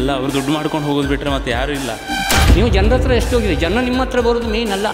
ಎಲ್ಲ ಅವ್ರು ದುಡ್ಡು ಮಾಡ್ಕೊಂಡು ಹೋಗೋದು ಬಿಟ್ರೆ ಮತ್ತೆ ಯಾರು ಇಲ್ಲ ನೀವು ಜನರ ಹತ್ರ ಎಷ್ಟು ಹೋಗಿದೆ ಜನ ನಿಮ್ಮ ಹತ್ರ ಬರೋದು ಮೇನ್ ಅಲ್ಲ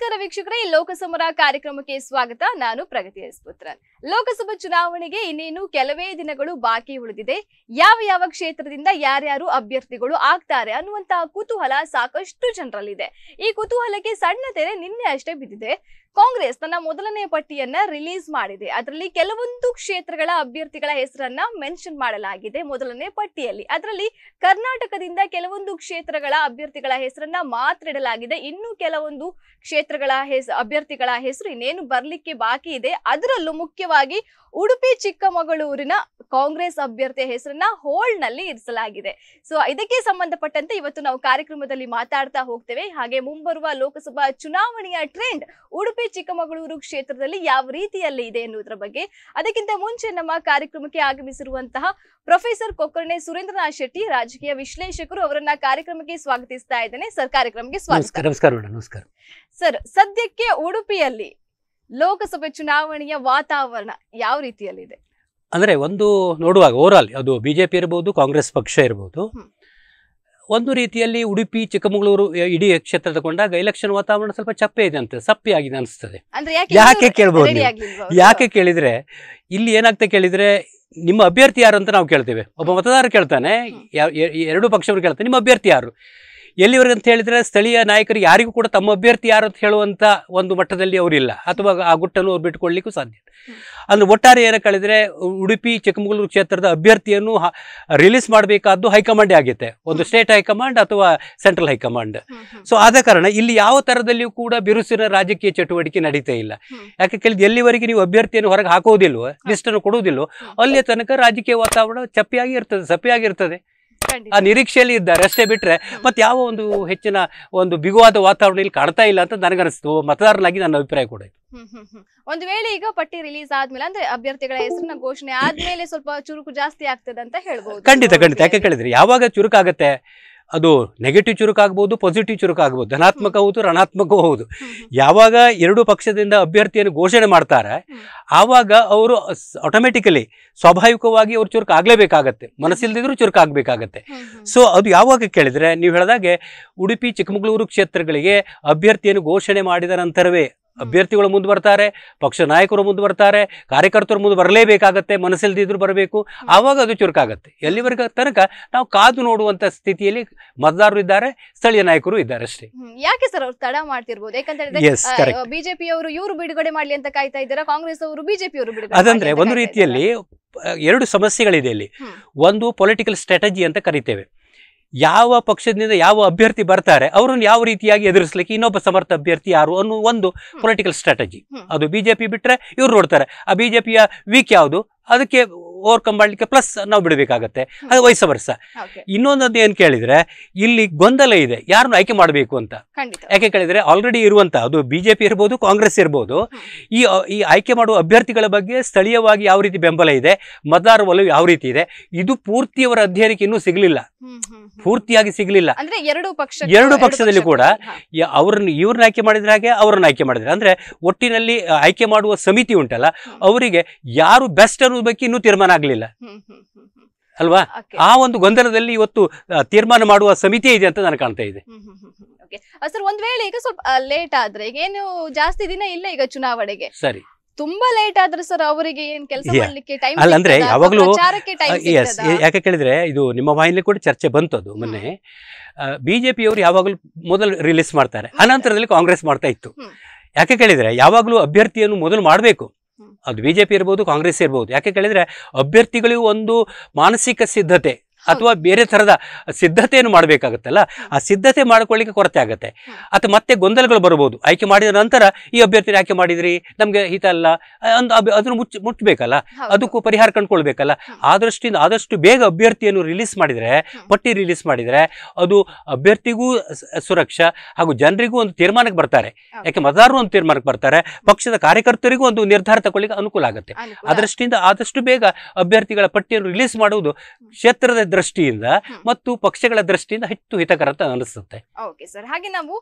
ನಮಸ್ಕಾರ ವೀಕ್ಷಕರೇ ಲೋಕಸಮರ ಕಾರ್ಯಕ್ರಮಕ್ಕೆ ಸ್ವಾಗತ ನಾನು ಪ್ರಗತಿ ಪುತ್ರ ಲೋಕಸಭಾ ಚುನಾವಣೆಗೆ ಇನ್ನೇನು ಕೆಲವೇ ದಿನಗಳು ಬಾಕಿ ಉಳಿದಿದೆ ಯಾವ ಯಾವ ಕ್ಷೇತ್ರದಿಂದ ಯಾರ್ಯಾರು ಅಭ್ಯರ್ಥಿಗಳು ಆಗ್ತಾರೆ ಅನ್ನುವಂತಹ ಕುತೂಹಲ ಸಾಕಷ್ಟು ಜನರಲ್ಲಿದೆ ಈ ಕುತೂಹಲಕ್ಕೆ ಸಣ್ಣ ತೆರೆ ನಿನ್ನೆ ಅಷ್ಟೇ ಬಿದ್ದಿದೆ ಕಾಂಗ್ರೆಸ್ ತನ್ನ ಮೊದಲನೇ ಪಟ್ಟಿಯನ್ನ ರಿಲೀಸ್ ಮಾಡಿದೆ ಅದರಲ್ಲಿ ಕೆಲವೊಂದು ಕ್ಷೇತ್ರಗಳ ಅಭ್ಯರ್ಥಿಗಳ ಹೆಸರನ್ನ ಮೆನ್ಷನ್ ಮಾಡಲಾಗಿದೆ ಮೊದಲನೇ ಪಟ್ಟಿಯಲ್ಲಿ ಅದರಲ್ಲಿ ಕರ್ನಾಟಕದಿಂದ ಕೆಲವೊಂದು ಕ್ಷೇತ್ರಗಳ ಅಭ್ಯರ್ಥಿಗಳ ಹೆಸರನ್ನ ಮಾತ್ರ ಇಡಲಾಗಿದೆ ಇನ್ನು ಕೆಲವೊಂದು ಕ್ಷೇತ್ರ ಕ್ಷೇತ್ರಗಳ ಹೆಸ ಅಭ್ಯರ್ಥಿಗಳ ಹೆಸರು ಇನ್ನೇನು ಬರಲಿಕ್ಕೆ ಬಾಕಿ ಇದೆ ಅದರಲ್ಲೂ ಮುಖ್ಯವಾಗಿ ಉಡುಪಿ ಚಿಕ್ಕಮಗಳೂರಿನ ಕಾಂಗ್ರೆಸ್ ಅಭ್ಯರ್ಥಿಯ ಹೆಸರನ್ನ ಹೋಲ್ಡ್ ನಲ್ಲಿ ಇರಿಸಲಾಗಿದೆ ಸೊ ಇದಕ್ಕೆ ಸಂಬಂಧಪಟ್ಟಂತೆ ಇವತ್ತು ನಾವು ಕಾರ್ಯಕ್ರಮದಲ್ಲಿ ಮಾತಾಡ್ತಾ ಹೋಗ್ತೇವೆ ಹಾಗೆ ಮುಂಬರುವ ಲೋಕಸಭಾ ಚುನಾವಣೆಯ ಟ್ರೆಂಡ್ ಉಡುಪಿ ಚಿಕ್ಕಮಗಳೂರು ಕ್ಷೇತ್ರದಲ್ಲಿ ಯಾವ ರೀತಿಯಲ್ಲಿ ಇದೆ ಎನ್ನುವುದರ ಬಗ್ಗೆ ಅದಕ್ಕಿಂತ ಮುಂಚೆ ನಮ್ಮ ಕಾರ್ಯಕ್ರಮಕ್ಕೆ ಆಗಮಿಸಿರುವಂತಹ ಪ್ರೊಫೆಸರ್ ಕೊಕರ್ಣೆ ಸುರೇಂದ್ರನಾಥ್ ಶೆಟ್ಟಿ ರಾಜಕೀಯ ವಿಶ್ಲೇಷಕರು ಅವರನ್ನ ಕಾರ್ಯಕ್ರಮಕ್ಕೆ ಸ್ವಾಗತಿಸ್ತಾ ಇದ್ದೇನೆ ಸರ್ ಕಾರ್ಯಕ್ರಮಕ್ಕೆ ಸ್ವಾಗತ ನಮಸ್ಕಾರ ಸರ್ ಸದ್ಯಕ್ಕೆ ಉಡುಪಿಯಲ್ಲಿ ಲೋಕಸಭೆ ಚುನಾವಣೆಯ ವಾತಾವರಣ ಯಾವ ರೀತಿಯಲ್ಲಿದೆ ಅಂದರೆ ಒಂದು ನೋಡುವಾಗ ಆಲ್ ಅದು ಬಿ ಜೆ ಪಿ ಇರ್ಬೋದು ಕಾಂಗ್ರೆಸ್ ಪಕ್ಷ ಇರ್ಬೋದು ಒಂದು ರೀತಿಯಲ್ಲಿ ಉಡುಪಿ ಚಿಕ್ಕಮಗಳೂರು ಇಡೀ ಕ್ಷೇತ್ರ ತಗೊಂಡಾಗ ಎಲೆಕ್ಷನ್ ವಾತಾವರಣ ಸ್ವಲ್ಪ ಚಪ್ಪೆ ಇದೆ ಅಂತ ಸಪ್ಪೆ ಆಗಿದೆ ಅನಿಸ್ತದೆ ಯಾಕೆ ಕೇಳ್ಬೋದು ಯಾಕೆ ಕೇಳಿದ್ರೆ ಇಲ್ಲಿ ಏನಾಗ್ತಾ ಕೇಳಿದ್ರೆ ನಿಮ್ಮ ಅಭ್ಯರ್ಥಿ ಯಾರು ಅಂತ ನಾವು ಕೇಳ್ತೇವೆ ಒಬ್ಬ ಮತದಾರ ಕೇಳ್ತಾನೆ ಎರಡು ಪಕ್ಷವರು ಕೇಳ್ತಾನೆ ನಿಮ್ಮ ಅಭ್ಯರ್ಥಿ ಯಾರು ಎಲ್ಲಿವರೆಗೆ ಅಂತ ಹೇಳಿದರೆ ಸ್ಥಳೀಯ ನಾಯಕರು ಯಾರಿಗೂ ಕೂಡ ತಮ್ಮ ಅಭ್ಯರ್ಥಿ ಯಾರು ಅಂತ ಹೇಳುವಂಥ ಒಂದು ಮಟ್ಟದಲ್ಲಿ ಅವರಿಲ್ಲ ಅಥವಾ ಆ ಗುಟ್ಟನ್ನು ಅವ್ರು ಬಿಟ್ಕೊಳ್ಳಿಕ್ಕೂ ಸಾಧ್ಯ ಅಂದರೆ ಒಟ್ಟಾರೆ ಏನು ಕಳೆದರೆ ಉಡುಪಿ ಚಿಕ್ಕಮಗಳೂರು ಕ್ಷೇತ್ರದ ಅಭ್ಯರ್ಥಿಯನ್ನು ರಿಲೀಸ್ ಮಾಡಬೇಕಾದ್ದು ಹೈಕಮಾಂಡೇ ಆಗುತ್ತೆ ಒಂದು ಸ್ಟೇಟ್ ಹೈಕಮಾಂಡ್ ಅಥವಾ ಸೆಂಟ್ರಲ್ ಹೈಕಮಾಂಡ್ ಸೊ ಆದ ಕಾರಣ ಇಲ್ಲಿ ಯಾವ ಥರದಲ್ಲಿಯೂ ಕೂಡ ಬಿರುಸಿನ ರಾಜಕೀಯ ಚಟುವಟಿಕೆ ನಡೀತಾ ಇಲ್ಲ ಯಾಕೆ ಕೇಳಿದ್ರೆ ಎಲ್ಲಿವರೆಗೆ ನೀವು ಅಭ್ಯರ್ಥಿಯನ್ನು ಹೊರಗೆ ಹಾಕೋದಿಲ್ವೋ ಲಿಸ್ಟನ್ನು ಕೊಡೋದಿಲ್ವೋ ಅಲ್ಲಿಯ ತನಕ ರಾಜಕೀಯ ವಾತಾವರಣ ಚಪ್ಪಿಯಾಗಿ ಇರ್ತದೆ ಸಪ್ಪಿಯಾಗಿರ್ತದೆ ಆ ನಿರೀಕ್ಷೆಯಲ್ಲಿ ಇದ್ದ ಅಷ್ಟೇ ಬಿಟ್ರೆ ಮತ್ತೆ ಯಾವ ಒಂದು ಹೆಚ್ಚಿನ ಒಂದು ಬಿಗುವಾದ ವಾತಾವರಣ ಇಲ್ಲಿ ಕಾಣ್ತಾ ಇಲ್ಲ ಅಂತ ನನಗನಿಸ್ತು ಮತದಾರನಾಗಿ ನನ್ನ ಅಭಿಪ್ರಾಯ ಕೂಡ ಒಂದು ವೇಳೆ ಈಗ ಪಟ್ಟಿ ರಿಲೀಸ್ ಆದ್ಮೇಲೆ ಅಂದ್ರೆ ಅಭ್ಯರ್ಥಿಗಳ ಹೆಸರಿನ ಘೋಷಣೆ ಆದ್ಮೇಲೆ ಸ್ವಲ್ಪ ಚುರುಕು ಜಾಸ್ತಿ ಆಗ್ತದೆ ಅಂತ ಹೇಳ್ಬೋದು ಖಂಡಿತ ಖಂಡಿತ ಯಾಕೆ ಕೇಳಿದ್ರಿ ಯಾವಾಗ ಚುರುಕಾಗತ್ತೆ ಅದು ನೆಗೆಟಿವ್ ಚುರುಕಾಗ್ಬೋದು ಪಾಸಿಟಿವ್ ಚುರುಕಾಗ್ಬೋದು ಧನಾತ್ಮಕ ಹೌದು ರಣಾತ್ಮಕವೂ ಹೌದು ಯಾವಾಗ ಎರಡು ಪಕ್ಷದಿಂದ ಅಭ್ಯರ್ಥಿಯನ್ನು ಘೋಷಣೆ ಮಾಡ್ತಾರೆ ಆವಾಗ ಅವರು ಆಟೋಮೆಟಿಕಲಿ ಸ್ವಾಭಾವಿಕವಾಗಿ ಅವರು ಚುರುಕಾಗಲೇಬೇಕಾಗತ್ತೆ ಮನಸ್ಸಿಲ್ದಿದ್ರು ಚುರುಕಾಗಬೇಕಾಗತ್ತೆ ಸೊ ಅದು ಯಾವಾಗ ಕೇಳಿದರೆ ನೀವು ಹೇಳಿದಾಗೆ ಉಡುಪಿ ಚಿಕ್ಕಮಗಳೂರು ಕ್ಷೇತ್ರಗಳಿಗೆ ಅಭ್ಯರ್ಥಿಯನ್ನು ಘೋಷಣೆ ಮಾಡಿದ ನಂತರವೇ ಅಭ್ಯರ್ಥಿಗಳು ಮುಂದೆ ಬರ್ತಾರೆ ಪಕ್ಷ ನಾಯಕರು ಮುಂದೆ ಬರ್ತಾರೆ ಕಾರ್ಯಕರ್ತರು ಮುಂದೆ ಬರಲೇಬೇಕಾಗತ್ತೆ ಮನಸ್ಸಿಲ್ದಿದ್ರು ಬರಬೇಕು ಆವಾಗ ಅದು ಚುರುಕಾಗತ್ತೆ ಎಲ್ಲಿವರೆಗೂ ತನಕ ನಾವು ಕಾದು ನೋಡುವಂತ ಸ್ಥಿತಿಯಲ್ಲಿ ಮತದಾರರು ಇದ್ದಾರೆ ಸ್ಥಳೀಯ ನಾಯಕರು ಇದ್ದಾರೆ ಅಷ್ಟೇ ಯಾಕೆ ಸರ್ ಅವ್ರು ತಡ ಮಾಡ್ತಿರ್ಬೋದು ಬಿಜೆಪಿ ಬಿಜೆಪಿಯವರು ಇವರು ಬಿಡುಗಡೆ ಮಾಡಲಿ ಅಂತ ಕಾಯ್ತಾ ಇದ್ದಾರೆ ಕಾಂಗ್ರೆಸ್ ಅವರು ಬಿಜೆಪಿಯವರು ಬಿಡುಗಡೆ ಅದಂದ್ರೆ ಒಂದು ರೀತಿಯಲ್ಲಿ ಎರಡು ಸಮಸ್ಯೆಗಳಿದೆ ಇಲ್ಲಿ ಒಂದು ಪೊಲಿಟಿಕಲ್ ಸ್ಟ್ರಾಟಜಿ ಅಂತ ಕರಿತೇವೆ ಯಾವ ಪಕ್ಷದಿಂದ ಯಾವ ಅಭ್ಯರ್ಥಿ ಬರ್ತಾರೆ ಅವ್ರನ್ನ ಯಾವ ರೀತಿಯಾಗಿ ಎದುರಿಸಲಿಕ್ಕೆ ಇನ್ನೊಬ್ಬ ಸಮರ್ಥ ಅಭ್ಯರ್ಥಿ ಯಾರು ಅನ್ನೋ ಒಂದು ಪೊಲಿಟಿಕಲ್ ಸ್ಟ್ರಾಟಜಿ ಅದು ಬಿಜೆಪಿ ಬಿಟ್ಟರೆ ಇವ್ರು ನೋಡ್ತಾರೆ ಆ ಬಿಜೆಪಿಯ ವೀಕ್ ಯಾವುದು ಅದಕ್ಕೆ ಓವರ್ಕಮ್ ಮಾಡಲಿಕ್ಕೆ ಪ್ಲಸ್ ನಾವು ಬಿಡಬೇಕಾಗತ್ತೆ ಅದು ವಯಸ್ಸ ವರ್ಷ ಇನ್ನೊಂದೊಂದು ಏನು ಕೇಳಿದ್ರೆ ಇಲ್ಲಿ ಗೊಂದಲ ಇದೆ ಯಾರನ್ನು ಆಯ್ಕೆ ಮಾಡಬೇಕು ಅಂತ ಯಾಕೆ ಕೇಳಿದ್ರೆ ಆಲ್ರೆಡಿ ಇರುವಂತ ಅದು ಬಿಜೆಪಿ ಇರ್ಬೋದು ಕಾಂಗ್ರೆಸ್ ಇರ್ಬೋದು ಈ ಈ ಆಯ್ಕೆ ಮಾಡುವ ಅಭ್ಯರ್ಥಿಗಳ ಬಗ್ಗೆ ಸ್ಥಳೀಯವಾಗಿ ಯಾವ ರೀತಿ ಬೆಂಬಲ ಇದೆ ಮತದಾರ ಒಲವು ಯಾವ ರೀತಿ ಇದೆ ಇದು ಪೂರ್ತಿಯವರ ಅಧ್ಯಯನಕ್ಕೆ ಇನ್ನೂ ಸಿಗಲಿಲ್ಲ ಪೂರ್ತಿಯಾಗಿ ಸಿಗಲಿಲ್ಲ ಎರಡು ಪಕ್ಷದಲ್ಲಿ ಕೂಡ ಅವ್ರನ್ನ ಇವ್ರನ್ನ ಆಯ್ಕೆ ಮಾಡಿದ್ರೆ ಹಾಗೆ ಅವ್ರನ್ನ ಆಯ್ಕೆ ಮಾಡಿದ್ರೆ ಅಂದ್ರೆ ಒಟ್ಟಿನಲ್ಲಿ ಆಯ್ಕೆ ಮಾಡುವ ಸಮಿತಿ ಉಂಟಲ್ಲ ಅವರಿಗೆ ಯಾರು ಬೆಸ್ಟ್ ಅನ್ನೋದ್ ಬಗ್ಗೆ ಇನ್ನೂ ತೀರ್ಮಾನ ತೀರ್ಮಾನ ಆಗಲಿಲ್ಲ ಅಲ್ವಾ ಆ ಒಂದು ಗೊಂದಲದಲ್ಲಿ ಇವತ್ತು ತೀರ್ಮಾನ ಮಾಡುವ ಸಮಿತಿ ಇದೆ ಅಂತ ನಾನು ಕಾಣ್ತಾ ಇದೆ ಸರ್ ಒಂದ್ ವೇಳೆ ಈಗ ಸ್ವಲ್ಪ ಲೇಟ್ ಆದ್ರೆ ಈಗ ಏನು ಜಾಸ್ತಿ ದಿನ ಇಲ್ಲ ಈಗ ಚುನಾವಣೆಗೆ ಸರಿ ತುಂಬಾ ಲೇಟ್ ಆದ್ರೆ ಸರ್ ಅವರಿಗೆ ಏನ್ ಕೆಲಸ ಮಾಡ್ಲಿಕ್ಕೆ ಟೈಮ್ ಅಲ್ಲ ಅಂದ್ರೆ ಯಾವಾಗಲೂ ಎಸ್ ಯಾಕೆ ಕೇಳಿದ್ರೆ ಇದು ನಿಮ್ಮ ವಾಹಿನಿ ಕೂಡ ಚರ್ಚೆ ಬಂತು ಅದು ಮೊನ್ನೆ ಅವರು ಯಾವಾಗಲೂ ಮೊದಲು ರಿಲೀಸ್ ಮಾಡ್ತಾರೆ ಅನಂತರದಲ್ಲಿ ಕಾಂಗ್ರೆಸ್ ಮಾಡ್ತಾ ಇತ್ತು ಯಾಕೆ ಕೇಳಿದ್ರೆ ಯಾವಾಗಲೂ ಅಭ್ಯರ್ಥಿಯನ್ನು ಮೊದಲು ಮಾಡಬೇಕು ಅದು ಬಿ ಜೆ ಪಿ ಇರ್ಬೋದು ಕಾಂಗ್ರೆಸ್ ಇರ್ಬೋದು ಯಾಕೆ ಕೇಳಿದರೆ ಅಭ್ಯರ್ಥಿಗಳಿಗೂ ಒಂದು ಮಾನಸಿಕ ಸಿದ್ಧತೆ ಅಥವಾ ಬೇರೆ ಥರದ ಸಿದ್ಧತೆಯನ್ನು ಮಾಡಬೇಕಾಗುತ್ತಲ್ಲ ಆ ಸಿದ್ಧತೆ ಮಾಡಿಕೊಳ್ಳಿಕ್ಕೆ ಕೊರತೆ ಆಗುತ್ತೆ ಅಥವಾ ಮತ್ತೆ ಗೊಂದಲಗಳು ಬರ್ಬೋದು ಆಯ್ಕೆ ಮಾಡಿದ ನಂತರ ಈ ಅಭ್ಯರ್ಥಿ ಆಯ್ಕೆ ಮಾಡಿದ್ರಿ ನಮ್ಗೆ ಹಿತ ಅಲ್ಲ ಅದನ್ನು ಮುಚ್ಚ ಮುಟ್ಬೇಕಲ್ಲ ಅದಕ್ಕೂ ಪರಿಹಾರ ಕಂಡುಕೊಳ್ಬೇಕಲ್ಲ ಆದಷ್ಟಿಂದ ಆದಷ್ಟು ಬೇಗ ಅಭ್ಯರ್ಥಿಯನ್ನು ರಿಲೀಸ್ ಮಾಡಿದರೆ ಪಟ್ಟಿ ರಿಲೀಸ್ ಮಾಡಿದರೆ ಅದು ಅಭ್ಯರ್ಥಿಗೂ ಸುರಕ್ಷಾ ಹಾಗೂ ಜನರಿಗೂ ಒಂದು ತೀರ್ಮಾನಕ್ಕೆ ಬರ್ತಾರೆ ಯಾಕೆ ಮತದಾರರು ಒಂದು ತೀರ್ಮಾನಕ್ಕೆ ಬರ್ತಾರೆ ಪಕ್ಷದ ಕಾರ್ಯಕರ್ತರಿಗೂ ಒಂದು ನಿರ್ಧಾರ ತಗೊಳ್ಳಿಕ್ಕೆ ಅನುಕೂಲ ಆಗುತ್ತೆ ಅದರಷ್ಟಿಂದ ಆದಷ್ಟು ಬೇಗ ಅಭ್ಯರ್ಥಿಗಳ ಪಟ್ಟಿಯನ್ನು ರಿಲೀಸ್ ಮಾಡುವುದು ಕ್ಷೇತ್ರದ ದೃಷ್ಟಿಯಿಂದ ಮತ್ತು ಪಕ್ಷಗಳ ದೃಷ್ಟಿಯಿಂದ ಹೆಚ್ಚು ಹಿತಕರ ಅನಿಸುತ್ತೆ ಓಕೆ ಸರ್ ಹಾಗೆ ನಾವು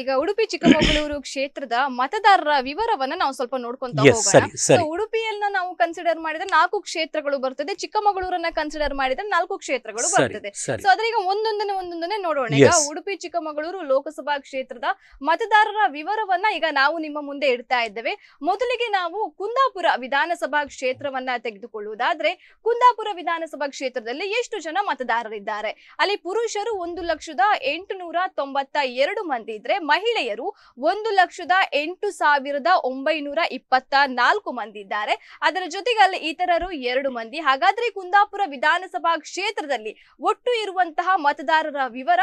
ಈಗ ಉಡುಪಿ ಚಿಕ್ಕಮಗಳೂರು ಕ್ಷೇತ್ರದ ಮತದಾರರ ವಿವರವನ್ನ ನಾವು ಸ್ವಲ್ಪ ನೋಡ್ಕೊಂತ ಹೋಗೋಣ ಉಡುಪಿಯನ್ನ ನಾವು ಕನ್ಸಿಡರ್ ಮಾಡಿದ್ರೆ ನಾಲ್ಕು ಕ್ಷೇತ್ರಗಳು ಬರ್ತದೆ ಚಿಕ್ಕಮಗಳೂರನ್ನ ಕನ್ಸಿಡರ್ ಮಾಡಿದ್ರೆ ನಾಲ್ಕು ಕ್ಷೇತ್ರಗಳು ಬರ್ತದೆ ಸೊ ಅದ್ರ ಈಗ ಒಂದೊಂದನ್ನೇ ಒಂದೊಂದನ್ನೇ ನೋಡೋಣ ಈಗ ಉಡುಪಿ ಚಿಕ್ಕಮಗಳೂರು ಲೋಕಸಭಾ ಕ್ಷೇತ್ರದ ಮತದಾರರ ವಿವರವನ್ನ ಈಗ ನಾವು ನಿಮ್ಮ ಮುಂದೆ ಇಡ್ತಾ ಇದ್ದೇವೆ ಮೊದಲಿಗೆ ನಾವು ಕುಂದಾಪುರ ವಿಧಾನಸಭಾ ಕ್ಷೇತ್ರವನ್ನ ತೆಗೆದುಕೊಳ್ಳುವುದಾದ್ರೆ ಕುಂದಾಪುರ ವಿಧಾನಸಭಾ ಕ್ಷೇತ್ರದಲ್ಲಿ ಎಷ್ಟು ಜನ ಮತದಾರರಿದ್ದಾರೆ ಅಲ್ಲಿ ಪುರುಷರು ಒಂದು ಲಕ್ಷದ ಎಂಟು ನೂರ ತೊಂಬತ್ತ ಎರಡು ಮಂದಿ ಇದ್ರೆ ಮಹಿಳೆಯರು ಒಂದು ಲಕ್ಷದ ಎಂಟು ಸಾವಿರದ ಒಂಬೈನೂರ ಇಪ್ಪತ್ತ ನಾಲ್ಕು ಮಂದಿ ಇದ್ದಾರೆ ಅದರ ಜೊತೆಗಲ್ಲಿ ಇತರರು ಎರಡು ಮಂದಿ ಹಾಗಾದ್ರೆ ಕುಂದಾಪುರ ವಿಧಾನಸಭಾ ಕ್ಷೇತ್ರದಲ್ಲಿ ಒಟ್ಟು ಇರುವಂತಹ ಮತದಾರರ ವಿವರ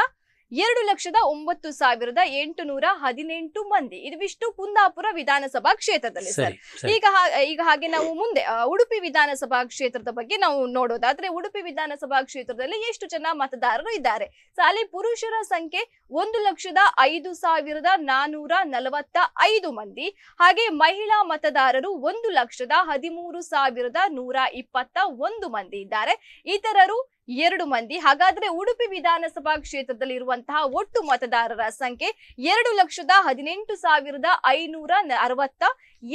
ಎರಡು ಲಕ್ಷದ ಒಂಬತ್ತು ಸಾವಿರದ ಎಂಟುನೂರ ಹದಿನೆಂಟು ಮಂದಿ ಇದಿಷ್ಟು ಕುಂದಾಪುರ ವಿಧಾನಸಭಾ ಕ್ಷೇತ್ರದಲ್ಲಿ ಸರ್ ಈಗ ಈಗ ಹಾಗೆ ನಾವು ಮುಂದೆ ಉಡುಪಿ ವಿಧಾನಸಭಾ ಕ್ಷೇತ್ರದ ಬಗ್ಗೆ ನಾವು ನೋಡೋದಾದ್ರೆ ಉಡುಪಿ ವಿಧಾನಸಭಾ ಕ್ಷೇತ್ರದಲ್ಲಿ ಎಷ್ಟು ಜನ ಮತದಾರರು ಇದ್ದಾರೆ ಸಾಲಿ ಪುರುಷರ ಸಂಖ್ಯೆ ಒಂದು ಲಕ್ಷದ ಐದು ಸಾವಿರದ ನಾನೂರ ನಲವತ್ತ ಐದು ಮಂದಿ ಹಾಗೆ ಮಹಿಳಾ ಮತದಾರರು ಒಂದು ಲಕ್ಷದ ಹದಿಮೂರು ಸಾವಿರದ ನೂರ ಇಪ್ಪತ್ತ ಒಂದು ಮಂದಿ ಇದ್ದಾರೆ ಇತರರು ಎರಡು ಮಂದಿ ಹಾಗಾದ್ರೆ ಉಡುಪಿ ವಿಧಾನಸಭಾ ಕ್ಷೇತ್ರದಲ್ಲಿ ಇರುವಂತಹ ಒಟ್ಟು ಮತದಾರರ ಸಂಖ್ಯೆ ಎರಡು ಲಕ್ಷದ ಹದಿನೆಂಟು ಸಾವಿರದ ಐನೂರ ಅರವತ್ತ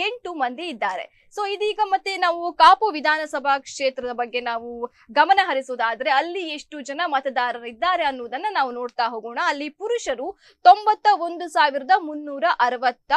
ಎಂಟು ಮಂದಿ ಇದ್ದಾರೆ ಸೊ ಇದೀಗ ಮತ್ತೆ ನಾವು ಕಾಪು ವಿಧಾನಸಭಾ ಕ್ಷೇತ್ರದ ಬಗ್ಗೆ ನಾವು ಗಮನ ಹರಿಸುವುದಾದ್ರೆ ಅಲ್ಲಿ ಎಷ್ಟು ಜನ ಮತದಾರರಿದ್ದಾರೆ ಅನ್ನೋದನ್ನ ನಾವು ನೋಡ್ತಾ ಹೋಗೋಣ ಅಲ್ಲಿ ಪುರುಷರು ತೊಂಬತ್ತ ಒಂದು ಸಾವಿರದ ಮುನ್ನೂರ ಅರವತ್ತ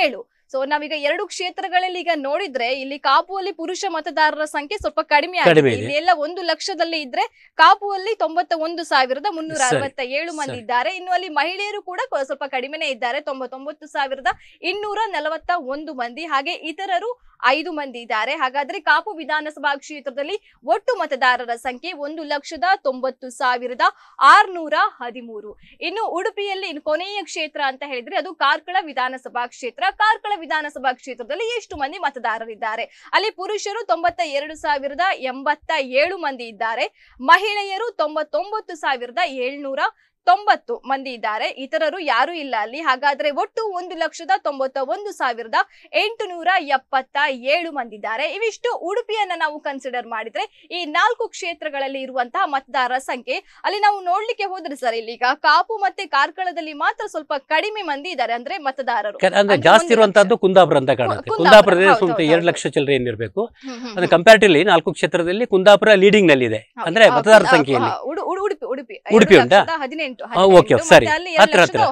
ಏಳು ಸೊ ನಾವೀಗ ಎರಡು ಕ್ಷೇತ್ರಗಳಲ್ಲಿ ಈಗ ನೋಡಿದ್ರೆ ಇಲ್ಲಿ ಕಾಪುವಲ್ಲಿ ಪುರುಷ ಮತದಾರರ ಸಂಖ್ಯೆ ಸ್ವಲ್ಪ ಕಡಿಮೆ ಆಗಿದೆ ಇಲ್ಲಿ ಎಲ್ಲ ಒಂದು ಲಕ್ಷದಲ್ಲಿ ಇದ್ರೆ ಕಾಪುವಲ್ಲಿ ತೊಂಬತ್ತ ಒಂದು ಸಾವಿರದ ಮುನ್ನೂರ ಅರವತ್ತ ಏಳು ಮಂದಿ ಇದ್ದಾರೆ ಇನ್ನು ಅಲ್ಲಿ ಮಹಿಳೆಯರು ಕೂಡ ಸ್ವಲ್ಪ ಕಡಿಮೆನೇ ಇದ್ದಾರೆ ತೊಂಬತ್ತೊಂಬತ್ತು ಸಾವಿರದ ಇನ್ನೂರ ನಲವತ್ತ ಒಂದು ಮಂದಿ ಹಾಗೆ ಇತರರು ಐದು ಮಂದಿ ಇದ್ದಾರೆ ಹಾಗಾದ್ರೆ ಕಾಪು ವಿಧಾನಸಭಾ ಕ್ಷೇತ್ರದಲ್ಲಿ ಒಟ್ಟು ಮತದಾರರ ಸಂಖ್ಯೆ ಒಂದು ಲಕ್ಷದ ತೊಂಬತ್ತು ಸಾವಿರದ ಆರ್ನೂರ ಹದಿಮೂರು ಇನ್ನು ಉಡುಪಿಯಲ್ಲಿ ಇನ್ನು ಕೊನೆಯ ಕ್ಷೇತ್ರ ಅಂತ ಹೇಳಿದ್ರೆ ಅದು ಕಾರ್ಕಳ ವಿಧಾನಸಭಾ ಕ್ಷೇತ್ರ ಕಾರ್ಕಳ ವಿಧಾನಸಭಾ ಕ್ಷೇತ್ರದಲ್ಲಿ ಎಷ್ಟು ಮಂದಿ ಮತದಾರರಿದ್ದಾರೆ ಅಲ್ಲಿ ಪುರುಷರು ತೊಂಬತ್ತ ಎರಡು ಸಾವಿರದ ಎಂಬತ್ತ ಏಳು ಮಂದಿ ಇದ್ದಾರೆ ಮಹಿಳೆಯರು ತೊಂಬತ್ತೊಂಬತ್ತು ಸಾವಿರದ ಏಳ್ನೂರ ತೊಂಬತ್ತು ಮಂದಿ ಇದ್ದಾರೆ ಇತರರು ಯಾರು ಇಲ್ಲ ಅಲ್ಲಿ ಹಾಗಾದ್ರೆ ಒಟ್ಟು ಒಂದು ಲಕ್ಷದ ತೊಂಬತ್ತ ಒಂದು ಸಾವಿರದ ಎಂಟು ನೂರ ಎಪ್ಪತ್ತ ಏಳು ಮಂದಿ ಇದ್ದಾರೆ ಇವಿಷ್ಟು ಉಡುಪಿಯನ್ನ ನಾವು ಕನ್ಸಿಡರ್ ಮಾಡಿದ್ರೆ ಈ ನಾಲ್ಕು ಕ್ಷೇತ್ರಗಳಲ್ಲಿ ಇರುವಂತಹ ಮತದಾರರ ಸಂಖ್ಯೆ ಅಲ್ಲಿ ನಾವು ನೋಡ್ಲಿಕ್ಕೆ ಹೋದ್ರೆ ಸರ್ ಇಲ್ಲಿಗ ಕಾಪು ಮತ್ತೆ ಕಾರ್ಕಳದಲ್ಲಿ ಮಾತ್ರ ಸ್ವಲ್ಪ ಕಡಿಮೆ ಮಂದಿ ಇದ್ದಾರೆ ಅಂದ್ರೆ ಮತದಾರರು ಜಾಸ್ತಿ ಇರುವಂತಹದ್ದು ಕುಂದಾಪುರ ಅಂತ ಕಾಣುತ್ತೆ ಕುಂದಾಪುರ ಎರಡು ಲಕ್ಷ ಚಿಲ್ಲರೆ ಏನಿರಬೇಕು ಅದು ಕಂಪೇರಿಟಿವ್ಲಿ ನಾಲ್ಕು ಕ್ಷೇತ್ರದಲ್ಲಿ ಕುಂದಾಪುರ ಲೀಡಿಂಗ್ ನಲ್ಲಿ ಇದೆ ಅಂದ್ರೆ ಮತದಾರರ ಸಂಖ್ಯೆ ಉಡುಪಿ ಉಡುಪಿ ಉಡುಪಿ ಉಂಟಾ ಹದಿನೆಂಟು ಓಕೆ ಸರಿ ಹತ್ರ ಹತ್ರ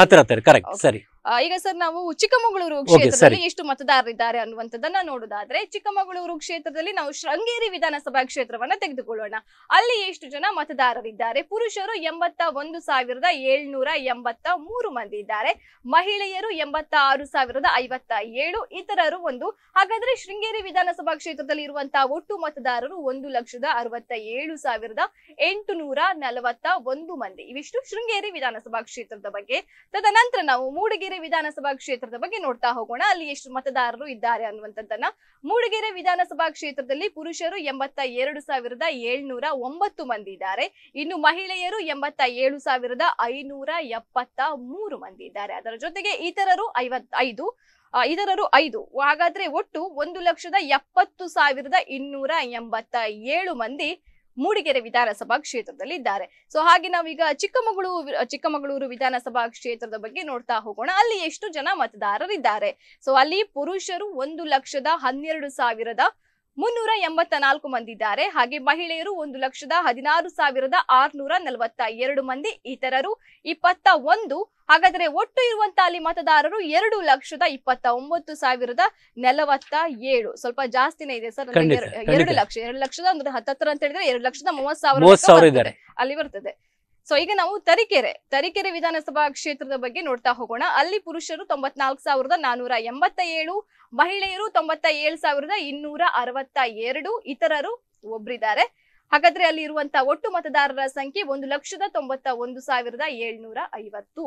ಹತ್ರ ಹತ್ರ ಕರೆಕ್ಟ್ ಸರಿ ಈಗ ಸರ್ ನಾವು ಚಿಕ್ಕಮಗಳೂರು ಕ್ಷೇತ್ರದಲ್ಲಿ ಎಷ್ಟು ಮತದಾರರಿದ್ದಾರೆ ಅನ್ನುವಂಥದ್ದನ್ನ ನೋಡುದಾದ್ರೆ ಚಿಕ್ಕಮಗಳೂರು ಕ್ಷೇತ್ರದಲ್ಲಿ ನಾವು ಶೃಂಗೇರಿ ವಿಧಾನಸಭಾ ಕ್ಷೇತ್ರವನ್ನ ತೆಗೆದುಕೊಳ್ಳೋಣ ಅಲ್ಲಿ ಎಷ್ಟು ಜನ ಮತದಾರರಿದ್ದಾರೆ ಪುರುಷರು ಎಂಬತ್ತ ಒಂದು ಸಾವಿರದ ಏಳ್ನೂರ ಎಂಬತ್ತ ಮೂರು ಮಂದಿ ಇದ್ದಾರೆ ಮಹಿಳೆಯರು ಎಂಬತ್ತ ಆರು ಸಾವಿರದ ಐವತ್ತ ಏಳು ಇತರರು ಒಂದು ಹಾಗಾದ್ರೆ ಶೃಂಗೇರಿ ವಿಧಾನಸಭಾ ಕ್ಷೇತ್ರದಲ್ಲಿ ಇರುವಂತಹ ಒಟ್ಟು ಮತದಾರರು ಒಂದು ಲಕ್ಷದ ಅರವತ್ತ ಏಳು ಸಾವಿರದ ಎಂಟುನೂರ ನಲವತ್ತ ಒಂದು ಮಂದಿ ಇವಿಷ್ಟು ಶೃಂಗೇರಿ ವಿಧಾನಸಭಾ ಕ್ಷೇತ್ರದ ಬಗ್ಗೆ ತದನಂತರ ನಾವು ಮೂಡಿಗೆ ಮೂಡಿಗೆರೆ ವಿಧಾನಸಭಾ ಕ್ಷೇತ್ರದ ಬಗ್ಗೆ ನೋಡ್ತಾ ಹೋಗೋಣ ಅಲ್ಲಿ ಎಷ್ಟು ಮತದಾರರು ಇದ್ದಾರೆ ಅನ್ನುವಂಥದ್ದನ್ನ ಮೂಡಿಗೆರೆ ವಿಧಾನಸಭಾ ಕ್ಷೇತ್ರದಲ್ಲಿ ಪುರುಷರು ಎಂಬತ್ತ ಎರಡು ಸಾವಿರದ ಏಳ್ನೂರ ಒಂಬತ್ತು ಮಂದಿ ಇದ್ದಾರೆ ಇನ್ನು ಮಹಿಳೆಯರು ಎಂಬತ್ತ ಏಳು ಸಾವಿರದ ಐನೂರ ಎಪ್ಪತ್ತ ಮೂರು ಮಂದಿ ಇದ್ದಾರೆ ಅದರ ಜೊತೆಗೆ ಇತರರು ಐವತ್ ಐದು ಇದರರು ಐದು ಹಾಗಾದ್ರೆ ಒಟ್ಟು ಒಂದು ಲಕ್ಷದ ಎಪ್ಪತ್ತು ಸಾವಿರದ ಇನ್ನೂರ ಎಂಬತ್ತ ಏಳು ಮಂದಿ ಮೂಡಿಗೆರೆ ವಿಧಾನಸಭಾ ಕ್ಷೇತ್ರದಲ್ಲಿ ಇದ್ದಾರೆ ಸೊ ಹಾಗೆ ನಾವೀಗ ಚಿಕ್ಕಮಗಳೂರು ಚಿಕ್ಕಮಗಳೂರು ವಿಧಾನಸಭಾ ಕ್ಷೇತ್ರದ ಬಗ್ಗೆ ನೋಡ್ತಾ ಹೋಗೋಣ ಅಲ್ಲಿ ಎಷ್ಟು ಜನ ಮತದಾರರಿದ್ದಾರೆ ಸೊ ಅಲ್ಲಿ ಪುರುಷರು ಒಂದು ಲಕ್ಷದ ಹನ್ನೆರಡು ಸಾವಿರದ ಮುನ್ನೂರ ಎಂಬತ್ತ ನಾಲ್ಕು ಮಂದಿ ಇದ್ದಾರೆ ಹಾಗೆ ಮಹಿಳೆಯರು ಒಂದು ಲಕ್ಷದ ಹದಿನಾರು ಸಾವಿರದ ಆರ್ನೂರ ನಲವತ್ತ ಎರಡು ಮಂದಿ ಇತರರು ಇಪ್ಪತ್ತ ಒಂದು ಹಾಗಾದರೆ ಒಟ್ಟು ಇರುವಂತಹ ಅಲ್ಲಿ ಮತದಾರರು ಎರಡು ಲಕ್ಷದ ಇಪ್ಪತ್ತ ಒಂಬತ್ತು ಸಾವಿರದ ನಲವತ್ತ ಏಳು ಸ್ವಲ್ಪ ಜಾಸ್ತಿನೇ ಇದೆ ಸರ್ ಎರಡು ಲಕ್ಷ ಎರಡು ಲಕ್ಷದ ಒಂದು ಹತ್ತತ್ರ ಅಂತ ಹೇಳಿದ್ರೆ ಎರಡು ಲಕ್ಷದ ಮೂವತ್ ಸಾವಿರ ಅಲ್ಲಿ ಬರ್ತದೆ ಸೊ ಈಗ ನಾವು ತರೀಕೆರೆ ತರೀಕೆರೆ ವಿಧಾನಸಭಾ ಕ್ಷೇತ್ರದ ಬಗ್ಗೆ ನೋಡ್ತಾ ಹೋಗೋಣ ಅಲ್ಲಿ ಪುರುಷರು ತೊಂಬತ್ನಾಲ್ಕು ಸಾವಿರದ ನಾನೂರ ಎಂಬತ್ತ ಏಳು ಮಹಿಳೆಯರು ತೊಂಬತ್ತ ಏಳು ಸಾವಿರದ ಇನ್ನೂರ ಅರವತ್ತ ಎರಡು ಇತರರು ಒಬ್ಬರಿದ್ದಾರೆ ಹಾಗಾದ್ರೆ ಅಲ್ಲಿ ಇರುವಂತಹ ಒಟ್ಟು ಮತದಾರರ ಸಂಖ್ಯೆ ಒಂದು ಲಕ್ಷದ ತೊಂಬತ್ತ ಒಂದು ಸಾವಿರದ ಏಳ್ನೂರ ಐವತ್ತು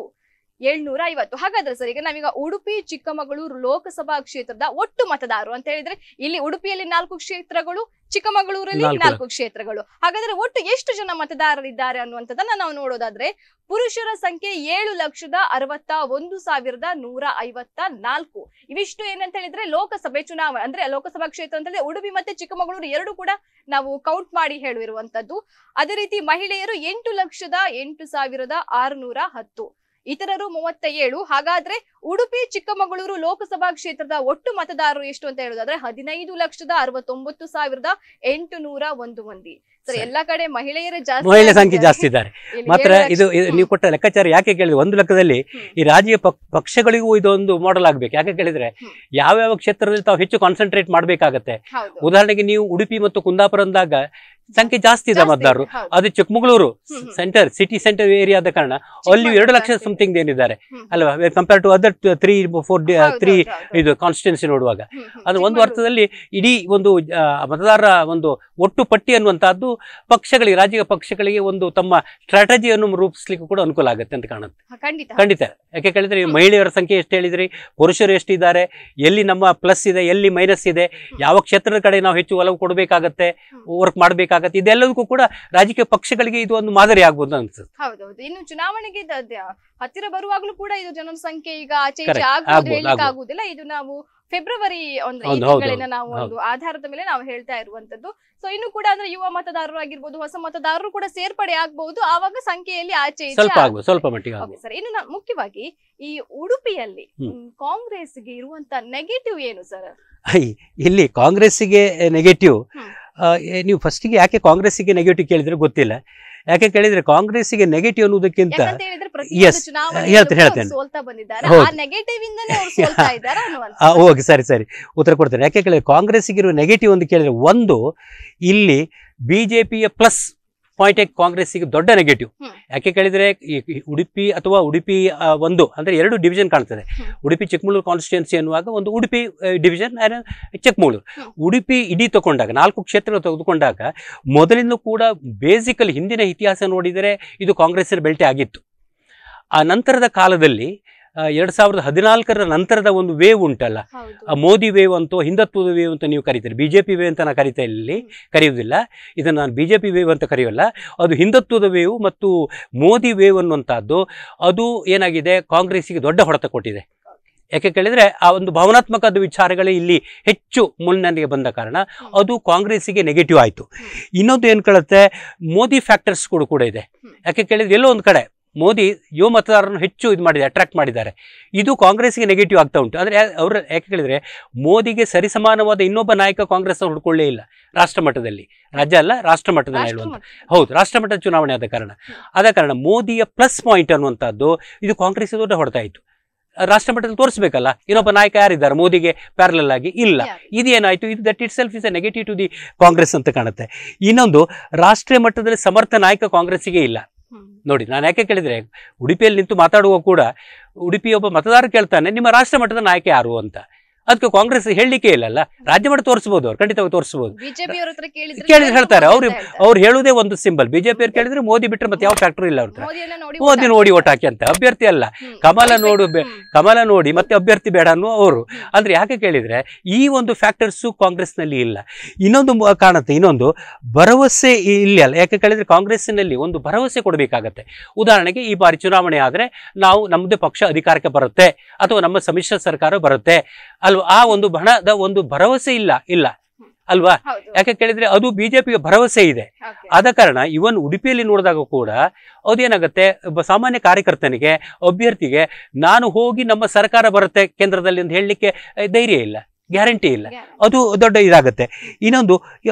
ಏಳ್ನೂರ ಐವತ್ತು ಹಾಗಾದ್ರೆ ಸರ್ ಈಗ ನಾವೀಗ ಉಡುಪಿ ಚಿಕ್ಕಮಗಳೂರು ಲೋಕಸಭಾ ಕ್ಷೇತ್ರದ ಒಟ್ಟು ಮತದಾರರು ಅಂತ ಹೇಳಿದ್ರೆ ಇಲ್ಲಿ ಉಡುಪಿಯಲ್ಲಿ ನಾಲ್ಕು ಕ್ಷೇತ್ರಗಳು ಚಿಕ್ಕಮಗಳೂರಲ್ಲಿ ನಾಲ್ಕು ಕ್ಷೇತ್ರಗಳು ಹಾಗಾದ್ರೆ ಒಟ್ಟು ಎಷ್ಟು ಜನ ಮತದಾರರಿದ್ದಾರೆ ಅನ್ನುವಂಥದ್ದನ್ನ ನಾವು ನೋಡೋದಾದ್ರೆ ಪುರುಷರ ಸಂಖ್ಯೆ ಏಳು ಲಕ್ಷದ ಅರವತ್ತ ಒಂದು ಸಾವಿರದ ನೂರ ಐವತ್ತ ನಾಲ್ಕು ಇವಿಷ್ಟು ಏನಂತ ಹೇಳಿದ್ರೆ ಲೋಕಸಭೆ ಚುನಾವಣೆ ಅಂದ್ರೆ ಲೋಕಸಭಾ ಕ್ಷೇತ್ರ ಅಂತ ಹೇಳಿದ್ರೆ ಉಡುಪಿ ಮತ್ತೆ ಚಿಕ್ಕಮಗಳೂರು ಎರಡು ಕೂಡ ನಾವು ಕೌಂಟ್ ಮಾಡಿ ಹೇಳುವಂತದ್ದು ಅದೇ ರೀತಿ ಮಹಿಳೆಯರು ಎಂಟು ಲಕ್ಷದ ಎಂಟು ಸಾವಿರದ ಆರುನೂರ ಹತ್ತು ಇತರರು ಮೂವತ್ತ ಏಳು ಹಾಗಾದ್ರೆ ಉಡುಪಿ ಚಿಕ್ಕಮಗಳೂರು ಲೋಕಸಭಾ ಕ್ಷೇತ್ರದ ಒಟ್ಟು ಮತದಾರರು ಎಷ್ಟು ಅಂತ ಹೇಳುದಾದ್ರೆ ಹದಿನೈದು ಲಕ್ಷದ ಅರವತ್ತೊಂಬತ್ತು ಸಾವಿರದ ಎಂಟು ನೂರ ಒಂದು ಮಂದಿ ಸರ್ ಎಲ್ಲಾ ಕಡೆ ಮಹಿಳೆಯರ ಜಾಸ್ತಿ ಮಹಿಳೆ ಸಂಖ್ಯೆ ಜಾಸ್ತಿ ಇದ್ದಾರೆ ಮಾತ್ರ ಇದು ನೀವು ಕೊಟ್ಟ ಲೆಕ್ಕಾಚಾರ ಯಾಕೆ ಕೇಳಿದ್ರೆ ಒಂದು ಲೆಕ್ಕದಲ್ಲಿ ಈ ರಾಜ್ಯ ಪಕ್ಷಗಳಿಗೂ ಇದೊಂದು ಮಾಡಲ್ ಆಗ್ಬೇಕು ಯಾಕೆ ಕೇಳಿದ್ರೆ ಯಾವ್ಯಾವ ಕ್ಷೇತ್ರದಲ್ಲಿ ತಾವು ಹೆಚ್ಚು ಕಾನ್ಸಂಟ್ರೇಟ್ ಮಾಡಬೇಕಾಗತ್ತೆ ಉದಾಹರಣೆಗೆ ನೀವು ಉಡುಪಿ ಮತ್ತು ಕುಂದಾಪುರ ಅಂದಾಗ ಸಂಖ್ಯೆ ಜಾಸ್ತಿ ಇದೆ ಮತದಾರರು ಅದು Chikkamagaluru centre city centre area ಆದ ಕಾರಣ ಅಲ್ಲಿ ಎರಡು ಲಕ್ಷ ಸಮಥಿಂಗ್ ಏನಿದ್ದಾರೆ ಅಲ್ವಾ compare to other three four three ಇದು ಕಾನ್ಸ್ಟಿಟ್ಯೂನ್ಸಿ ನೋಡುವಾಗ ಅದು ಒಂದು ಅರ್ಥದಲ್ಲಿ ಇಡೀ ಒಂದು ಮತದಾರರ ಒಂದು ಒಟ್ಟು ಪಟ್ಟಿ ಅನ್ನುವಂತಹದ್ದು ಪಕ್ಷಗಳಿಗೆ ರಾಜಕೀಯ ಪಕ್ಷಗಳಿಗೆ ಒಂದು ತಮ್ಮ ಸ್ಟ್ರಾಟಜಿಯನ್ನು ರೂಪಿಸ್ಲಿಕ್ಕೆ ಕೂಡ ಅನುಕೂಲ ಆಗುತ್ತೆ ಅಂತ ಕಾಣುತ್ತೆ ಖಂಡಿತ ಯಾಕೆ ಕೇಳಿದ್ರೆ ಮಹಿಳೆಯರ ಸಂಖ್ಯೆ ಎಷ್ಟು ಹೇಳಿದ್ರಿ ಪುರುಷರು ಎಷ್ಟಿದ್ದಾರೆ ಎಲ್ಲಿ ನಮ್ಮ ಪ್ಲಸ್ ಇದೆ ಎಲ್ಲಿ ಮೈನಸ್ ಇದೆ ಯಾವ ಕ್ಷೇತ್ರದ ಕಡೆ ನಾವು ಹೆಚ್ಚು ಒಲವು ಕೊಡಬೇಕಾಗತ್ತೆ ವರ್ಕ್ ಮಾಡಬೇಕಾಗ ಮಾಡಬೇಕಾಗತ್ತೆ ಇದೆಲ್ಲದಕ್ಕೂ ಕೂಡ ರಾಜಕೀಯ ಪಕ್ಷಗಳಿಗೆ ಇದು ಒಂದು ಮಾದರಿ ಆಗ್ಬೋದು ಅನ್ಸುತ್ತೆ ಹೌದೌದು ಇನ್ನು ಚುನಾವಣೆಗೆ ಹತ್ತಿರ ಬರುವಾಗಲೂ ಕೂಡ ಇದು ಜನಸಂಖ್ಯೆ ಈಗ ಆಚೆ ಆಗುವುದಿಲ್ಲ ಇದು ನಾವು ಫೆಬ್ರವರಿ ಒಂದು ನಾವು ಒಂದು ಆಧಾರದ ಮೇಲೆ ನಾವು ಹೇಳ್ತಾ ಇರುವಂತದ್ದು ಸೊ ಇನ್ನು ಕೂಡ ಅಂದ್ರೆ ಯುವ ಮತದಾರರು ಆಗಿರ್ಬೋದು ಹೊಸ ಮತದಾರರು ಕೂಡ ಸೇರ್ಪಡೆ ಆಗ್ಬಹುದು ಆವಾಗ ಸಂಖ್ಯೆಯಲ್ಲಿ ಆಚೆ ಸ್ವಲ್ಪ ಸರ್ ಇನ್ನು ಮುಖ್ಯವಾಗಿ ಈ ಉಡುಪಿಯಲ್ಲಿ ಕಾಂಗ್ರೆಸ್ಗೆ ಇರುವಂತ ನೆಗೆಟಿವ್ ಏನು ಸರ್ ಇಲ್ಲಿ ಕಾಂಗ್ರೆಸ್ಗೆ ನೆಗೆಟಿವ್ ನೀವು ಫಸ್ಟಿಗೆ ಯಾಕೆ ಕಾಂಗ್ರೆಸ್ಗೆ ನೆಗೆಟಿವ್ ಕೇಳಿದ್ರೆ ಗೊತ್ತಿಲ್ಲ ಯಾಕೆ ಕೇಳಿದ್ರೆ ಕಾಂಗ್ರೆಸ್ಗೆ ನೆಗೆಟಿವ್ ಅನ್ನೋದಕ್ಕಿಂತ ಎಸ್ ಹೇಳ್ತೇನೆ ಹೇಳ್ತೇನೆ ಹೋಗಿ ಸರಿ ಸರಿ ಉತ್ತರ ಕೊಡ್ತೇನೆ ಯಾಕೆ ಕೇಳಿದ್ರೆ ಇರುವ ನೆಗೆಟಿವ್ ಅಂತ ಕೇಳಿದ್ರೆ ಒಂದು ಇಲ್ಲಿ ಬಿಜೆಪಿಯ ಪ್ಲಸ್ ಪಾಯಿಂಟ್ ಕಾಂಗ್ರೆಸ್ಸಿಗೆ ದೊಡ್ಡ ನೆಗೆಟಿವ್ ಯಾಕೆ ಕೇಳಿದ್ರೆ ಉಡುಪಿ ಅಥವಾ ಉಡುಪಿ ಒಂದು ಅಂದ್ರೆ ಎರಡು ಡಿವಿಷನ್ ಕಾಣ್ತದೆ ಉಡುಪಿ ಚಿಕ್ಕಮಗಳೂರು ಕಾನ್ಸ್ಟಿಟ್ಯೂನ್ಸಿ ಅನ್ನುವಾಗ ಒಂದು ಉಡುಪಿ ಡಿವಿಷನ್ ಚಿಕ್ಕಮಗಳೂರು ಉಡುಪಿ ಇಡೀ ತಗೊಂಡಾಗ ನಾಲ್ಕು ಕ್ಷೇತ್ರಗಳು ತೆಗೆದುಕೊಂಡಾಗ ಮೊದಲಿಂದ ಕೂಡ ಬೇಸಿಕಲ್ ಹಿಂದಿನ ಇತಿಹಾಸ ನೋಡಿದರೆ ಇದು ಕಾಂಗ್ರೆಸ್ಸಿನ ಬೆಲ್ಟಿ ಆಗಿತ್ತು ಆ ನಂತರದ ಕಾಲದಲ್ಲಿ ಎರಡು ಸಾವಿರದ ಹದಿನಾಲ್ಕರ ನಂತರದ ಒಂದು ವೇವ್ ಉಂಟಲ್ಲ ಮೋದಿ ವೇವ್ ಅಂತೂ ಹಿಂದುತ್ವದ ವೇವ್ ಅಂತ ನೀವು ಕರಿತೀರಿ ಬಿ ಜೆ ಪಿ ವೇವ್ ಅಂತ ನಾನು ಕರಿತಾ ಇಲ್ಲಿ ಕರೆಯುವುದಿಲ್ಲ ಇದನ್ನು ನಾನು ಬಿ ಜೆ ಪಿ ವೇವ್ ಅಂತ ಕರೆಯೋಲ್ಲ ಅದು ಹಿಂದುತ್ವದ ವೇವ್ ಮತ್ತು ಮೋದಿ ವೇವ್ ಅನ್ನುವಂಥದ್ದು ಅದು ಏನಾಗಿದೆ ಕಾಂಗ್ರೆಸ್ಸಿಗೆ ದೊಡ್ಡ ಹೊಡೆತ ಕೊಟ್ಟಿದೆ ಯಾಕೆ ಕೇಳಿದರೆ ಆ ಒಂದು ಭಾವನಾತ್ಮಕದ ವಿಚಾರಗಳೇ ಇಲ್ಲಿ ಹೆಚ್ಚು ಮುನ್ನನೆಗೆ ಬಂದ ಕಾರಣ ಅದು ಕಾಂಗ್ರೆಸ್ಸಿಗೆ ನೆಗೆಟಿವ್ ಆಯಿತು ಇನ್ನೊಂದು ಏನು ಕೇಳುತ್ತೆ ಮೋದಿ ಫ್ಯಾಕ್ಟರ್ಸ್ಗಳು ಕೂಡ ಇದೆ ಯಾಕೆ ಕೇಳಿದರೆ ಎಲ್ಲೋ ಒಂದು ಕಡೆ ಮೋದಿ ಯುವ ಮತದಾರರನ್ನು ಹೆಚ್ಚು ಇದು ಮಾಡಿದೆ ಅಟ್ರಾಕ್ಟ್ ಮಾಡಿದ್ದಾರೆ ಇದು ಕಾಂಗ್ರೆಸ್ಗೆ ನೆಗೆಟಿವ್ ಆಗ್ತಾ ಉಂಟು ಅಂದರೆ ಅವರು ಯಾಕೆ ಕೇಳಿದರೆ ಮೋದಿಗೆ ಸರಿಸಮಾನವಾದ ಇನ್ನೊಬ್ಬ ನಾಯಕ ಕಾಂಗ್ರೆಸ್ ಅವರು ಹುಡ್ಕೊಳ್ಳೇ ಇಲ್ಲ ರಾಷ್ಟ್ರ ಮಟ್ಟದಲ್ಲಿ ರಾಜ್ಯ ಅಲ್ಲ ರಾಷ್ಟ್ರ ಮಟ್ಟದ ಹೇಳುವಂಥ ಹೌದು ರಾಷ್ಟ್ರ ಮಟ್ಟದ ಚುನಾವಣೆ ಆದ ಕಾರಣ ಆದ ಕಾರಣ ಮೋದಿಯ ಪ್ಲಸ್ ಪಾಯಿಂಟ್ ಅನ್ನುವಂಥದ್ದು ಇದು ಕಾಂಗ್ರೆಸ್ ದೊಡ್ಡ ಹೊಡೆತಾಯಿತು ರಾಷ್ಟ್ರ ಮಟ್ಟದಲ್ಲಿ ತೋರಿಸಬೇಕಲ್ಲ ಇನ್ನೊಬ್ಬ ನಾಯಕ ಯಾರಿದ್ದಾರೆ ಮೋದಿಗೆ ಪ್ಯಾರಲಲ್ ಆಗಿ ಇಲ್ಲ ಇದೇನಾಯಿತು ಇದು that itself is a negative to the Congress ಅಂತ ಕಾಣುತ್ತೆ ಇನ್ನೊಂದು ರಾಷ್ಟ್ರೀಯ ಮಟ್ಟದಲ್ಲಿ ಸಮರ್ಥ ನಾಯಕ ಕಾಂಗ್ರೆಸ್ಸಿಗೆ ಇಲ್ಲ ನೋಡಿ ನಾನು ಯಾಕೆ ಕೇಳಿದ್ರೆ ಉಡುಪಿಯಲ್ಲಿ ನಿಂತು ಮಾತಾಡುವ ಕೂಡ ಉಡುಪಿಯೊಬ್ಬ ಒಬ್ಬ ಮತದಾರ ಕೇಳ್ತಾನೆ ನಿಮ್ಮ ರಾಷ್ಟ್ರ ಮಟ್ಟದ ನಾಯಕ ಯಾರು ಅಂತ ಅದಕ್ಕೆ ಕಾಂಗ್ರೆಸ್ ಹೇಳಲಿಕ್ಕೆ ಇಲ್ಲಲ್ಲ ರಾಜ್ಯ ಮಾಡಿ ತೋರಿಸಬಹುದು ಅವ್ರು ಖಂಡಿತವಾಗಿ ತೋರಿಸಬಹುದು ಕೇಳಿದ್ರೆ ಹೇಳ್ತಾರೆ ಅವ್ರು ಅವ್ರು ಹೇಳುವುದೇ ಒಂದು ಸಿಂಬಲ್ ಬಿಜೆಪಿ ಕೇಳಿದ್ರೆ ಮೋದಿ ಬಿಟ್ಟರೆ ಮತ್ತೆ ಯಾವ ಫ್ಯಾಕ್ಟರ್ ಇಲ್ಲ ಅವ್ರ ಮೋದಿ ನೋಡಿ ಓಟ್ ಹಾಕಿ ಅಂತ ಅಭ್ಯರ್ಥಿ ಅಲ್ಲ ಕಮಲ ನೋಡು ಕಮಲ ನೋಡಿ ಮತ್ತೆ ಅಭ್ಯರ್ಥಿ ಬೇಡ ಅನ್ನೋ ಅವರು ಅಂದ್ರೆ ಯಾಕೆ ಕೇಳಿದ್ರೆ ಈ ಒಂದು ಫ್ಯಾಕ್ಟರ್ಸು ಕಾಂಗ್ರೆಸ್ನಲ್ಲಿ ಇಲ್ಲ ಇನ್ನೊಂದು ಕಾಣುತ್ತೆ ಇನ್ನೊಂದು ಭರವಸೆ ಇಲ್ಲ ಅಲ್ಲ ಯಾಕೆ ಕೇಳಿದ್ರೆ ನಲ್ಲಿ ಒಂದು ಭರವಸೆ ಕೊಡಬೇಕಾಗತ್ತೆ ಉದಾಹರಣೆಗೆ ಈ ಬಾರಿ ಚುನಾವಣೆ ಆದರೆ ನಾವು ನಮ್ಮದೇ ಪಕ್ಷ ಅಧಿಕಾರಕ್ಕೆ ಬರುತ್ತೆ ಅಥವಾ ನಮ್ಮ ಸಮ್ಮಿಶ್ರ ಸರ್ಕಾರ ಬರುತ್ತೆ ಅಲ್ಲ ಅಲ್ವಾ ಆ ಒಂದು ಬಣದ ಒಂದು ಭರವಸೆ ಇಲ್ಲ ಇಲ್ಲ ಅಲ್ವಾ ಯಾಕೆ ಕೇಳಿದ್ರೆ ಅದು ಬಿಜೆಪಿಗೆ ಭರವಸೆ ಇದೆ ಆದ ಕಾರಣ ಇವನ್ ಉಡುಪಿಯಲ್ಲಿ ನೋಡಿದಾಗ ಕೂಡ ಅದೇನಾಗುತ್ತೆ ಒಬ್ಬ ಸಾಮಾನ್ಯ ಕಾರ್ಯಕರ್ತನಿಗೆ ಅಭ್ಯರ್ಥಿಗೆ ನಾನು ಹೋಗಿ ನಮ್ಮ ಸರ್ಕಾರ ಬರುತ್ತೆ ಕೇಂದ್ರದಲ್ಲಿ ಅಂತ ಹೇಳಲಿಕ್ಕೆ ಧೈರ್ಯ ಇಲ್ಲ ಗ್ಯಾರಂಟಿ ಇಲ್ಲ ಅದು ದೊಡ್ಡ ಇದಾಗುತ್ತೆ ಇನ್ನೊಂದು ಈ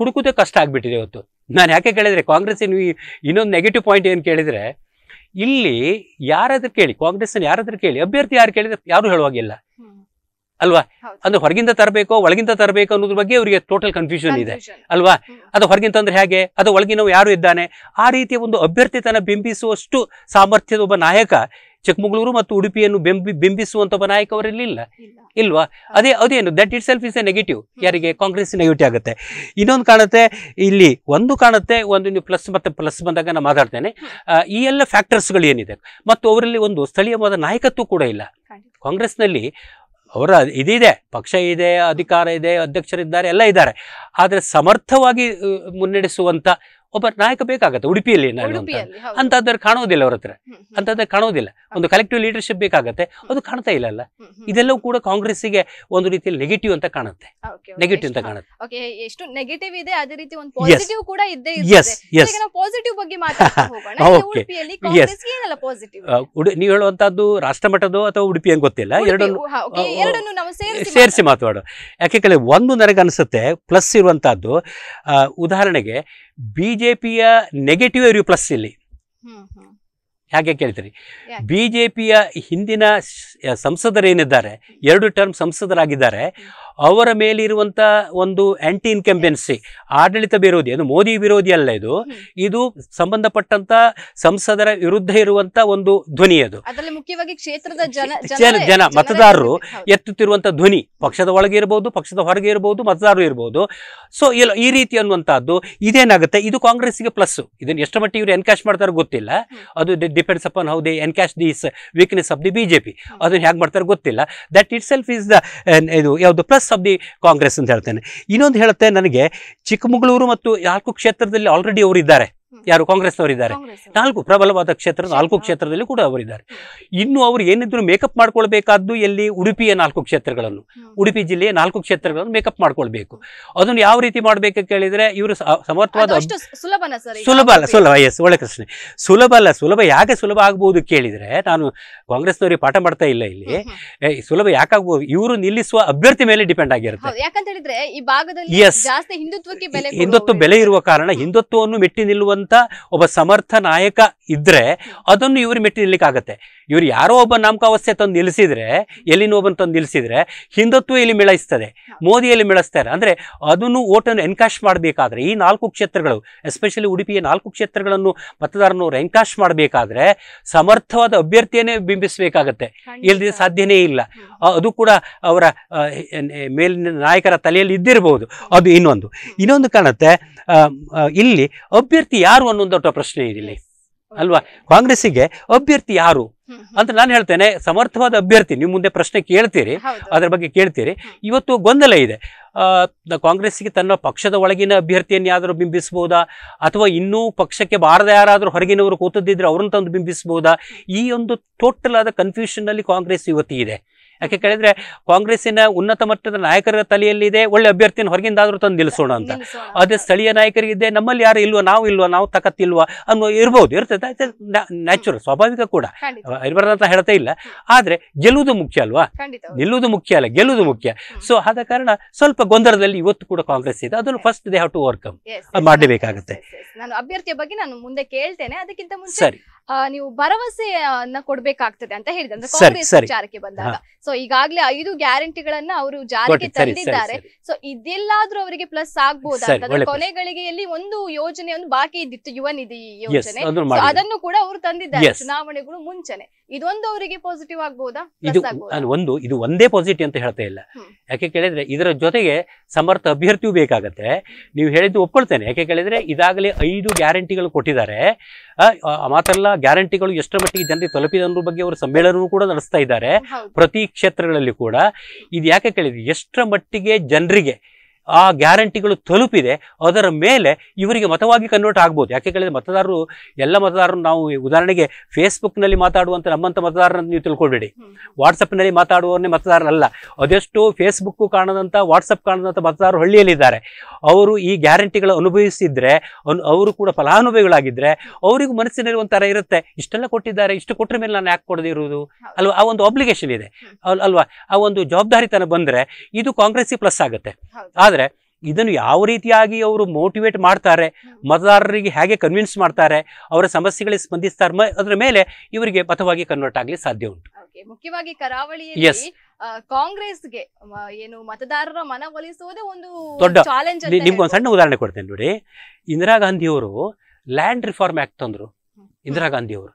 ಹುಡುಕೋದೆ ಕಷ್ಟ ಆಗ್ಬಿಟ್ಟಿದೆ ಇವತ್ತು ನಾನು ಯಾಕೆ ಕೇಳಿದ್ರೆ ಕಾಂಗ್ರೆಸ್ ಇನ್ನೊಂದು ನೆಗೆಟಿವ್ ಪಾಯಿಂಟ್ ಏನು ಕೇಳಿದ್ರೆ ಇಲ್ಲಿ ಯಾರಾದ್ರೂ ಕೇಳಿ ಕಾಂಗ್ರೆಸ್ ಯಾರಾದ್ರೂ ಕೇಳಿ ಅಭ್ಯರ್ಥಿ ಯಾರು ಕೇಳಿದ್ರೆ ಯಾರು ಹೇಳುವಾಗಿಲ್ಲ ಅಲ್ವಾ ಅಂದ್ರೆ ಹೊರಗಿಂದ ತರಬೇಕೋ ಒಳಗಿಂದ ತರಬೇಕು ಅನ್ನೋದ್ರ ಬಗ್ಗೆ ಅವರಿಗೆ ಟೋಟಲ್ ಕನ್ಫ್ಯೂಷನ್ ಇದೆ ಅಲ್ವಾ ಅದು ಹೊರಗಿಂತ ಅಂದ್ರೆ ಹೇಗೆ ಅದು ಒಳಗಿನವ ಯಾರು ಇದ್ದಾನೆ ಆ ರೀತಿಯ ಒಂದು ಅಭ್ಯರ್ಥಿತನ ಬಿಂಬಿಸುವಷ್ಟು ಸಾಮರ್ಥ್ಯದ ಒಬ್ಬ ನಾಯಕ ಚಿಕ್ಕಮಗಳೂರು ಮತ್ತು ಉಡುಪಿಯನ್ನು ಬೆಂಬಿ ಬಿಂಬಿಸುವಂತ ಒಬ್ಬ ನಾಯಕ ಅವರಲ್ಲಿ ಇಲ್ಲ ಇಲ್ವಾ ಅದೇ ಅದೇನು that itself is a negative ಯಾರಿಗೆ ಕಾಂಗ್ರೆಸ್ ನೆಗೆಟಿವ್ ಆಗುತ್ತೆ ಇನ್ನೊಂದು ಕಾಣುತ್ತೆ ಇಲ್ಲಿ ಒಂದು ಕಾಣುತ್ತೆ ಒಂದು ನೀವು ಪ್ಲಸ್ ಮತ್ತೆ ಪ್ಲಸ್ ಬಂದಾಗ ನಾನು ಮಾತಾಡ್ತೇನೆ ಈ ಎಲ್ಲ ಫ್ಯಾಕ್ಟರ್ಸ್ಗಳು ಏನಿದೆ ಮತ್ತು ಅವರಲ್ಲಿ ಒಂದು ಸ್ಥಳೀಯವಾದ ನಾಯಕತ್ವ ಕೂಡ ಇಲ್ಲ ಕಾಂಗ್ರೆಸ್ನಲ್ಲಿ ಅವರ ಇದಿದೆ ಪಕ್ಷ ಇದೆ ಅಧಿಕಾರ ಇದೆ ಅಧ್ಯಕ್ಷರಿದ್ದಾರೆ ಎಲ್ಲ ಇದ್ದಾರೆ ಆದರೆ ಸಮರ್ಥವಾಗಿ ಮುನ್ನಡೆಸುವಂಥ ಒಬ್ಬ ನಾಯಕ ಬೇಕಾಗತ್ತೆ ಉಡುಪಿಯಲ್ಲಿ ನಾನು ಕಾಣೋದಿಲ್ಲ ಅವ್ರ ಹತ್ರ ಅಂತಂದ್ರೆ ಕಾಣೋದಿಲ್ಲ ಒಂದು ಕಲೆಕ್ಟಿವ್ ಲೀಡರ್ಶಿಪ್ ಬೇಕಾಗತ್ತೆ ಅದು ಕಾಣ್ತಾ ಇಲ್ಲಲ್ಲ ಇದೆಲ್ಲವೂ ಕೂಡ ಕಾಂಗ್ರೆಸ್ ಗೆ ಒಂದು ರೀತಿಯಲ್ಲಿ ನೆಗೆಟಿವ್ ಅಂತ ಕಾಣುತ್ತೆ ನೆಗೆಟಿವ್ ಅಂತ ಕಾಣುತ್ತೆ ಓಕೆ ಎಷ್ಟು ನೆಗೆಟಿವ್ ಇದೆ ಅದೇ ರೀತಿ ಒಂದು ಪಾಸಿಟಿವ್ ಬಗ್ಗೆ ನೀವು ಹೇಳುವಂತದ್ದು ರಾಷ್ಟ್ರಮಟ್ಟದೋ ಅಥವಾ ಉಡುಪಿ ಅಂತ ಗೊತ್ತಿಲ್ಲ ಎರಡನ್ನು ಎರಡನ್ನು ನಾವು ಸೇರಿಸಿ ಮಾತಾಡೋ ಯಾಕೆ ಒಂದು ನನಗೆ ಅನಿಸುತ್ತೆ ಪ್ಲಸ್ ಇರುವಂತಹದ್ದು ಉದಾಹರಣೆಗೆ ಬಿ ಜೆ ಪಿಯ ನೆಗೆಟಿವ್ ಇವ್ಯೂ ಪ್ಲಸ್ ಇಲ್ಲಿ ಹಾಗೆ ಕೇಳ್ತೀರಿ ಬಿ ಜೆ ಪಿಯ ಹಿಂದಿನ ಸಂಸದರೇನಿದ್ದಾರೆ ಎರಡು ಟರ್ಮ್ ಸಂಸದರಾಗಿದ್ದಾರೆ ಅವರ ಮೇಲಿರುವಂಥ ಒಂದು ಆಂಟಿ ಇನ್ಕಂಬೆನ್ಸಿ ಆಡಳಿತ ವಿರೋಧಿ ಅದು ಮೋದಿ ವಿರೋಧಿ ಅಲ್ಲ ಇದು ಇದು ಸಂಬಂಧಪಟ್ಟಂತ ಸಂಸದರ ವಿರುದ್ಧ ಇರುವಂತ ಒಂದು ಧ್ವನಿ ಅದು ಮುಖ್ಯವಾಗಿ ಕ್ಷೇತ್ರದ ಜನ ಜನ ಮತದಾರರು ಎತ್ತುತ್ತಿರುವಂತ ಧ್ವನಿ ಪಕ್ಷದ ಒಳಗೆ ಇರಬಹುದು ಪಕ್ಷದ ಹೊರಗೆ ಇರಬಹುದು ಮತದಾರರು ಇರಬಹುದು ಸೊ ಇಲ್ಲ ಈ ರೀತಿ ಅನ್ನುವಂಥದ್ದು ಇದೇನಾಗುತ್ತೆ ಇದು ಕಾಂಗ್ರೆಸ್ಗೆ ಪ್ಲಸ್ ಇದನ್ನು ಎಷ್ಟು ಮಟ್ಟಿಗೆ ಇವರು ಎನ್ಕ್ಯಾಶ್ ಮಾಡ್ತಾರೆ ಗೊತ್ತಿಲ್ಲ ಅದು depends upon how they encash this weakness of the BJP ಅದನ್ನು ಹೇಗೆ ಮಾಡ್ತಾರೆ ಗೊತ್ತಿಲ್ಲ that itself is the ಇದು ಯಾವುದು plus miss of the Congress ಅಂತ ಹೇಳ್ತೇನೆ ಇನ್ನೊಂದು ಹೇಳುತ್ತೆ ನನಗೆ ಚಿಕ್ಕಮಗಳೂರು ಮತ್ತು ಯಾಲ್ಕು ಕ್ಷೇತ್ರದಲ್ಲಿ ಆಲ್ರೆಡಿ ಅವರು ಇದ್ದಾರೆ ಯಾರು ಕಾಂಗ್ರೆಸ್ನವರಿದ್ದಾರೆ ನಾಲ್ಕು ಪ್ರಬಲವಾದ ಕ್ಷೇತ್ರ ನಾಲ್ಕು ಕ್ಷೇತ್ರದಲ್ಲಿ ಕೂಡ ಅವರಿದ್ದಾರೆ ಇನ್ನು ಅವರು ಏನಿದ್ರು ಮೇಕಪ್ ಮಾಡ್ಕೊಳ್ಬೇಕಾದ್ದು ಎಲ್ಲಿ ಉಡುಪಿಯ ನಾಲ್ಕು ಕ್ಷೇತ್ರಗಳನ್ನು ಉಡುಪಿ ಜಿಲ್ಲೆಯ ನಾಲ್ಕು ಕ್ಷೇತ್ರಗಳನ್ನು ಮೇಕಪ್ ಮಾಡ್ಕೊಳ್ಬೇಕು ಅದನ್ನು ಯಾವ ರೀತಿ ಮಾಡ್ಬೇಕು ಕೇಳಿದ್ರೆ ಇವರು ಸಮರ್ಥವಾದ ಸುಲಭ ಅಲ್ಲ ಸುಲಭ ಎಸ್ ಒಳ್ಳೆ ಕೃಷ್ಣ ಸುಲಭ ಅಲ್ಲ ಸುಲಭ ಯಾಕೆ ಸುಲಭ ಆಗ್ಬಹುದು ಕೇಳಿದ್ರೆ ನಾನು ಕಾಂಗ್ರೆಸ್ನವರಿಗೆ ಪಾಠ ಮಾಡ್ತಾ ಇಲ್ಲ ಇಲ್ಲಿ ಸುಲಭ ಯಾಕಾಗಬಹುದು ಇವರು ನಿಲ್ಲಿಸುವ ಅಭ್ಯರ್ಥಿ ಮೇಲೆ ಡಿಪೆಂಡ್ ಆಗಿರುತ್ತೆ ಯಾಕಂತ ಹೇಳಿದ್ರೆ ಈ ಭಾಗದಲ್ಲಿ ಹಿಂದುತ್ವಕ್ಕೆ ಬೆಲೆ ಇರುವ ಕಾರಣ ಹಿಂದುತ್ವವನ್ನು ಮೆಟ್ಟಿ ನಿಲ್ಲುವಂತ ಅಂತ ಒಬ್ಬ ಸಮರ್ಥ ನಾಯಕ ಇದ್ರೆ ಅದನ್ನು ಇವರು ಮೆಟ್ಟಿ ನಿಲ್ಲಕ್ಕಾಗತ್ತೆ ಇವ್ರು ಯಾರೋ ಒಬ್ಬ ನಾಮಕಾವಸ್ಥೆ ತಂದು ನಿಲ್ಲಿಸಿದ್ರೆ ಒಬ್ಬನ ತಂದು ನಿಲ್ಲಿಸಿದರೆ ಹಿಂದುತ್ವ ಇಲ್ಲಿ ಮಿಳಿಸ್ತದೆ ಮೋದಿಯಲ್ಲಿ ಮಿಳಿಸ್ತಾರೆ ಅಂದರೆ ಅದನ್ನು ಓಟನ್ನು ಎನ್ಕಾಶ್ ಮಾಡಬೇಕಾದ್ರೆ ಈ ನಾಲ್ಕು ಕ್ಷೇತ್ರಗಳು ಎಸ್ಪೆಷಲಿ ಉಡುಪಿಯ ನಾಲ್ಕು ಕ್ಷೇತ್ರಗಳನ್ನು ಮತದಾರನವರು ಎನ್ಕಾಶ್ ಮಾಡಬೇಕಾದ್ರೆ ಸಮರ್ಥವಾದ ಅಭ್ಯರ್ಥಿಯನ್ನೇ ಬಿಂಬಿಸಬೇಕಾಗತ್ತೆ ಇಲ್ಲದೆ ಸಾಧ್ಯನೇ ಇಲ್ಲ ಅದು ಕೂಡ ಅವರ ಮೇಲಿನ ನಾಯಕರ ತಲೆಯಲ್ಲಿ ಇದ್ದಿರಬಹುದು ಅದು ಇನ್ನೊಂದು ಇನ್ನೊಂದು ಕಾಣುತ್ತೆ ಇಲ್ಲಿ ಅಭ್ಯರ್ಥಿ ಯಾರು ದೊಡ್ಡ ಪ್ರಶ್ನೆ ಇಲ್ಲಿ ಅಲ್ವಾ ಕಾಂಗ್ರೆಸ್ಸಿಗೆ ಅಭ್ಯರ್ಥಿ ಯಾರು ಅಂತ ನಾನು ಹೇಳ್ತೇನೆ ಸಮರ್ಥವಾದ ಅಭ್ಯರ್ಥಿ ನಿಮ್ಮ ಮುಂದೆ ಪ್ರಶ್ನೆ ಕೇಳ್ತೀರಿ ಅದರ ಬಗ್ಗೆ ಕೇಳ್ತೀರಿ ಇವತ್ತು ಗೊಂದಲ ಇದೆ ಕಾಂಗ್ರೆಸ್ಸಿಗೆ ತನ್ನ ಪಕ್ಷದ ಒಳಗಿನ ಅಭ್ಯರ್ಥಿಯನ್ನು ಯಾರಾದರೂ ಬಿಂಬಿಸಬಹುದಾ ಅಥವಾ ಇನ್ನೂ ಪಕ್ಷಕ್ಕೆ ಬಾರದ ಯಾರಾದರೂ ಹೊರಗಿನವರು ಕೂತದ್ದಿದ್ರೆ ಅವ್ರನ್ನ ತಂದು ಬಿಂಬಿಸ್ಬೋದಾ ಈ ಒಂದು ಟೋಟಲ್ ಆದ ಕನ್ಫ್ಯೂಷನ್ ಅಲ್ಲಿ ಕಾಂಗ್ರೆಸ್ ಇವತ್ತಿಗೆ ಇದೆ ಯಾಕೆ ಕೇಳಿದ್ರೆ ಕಾಂಗ್ರೆಸ್ಸಿನ ಉನ್ನತ ಮಟ್ಟದ ನಾಯಕರ ತಲೆಯಲ್ಲಿದೆ ಒಳ್ಳೆ ಅಭ್ಯರ್ಥಿನ ಹೊರಗಿಂದಾದ್ರೂ ತಂದು ನಿಲ್ಲಿಸೋಣ ಅಂತ ಅದೇ ಸ್ಥಳೀಯ ನಾಯಕರಿಗೆ ಇದೆ ನಮ್ಮಲ್ಲಿ ಯಾರು ಇಲ್ವಾ ನಾವು ಇಲ್ವಾ ನಾವು ತಕತ್ತಿಲ್ವ ಅನ್ನೋ ಇರ್ಬೋದು ಇರ್ತದೆ ನ್ಯಾಚುರಲ್ ಸ್ವಾಭಾವಿಕ ಕೂಡ ಅಂತ ಹೇಳ್ತಾ ಇಲ್ಲ ಆದರೆ ಗೆಲ್ಲುವುದು ಮುಖ್ಯ ಅಲ್ವಾ ನಿಲ್ಲುವುದು ಮುಖ್ಯ ಅಲ್ಲ ಗೆಲ್ಲುವುದು ಮುಖ್ಯ ಸೊ ಆದ ಕಾರಣ ಸ್ವಲ್ಪ ಗೊಂದಲದಲ್ಲಿ ಇವತ್ತು ಕೂಡ ಕಾಂಗ್ರೆಸ್ ಇದೆ ಅದನ್ನು first they how to overcome ಮಾಡಲೇಬೇಕಾಗುತ್ತೆ ನಾನು ಅಭ್ಯರ್ಥಿಯ ಬಗ್ಗೆ ನಾನು ಮುಂದೆ ಕೇಳ್ತೇನೆ ಅದಕ್ಕಿಂತ ಮುಂಚೆ ಸರಿ ನೀವು ಭರವಸೆಯನ್ನ ಕೊಡ್ಬೇಕಾಗ್ತದೆ ಅಂತ ಹೇಳಿದ್ರೆ ಅಂದ್ರೆ ಕಾಂಗ್ರೆಸ್ ವಿಚಾರಕ್ಕೆ ಬಂದಾಗ ಸೊ ಈಗಾಗಲೇ ಐದು ಗ್ಯಾರಂಟಿಗಳನ್ನ ಅವರು ಜಾರಿಗೆ ತಂದಿದ್ದಾರೆ ಸೊ ಇದೆಲ್ಲಾದ್ರೂ ಅವರಿಗೆ ಪ್ಲಸ್ ಆಗ್ಬಹುದು ಅಂತಂದ್ರೆ ಕೊನೆಗಳಿಗೆಯಲ್ಲಿ ಒಂದು ಯೋಜನೆ ಒಂದು ಬಾಕಿ ಇದ್ದಿತ್ತು ಯುವ ನಿಧಿ ಯೋಜನೆ ಅದನ್ನು ಕೂಡ ಅವರು ತಂದಿದ್ದಾರೆ ಚುನಾವಣೆಗಳು ಮುಂಚೆನೆ ಇದೊಂದು ಅವರಿಗೆ ಪಾಸಿಟಿವ್ ಆಗಬಹುದಾ ಇದು ನಾನು ಒಂದು ಇದು ಒಂದೇ ಪಾಸಿಟಿವ್ ಅಂತ ಹೇಳ್ತಾ ಇಲ್ಲ ಯಾಕೆ ಕೇಳಿದ್ರೆ ಇದರ ಜೊತೆಗೆ ಸಮರ್ಥ ಅಭ್ಯರ್ಥಿಯು ಬೇಕಾಗತ್ತೆ ನೀವು ಹೇಳಿದ್ದು ಒಪ್ಕೊಳ್ತೇನೆ ಯಾಕೆ ಕೇಳಿದ್ರೆ ಇದಾಗಲೇ ಐದು ಗ್ಯಾರಂಟಿಗಳು ಕೊಟ್ಟಿದ್ದಾರೆ ಮಾತ್ರಲ್ಲ ಗ್ಯಾರಂಟಿಗಳು ಎಷ್ಟರ ಮಟ್ಟಿಗೆ ಜನರಿಗೆ ತಲುಪಿದ ಬಗ್ಗೆ ಅವರು ಸಮ್ಮೇಳನವೂ ಕೂಡ ನಡೆಸ್ತಾ ಇದ್ದಾರೆ ಪ್ರತಿ ಕ್ಷೇತ್ರಗಳಲ್ಲಿ ಕೂಡ ಇದು ಯಾಕೆ ಕೇಳಿದ್ರೆ ಎಷ್ಟರ ಮಟ್ಟಿಗೆ ಜನರಿಗೆ ಆ ಗ್ಯಾರಂಟಿಗಳು ತಲುಪಿದೆ ಅದರ ಮೇಲೆ ಇವರಿಗೆ ಮತವಾಗಿ ಕನ್ವರ್ಟ್ ಆಗ್ಬೋದು ಯಾಕೆ ಕೇಳಿದ್ರೆ ಮತದಾರರು ಎಲ್ಲ ಮತದಾರರು ನಾವು ಉದಾಹರಣೆಗೆ ಫೇಸ್ಬುಕ್ನಲ್ಲಿ ಮಾತಾಡುವಂಥ ನಮ್ಮಂಥ ಮತದಾರರನ್ನು ನೀವು ತಿಳ್ಕೊಳ್ಬೇಡಿ ವಾಟ್ಸಪ್ನಲ್ಲಿ ಮಾತಾಡುವವರನ್ನೇ ಮತದಾರರಲ್ಲ ಅದೆಷ್ಟು ಫೇಸ್ಬುಕ್ಕು ಕಾಣದಂಥ ವಾಟ್ಸಪ್ ಕಾಣದಂಥ ಮತದಾರರು ಹಳ್ಳಿಯಲ್ಲಿದ್ದಾರೆ ಅವರು ಈ ಗ್ಯಾರಂಟಿಗಳು ಅನುಭವಿಸಿದ್ರೆ ಅವರು ಕೂಡ ಫಲಾನುಭವಿಗಳಾಗಿದ್ರೆ ಅವರಿಗೂ ಮನಸ್ಸಿನಲ್ಲಿ ಒಂಥರ ಇರುತ್ತೆ ಇಷ್ಟೆಲ್ಲ ಕೊಟ್ಟಿದ್ದಾರೆ ಇಷ್ಟು ಕೊಟ್ಟರೆ ಮೇಲೆ ನಾನು ಯಾಕೆ ಕೊಡದೇ ಇರುವುದು ಅಲ್ವಾ ಆ ಒಂದು ಅಬ್ಲಿಗೇಷನ್ ಇದೆ ಅಲ್ವಾ ಆ ಒಂದು ಜವಾಬ್ದಾರಿತನ ಬಂದರೆ ಇದು ಕಾಂಗ್ರೆಸ್ಗೆ ಪ್ಲಸ್ ಆಗುತ್ತೆ ಆದರೆ ಇದನ್ನು ಯಾವ ರೀತಿಯಾಗಿ ಅವರು ಮೋಟಿವೇಟ್ ಮಾಡ್ತಾರೆ ಮತದಾರರಿಗೆ ಹೇಗೆ ಕನ್ವಿನ್ಸ್ ಮಾಡ್ತಾರೆ ಅವರ ಸಮಸ್ಯೆಗಳಿಗೆ ಸ್ಪಂದಿಸ್ತಾರೆ ಅದರ ಮೇಲೆ ಇವರಿಗೆ ಪಥವಾಗಿ ಕನ್ವರ್ಟ್ ಆಗಲಿ ಸಾಧ್ಯ ಉಂಟು ಮುಖ್ಯವಾಗಿ ಕರಾವಳಿಯಲ್ಲಿ ಕಾಂಗ್ರೆಸ್ಗೆ ಏನು ಮತದಾರರ ಮನವೊಲಿಸುವುದೇ ಒಂದು ದೊಡ್ಡ ಚಾಲೆಂಜ್ ನಿಮ್ಗೆ ಒಂದು ಸಣ್ಣ ಉದಾಹರಣೆ ಕೊಡ್ತೇನೆ ನೋಡಿ ಇಂದಿರಾ ಗಾಂಧಿ ಅವರು ಲ್ಯಾಂಡ್ ರಿಫಾರ್ಮ್ ಆಕ್ಟ್ ತಂದ್ರು ಇಂದಿರಾ ಗಾಂಧಿ ಅವರು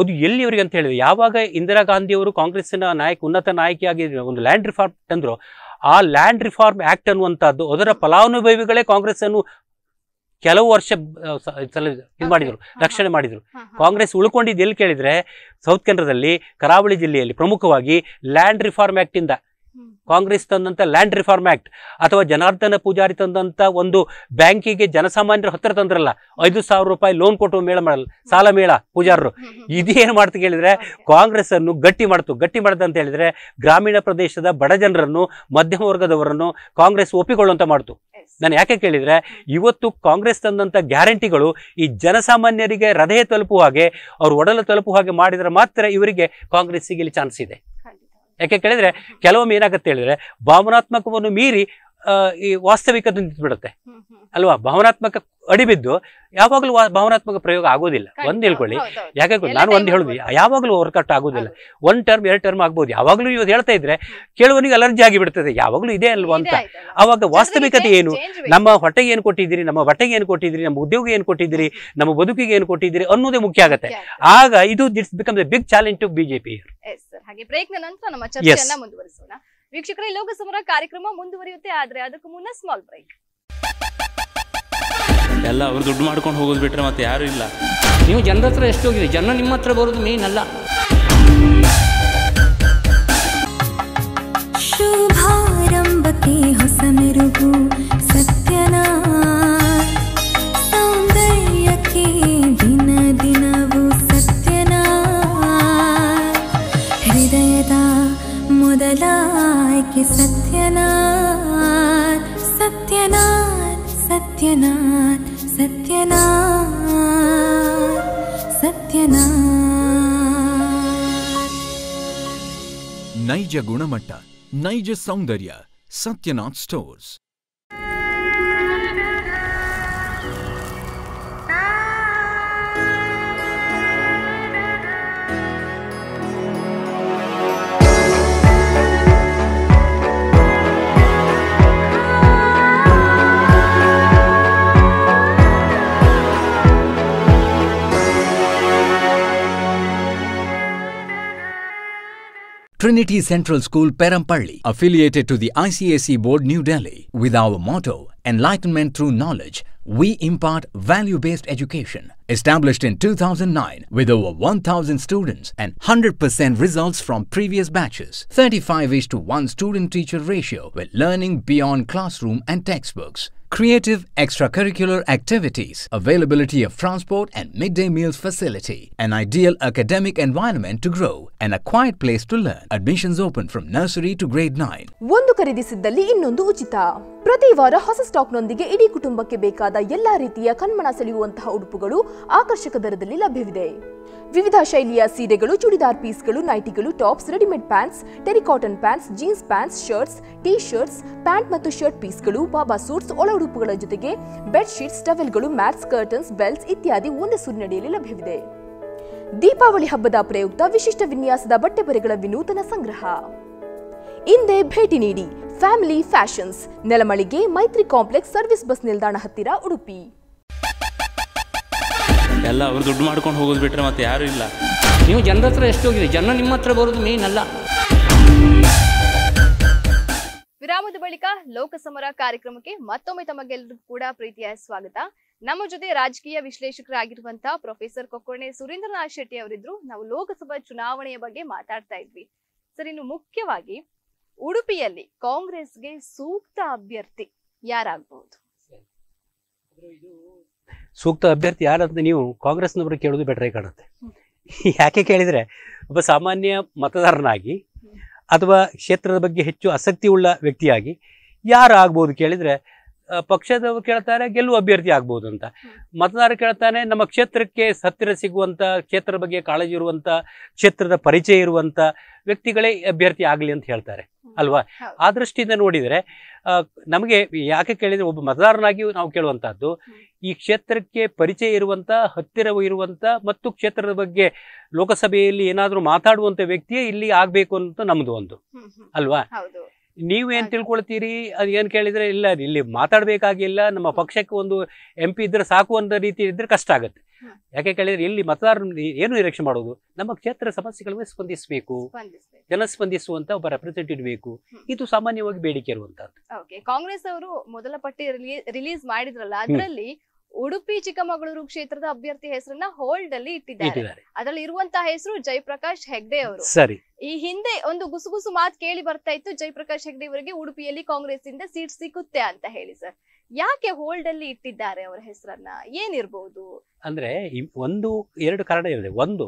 ಅದು ಎಲ್ಲಿವರಿಗೆ ಅಂತ ಹೇಳಿದ್ರು ಯಾವಾಗ ಇಂದಿರಾ ಗಾಂಧಿ ಅವರು ಕಾಂಗ್ರೆಸ್ಸಿನ ನಾಯಕ ಉನ್ನತ ನಾಯಕಿಯಾಗಿ ಒಂದು ಲ್ಯಾಂಡ್ ರಿಫಾರ್ಮ್ ತಂದ್ರು ಆ ಲ್ಯಾಂಡ್ ರಿಫಾರ್ಮ್ ಆಕ್ಟ್ ಅನ್ನುವಂಥದ್ದು ಅದರ ಫಲಾನುಭವಿಗಳೇ ಕಾಂಗ್ರೆಸ್ ಅನ್ನು ಕೆಲವು ವರ್ಷ ಇದು ಮಾಡಿದ್ರು ರಕ್ಷಣೆ ಮಾಡಿದ್ರು ಕಾಂಗ್ರೆಸ್ ಉಳ್ಕೊಂಡಿದ್ದು ಎಲ್ಲಿ ಕೇಳಿದ್ರೆ ಸೌತ್ ಕೇಂದ್ರದಲ್ಲಿ ಕರಾವಳಿ ಜಿಲ್ಲೆಯಲ್ಲಿ ಪ್ರಮುಖವಾಗಿ ಲ್ಯಾಂಡ್ ರಿಫಾರ್ಮ್ ಆಕ್ಟ್ ಇಂದ ಕಾಂಗ್ರೆಸ್ ತಂದಂಥ ಲ್ಯಾಂಡ್ ರಿಫಾರ್ಮ್ ಆಕ್ಟ್ ಅಥವಾ ಜನಾರ್ದನ ಪೂಜಾರಿ ತಂದಂಥ ಒಂದು ಬ್ಯಾಂಕಿಗೆ ಜನಸಾಮಾನ್ಯರು ಹತ್ತಿರ ತಂದ್ರಲ್ಲ ಐದು ಸಾವಿರ ರೂಪಾಯಿ ಲೋನ್ ಕೊಟ್ಟು ಮೇಳ ಮಾಡಲ್ಲ ಸಾಲ ಮೇಳ ಪೂಜಾರರು ಇದೇನು ಮಾಡ್ತು ಕೇಳಿದ್ರೆ ಕಾಂಗ್ರೆಸ್ಸನ್ನು ಗಟ್ಟಿ ಮಾಡ್ತು ಗಟ್ಟಿ ಮಾಡ್ದು ಅಂತ ಹೇಳಿದ್ರೆ ಗ್ರಾಮೀಣ ಪ್ರದೇಶದ ಬಡ ಜನರನ್ನು ಮಧ್ಯಮ ವರ್ಗದವರನ್ನು ಕಾಂಗ್ರೆಸ್ ಒಪ್ಪಿಕೊಳ್ಳುವಂತ ಮಾಡ್ತು ನಾನು ಯಾಕೆ ಕೇಳಿದರೆ ಇವತ್ತು ಕಾಂಗ್ರೆಸ್ ತಂದಂಥ ಗ್ಯಾರಂಟಿಗಳು ಈ ಜನಸಾಮಾನ್ಯರಿಗೆ ಹೃದಯ ತಲುಪುವ ಹಾಗೆ ಅವ್ರು ಒಡಲು ತಲುಪುವ ಹಾಗೆ ಮಾಡಿದರೆ ಮಾತ್ರ ಇವರಿಗೆ ಕಾಂಗ್ರೆಸ್ಸಿಗೆ ಇಲ್ಲಿ ಚಾನ್ಸ್ ಇದೆ ಯಾಕೆ ಕೇಳಿದ್ರೆ ಕೆಲವೊಮ್ಮೆ ಏನಾಗುತ್ತೆ ಹೇಳಿದ್ರೆ ಭಾವನಾತ್ಮಕವನ್ನು ಮೀರಿ ಈ ವಾಸ್ತವಿಕತೆ ನಿಂತ್ಬಿಡುತ್ತೆ ಅಲ್ವಾ ಭಾವನಾತ್ಮಕ ಅಡಿಬಿದ್ದು ಯಾವಾಗಲೂ ಭಾವನಾತ್ಮಕ ಪ್ರಯೋಗ ಆಗೋದಿಲ್ಲ ಒಂದ್ ಹೇಳ್ಕೊಳ್ಳಿ ಯಾಕೆ ನಾನು ಒಂದ್ ಹೇಳುದು ಯಾವಾಗಲೂ ವರ್ಕೌಟ್ ಆಗೋದಿಲ್ಲ ಒನ್ ಟರ್ಮ್ ಎರಡು ಟರ್ಮ್ ಆಗ್ಬೋದು ಯಾವಾಗಲೂ ಇವತ್ತು ಹೇಳ್ತಾ ಇದ್ರೆ ಕೇಳುವನಿಗೆ ಅಲರ್ಜಿ ಆಗಿಬಿಡ್ತದೆ ಯಾವಾಗಲೂ ಇದೆ ಅಲ್ವಾ ಅಂತ ಅವಾಗ ವಾಸ್ತವಿಕತೆ ಏನು ನಮ್ಮ ಹೊಟ್ಟೆಗೆ ಏನು ಕೊಟ್ಟಿದ್ದೀರಿ ನಮ್ಮ ಬಟ್ಟೆಗೆ ಏನು ಕೊಟ್ಟಿದ್ದೀರಿ ನಮ್ಮ ಉದ್ಯೋಗ ಏನು ಕೊಟ್ಟಿದ್ದೀರಿ ನಮ್ಮ ಬದುಕಿಗೆ ಏನು ಕೊಟ್ಟಿದ್ದೀರಿ ಅನ್ನೋದೇ ಮುಖ್ಯ ಆಗುತ್ತೆ ಆಗ ಇದು it's becomes the big challenge to BJP ಹಾಗೆ ಬ್ರೇಕ್ ನಂತರ ನಮ್ಮ ಚರ್ಚೆಯನ್ನ ಮುಂದುವರಿಸೋಣ ವೀಕ್ಷಕರೇ ಲೋಕಸಮರ ಕಾರ್ಯಕ್ರಮ ಮುಂದುವರಿಯುತ್ತೆ ಆದ್ರೆ ಅದಕ್ಕೂ ಮುನ್ನ ಸ್ಮಾಲ್ ಬ್ರೈಕ್ ಎಲ್ಲ ಅವ್ರು ದುಡ್ಡು ಮಾಡ್ಕೊಂಡು ಹೋಗೋದು ಬಿಟ್ರೆ ಮತ್ತೆ ಯಾರು ಇಲ್ಲ ನೀವು ಜನರ ಹತ್ರ ಎಷ್ಟು ಹೋಗಿದೆ ಜನ ನಿಮ್ಮ ಹತ್ರ ಬರೋದು ಮೇನ್ ಅಲ್ಲ ಶುಭಾರಂಭಕ್ಕೆ ಹೊಸ ಮೆರುಗು ಹೃದಯದ ಮೊದಲ ಸತ್ಯನಾ ಸತ್ಯನಾ ಸತ್ಯನಾ ಸತ್ಯನಾನಾ ಸತ್ಯನಾನಾ ನೈಜ ಗುಣಮಟ್ಟ ನೈಜ ಸೌಂದರ್ಯ Satyanath stores Trinity Central School, Perampalli, affiliated to the ICAC Board, New Delhi. With our motto, Enlightenment Through Knowledge, we impart value-based education. Established in 2009 with over 1,000 students and 100% results from previous batches, 35 is to 1 student-teacher ratio with learning beyond classroom and textbooks creative extracurricular activities, availability of transport and midday meals facility, an ideal academic environment to grow, and a quiet place to learn. Admissions open from nursery to grade 9. ಒಂದು ಖರೀದಿಸಿದ್ದಲ್ಲಿ ಇನ್ನೊಂದು ಉಚಿತ ಪ್ರತಿ ವಾರ ಹೊಸ ಸ್ಟಾಕ್ನೊಂದಿಗೆ ಇಡೀ ಕುಟುಂಬಕ್ಕೆ ಬೇಕಾದ ಎಲ್ಲಾ ರೀತಿಯ ಕಣ್ಮನ ಸೆಳೆಯುವಂತಹ ಉಡುಪುಗಳು ಆಕರ್ಷಕ ದರದಲ್ಲಿ ಲಭ್ಯವಿದೆ ವಿವಿಧ ಶೈಲಿಯ ಸೀರೆಗಳು ಚೂಡಿದಾರ್ ಪೀಸ್ಗಳು ನೈಟಿಗಳು tops readymade pants terry cotton pants jeans pants shirts T shirts pant ಮತ್ತು ಶರ್ಟ್ ಪೀಸ್ಗಳು ಬಾಬಾ ಸೂಟ್ಸ್ ಒಳ ಉಡುಪುಗಳ ಜೊತೆಗೆ ಶೀಟ್ಸ್ ಟವೆಲ್ಗಳು ಮ್ಯಾಟ್ಸ್ ಕರ್ಟನ್ಸ್ ಬೆಲ್ಟ್ಸ್ ಇತ್ಯಾದಿ ಒಂದೇ ಸೂರಿನಡಿಯಲ್ಲಿ ಲಭ್ಯವಿದೆ ದೀಪಾವಳಿ ಹಬ್ಬದ ಪ್ರಯುಕ್ತ ವಿಶಿಷ್ಟ ವಿನ್ಯಾಸದ ಬಟ್ಟೆ ಬರೆಗಳ ವಿನೂತನ ಸಂಗ್ರಹ ಹಿಂದೆ ಭೇಟಿ ನೀಡಿ ಫ್ಯಾಮಿಲಿ ಫ್ಯಾಷನ್ಸ್ ನೆಲಮಳಿಗೆ ಮೈತ್ರಿ ಕಾಂಪ್ಲೆಕ್ಸ್ ಸರ್ವಿಸ್ ಬಸ್ ನಿಲ್ದಾಣ ಹತ್ತಿರ ಉಡುಪಿ ಎಲ್ಲ ಅವ್ರು ದುಡ್ಡು ಮಾಡ್ಕೊಂಡು ಹೋಗೋದು ಬಿಟ್ರೆ ಮತ್ತೆ ಯಾರು ಇಲ್ಲ ನೀವು ಜನರ ಹತ್ರ ಎಷ್ಟು ಹೋಗಿದೆ ಜನ ನಿಮ್ಮ ಹತ್ರ ಬರೋದು ಮೇನ್ ಅಲ್ಲ ವಿರಾಮದ ಬಳಿಕ ಲೋಕಸಮರ ಕಾರ್ಯಕ್ರಮಕ್ಕೆ ಮತ್ತೊಮ್ಮೆ ತಮಗೆಲ್ಲರಿಗೂ ಕೂಡ ಪ್ರೀತಿಯ ಸ್ವಾಗತ ನಮ್ಮ ಜೊತೆ ರಾಜಕೀಯ ವಿಶ್ಲೇಷಕರಾಗಿರುವಂತಹ ಪ್ರೊಫೆಸರ್ ಕೊಕ್ಕೊಣೆ ಸುರೇಂದ್ರನಾಥ್ ಶೆಟ್ಟಿ ಅವರಿದ್ರು ನಾವು ಲೋಕಸಭಾ ಚುನಾವಣೆಯ ಬಗ್ಗೆ ಮಾತಾಡ್ತಾ ಇದ್ವಿ ಸರ್ ಇನ್ನು ಮುಖ್ಯವಾಗಿ ಉಡುಪಿಯಲ್ಲಿ ಕಾಂಗ್ರೆಸ್ಗೆ ಸೂಕ್ತ ಅಭ್ಯರ್ಥಿ ಯಾರಾಗಬಹುದು ಸೂಕ್ತ ಅಭ್ಯರ್ಥಿ ಯಾರಂತ ನೀವು ಕಾಂಗ್ರೆಸ್ನವರು ಕೇಳೋದು ಬೆಟ್ರೆ ಕಾಣುತ್ತೆ ಯಾಕೆ ಕೇಳಿದ್ರೆ ಒಬ್ಬ ಸಾಮಾನ್ಯ ಮತದಾರನಾಗಿ ಅಥವಾ ಕ್ಷೇತ್ರದ ಬಗ್ಗೆ ಹೆಚ್ಚು ಆಸಕ್ತಿ ಉಳ್ಳ ವ್ಯಕ್ತಿಯಾಗಿ ಯಾರು ಆಗ್ಬೋದು ಕೇಳಿದ್ರೆ ಪಕ್ಷದವರು ಕೇಳ್ತಾರೆ ಗೆಲ್ಲುವ ಅಭ್ಯರ್ಥಿ ಆಗ್ಬೋದು ಅಂತ ಮತದಾರ ಕೇಳ್ತಾನೆ ನಮ್ಮ ಕ್ಷೇತ್ರಕ್ಕೆ ಹತ್ತಿರ ಸಿಗುವಂಥ ಕ್ಷೇತ್ರ ಬಗ್ಗೆ ಕಾಳಜಿ ಇರುವಂಥ ಕ್ಷೇತ್ರದ ಪರಿಚಯ ಇರುವಂಥ ವ್ಯಕ್ತಿಗಳೇ ಅಭ್ಯರ್ಥಿ ಆಗಲಿ ಅಂತ ಹೇಳ್ತಾರೆ ಅಲ್ವಾ ಆ ದೃಷ್ಟಿಯಿಂದ ನೋಡಿದರೆ ನಮಗೆ ಯಾಕೆ ಕೇಳಿದರೆ ಒಬ್ಬ ಮತದಾರನಾಗಿಯೂ ನಾವು ಕೇಳುವಂಥದ್ದು ಈ ಕ್ಷೇತ್ರಕ್ಕೆ ಪರಿಚಯ ಇರುವಂಥ ಹತ್ತಿರ ಇರುವಂಥ ಮತ್ತು ಕ್ಷೇತ್ರದ ಬಗ್ಗೆ ಲೋಕಸಭೆಯಲ್ಲಿ ಏನಾದರೂ ಮಾತಾಡುವಂಥ ವ್ಯಕ್ತಿಯೇ ಇಲ್ಲಿ ಆಗಬೇಕು ಅಂತ ನಮ್ಮದು ಒಂದು ಅಲ್ವಾ ಏನ್ ತಿಳ್ಕೊಳ್ತೀರಿ ಅದು ಏನು ಕೇಳಿದ್ರೆ ಇಲ್ಲ ಇಲ್ಲಿ ಮಾತಾಡಬೇಕಾಗಿಲ್ಲ ನಮ್ಮ ಪಕ್ಷಕ್ಕೆ ಒಂದು ಎಂ ಪಿ ಇದ್ರೆ ಸಾಕು ಅಂತ ರೀತಿ ಇದ್ದರೆ ಕಷ್ಟ ಆಗುತ್ತೆ ಯಾಕೆ ಕೇಳಿದ್ರೆ ಇಲ್ಲಿ ಮತದಾರ ಏನು ನಿರೀಕ್ಷೆ ಮಾಡೋದು ನಮ್ಮ ಕ್ಷೇತ್ರ ಸಮಸ್ಯೆಗಳಿಗೆ ಸ್ಪಂದಿಸಬೇಕು ಜನ ಸ್ಪಂದಿಸುವಂತ ಒಬ್ಬ ರೆಪ್ರೆಸೆಂಟೇಟಿವ್ ಬೇಕು ಇದು ಸಾಮಾನ್ಯವಾಗಿ ಬೇಡಿಕೆ ಇರುವಂತಹ ಕಾಂಗ್ರೆಸ್ ಅವರು ಮೊದಲ ಪಟ್ಟಿ ರಿಲೀಸ್ ಮಾಡಿದ್ರಲ್ಲ ಅದರಲ್ಲಿ ಉಡುಪಿ ಚಿಕ್ಕಮಗಳೂರು ಕ್ಷೇತ್ರದ ಅಭ್ಯರ್ಥಿ ಹೆಸರನ್ನ ಹೋಲ್ಡ್ ಅಲ್ಲಿ ಇಟ್ಟಿದ್ದಾರೆ ಅದರಲ್ಲಿ ಇರುವಂತಹ ಹೆಸರು ಜಯಪ್ರಕಾಶ್ ಹೆಗ್ಡೆ ಅವರು ಸರಿ ಈ ಹಿಂದೆ ಒಂದು ಗುಸುಗುಸು ಮಾತು ಕೇಳಿ ಬರ್ತಾ ಇತ್ತು ಜಯಪ್ರಕಾಶ್ ಹೆಗ್ಡೆ ಅವರಿಗೆ ಉಡುಪಿಯಲ್ಲಿ ಕಾಂಗ್ರೆಸ್ ಇಂದ ಸೀಟ್ ಸಿಗುತ್ತೆ ಅಂತ ಹೇಳಿ ಸರ್ ಯಾಕೆ ಹೋಲ್ಡ್ ಅಲ್ಲಿ ಇಟ್ಟಿದ್ದಾರೆ ಅವರ ಹೆಸರನ್ನ ಏನಿರ್ಬಹುದು ಅಂದ್ರೆ ಒಂದು ಎರಡು ಕಾರಣ ಇದೆ ಒಂದು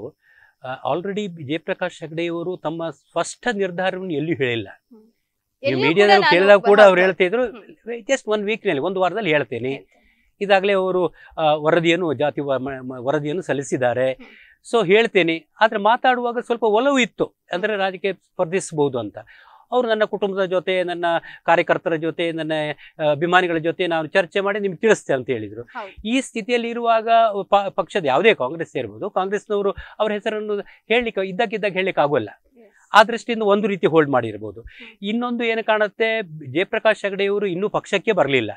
ಆಲ್ರೆಡಿ ಜಯಪ್ರಕಾಶ್ ಹೆಗ್ಡೆ ಅವರು ತಮ್ಮ ಸ್ಪಷ್ಟ ನಿರ್ಧಾರವನ್ನು ಎಲ್ಲಿ ಹೇಳಿಲ್ಲ ಮೀಡಿಯಾದಲ್ಲಿ ಕೇಳಿದಾಗ ಕೂಡ ಅವ್ರು ಹೇಳ್ತಾ ಇದ್ರು ಜಸ್ಟ್ ಒನ್ ನಲ್ಲಿ ಒಂದು ವಾರದಲ್ಲಿ ಹೇಳ್ತೇನೆ. ಇದಾಗಲೇ ಅವರು ವರದಿಯನ್ನು ಜಾತಿ ವರದಿಯನ್ನು ಸಲ್ಲಿಸಿದ್ದಾರೆ ಸೊ ಹೇಳ್ತೇನೆ ಆದರೆ ಮಾತಾಡುವಾಗ ಸ್ವಲ್ಪ ಒಲವು ಇತ್ತು ಅಂದರೆ ರಾಜಕೀಯ ಸ್ಪರ್ಧಿಸಬಹುದು ಅಂತ ಅವರು ನನ್ನ ಕುಟುಂಬದ ಜೊತೆ ನನ್ನ ಕಾರ್ಯಕರ್ತರ ಜೊತೆ ನನ್ನ ಅಭಿಮಾನಿಗಳ ಜೊತೆ ನಾನು ಚರ್ಚೆ ಮಾಡಿ ನಿಮ್ಗೆ ತಿಳಿಸ್ತೆ ಅಂತ ಹೇಳಿದರು ಈ ಸ್ಥಿತಿಯಲ್ಲಿ ಇರುವಾಗ ಪಕ್ಷದ ಯಾವುದೇ ಕಾಂಗ್ರೆಸ್ ಸೇರ್ಬೋದು ಕಾಂಗ್ರೆಸ್ನವರು ಅವರ ಹೆಸರನ್ನು ಹೇಳಲಿಕ್ಕೆ ಇದ್ದಕ್ಕಿದ್ದಾಗ ಹೇಳಲಿಕ್ಕೆ ಆಗೋಲ್ಲ ಆ ದೃಷ್ಟಿಯಿಂದ ಒಂದು ರೀತಿ ಹೋಲ್ಡ್ ಮಾಡಿರ್ಬೋದು ಇನ್ನೊಂದು ಏನು ಕಾಣುತ್ತೆ ಜಯಪ್ರಕಾಶ್ ಹೆಗಡೆಯವರು ಇನ್ನೂ ಪಕ್ಷಕ್ಕೆ ಬರಲಿಲ್ಲ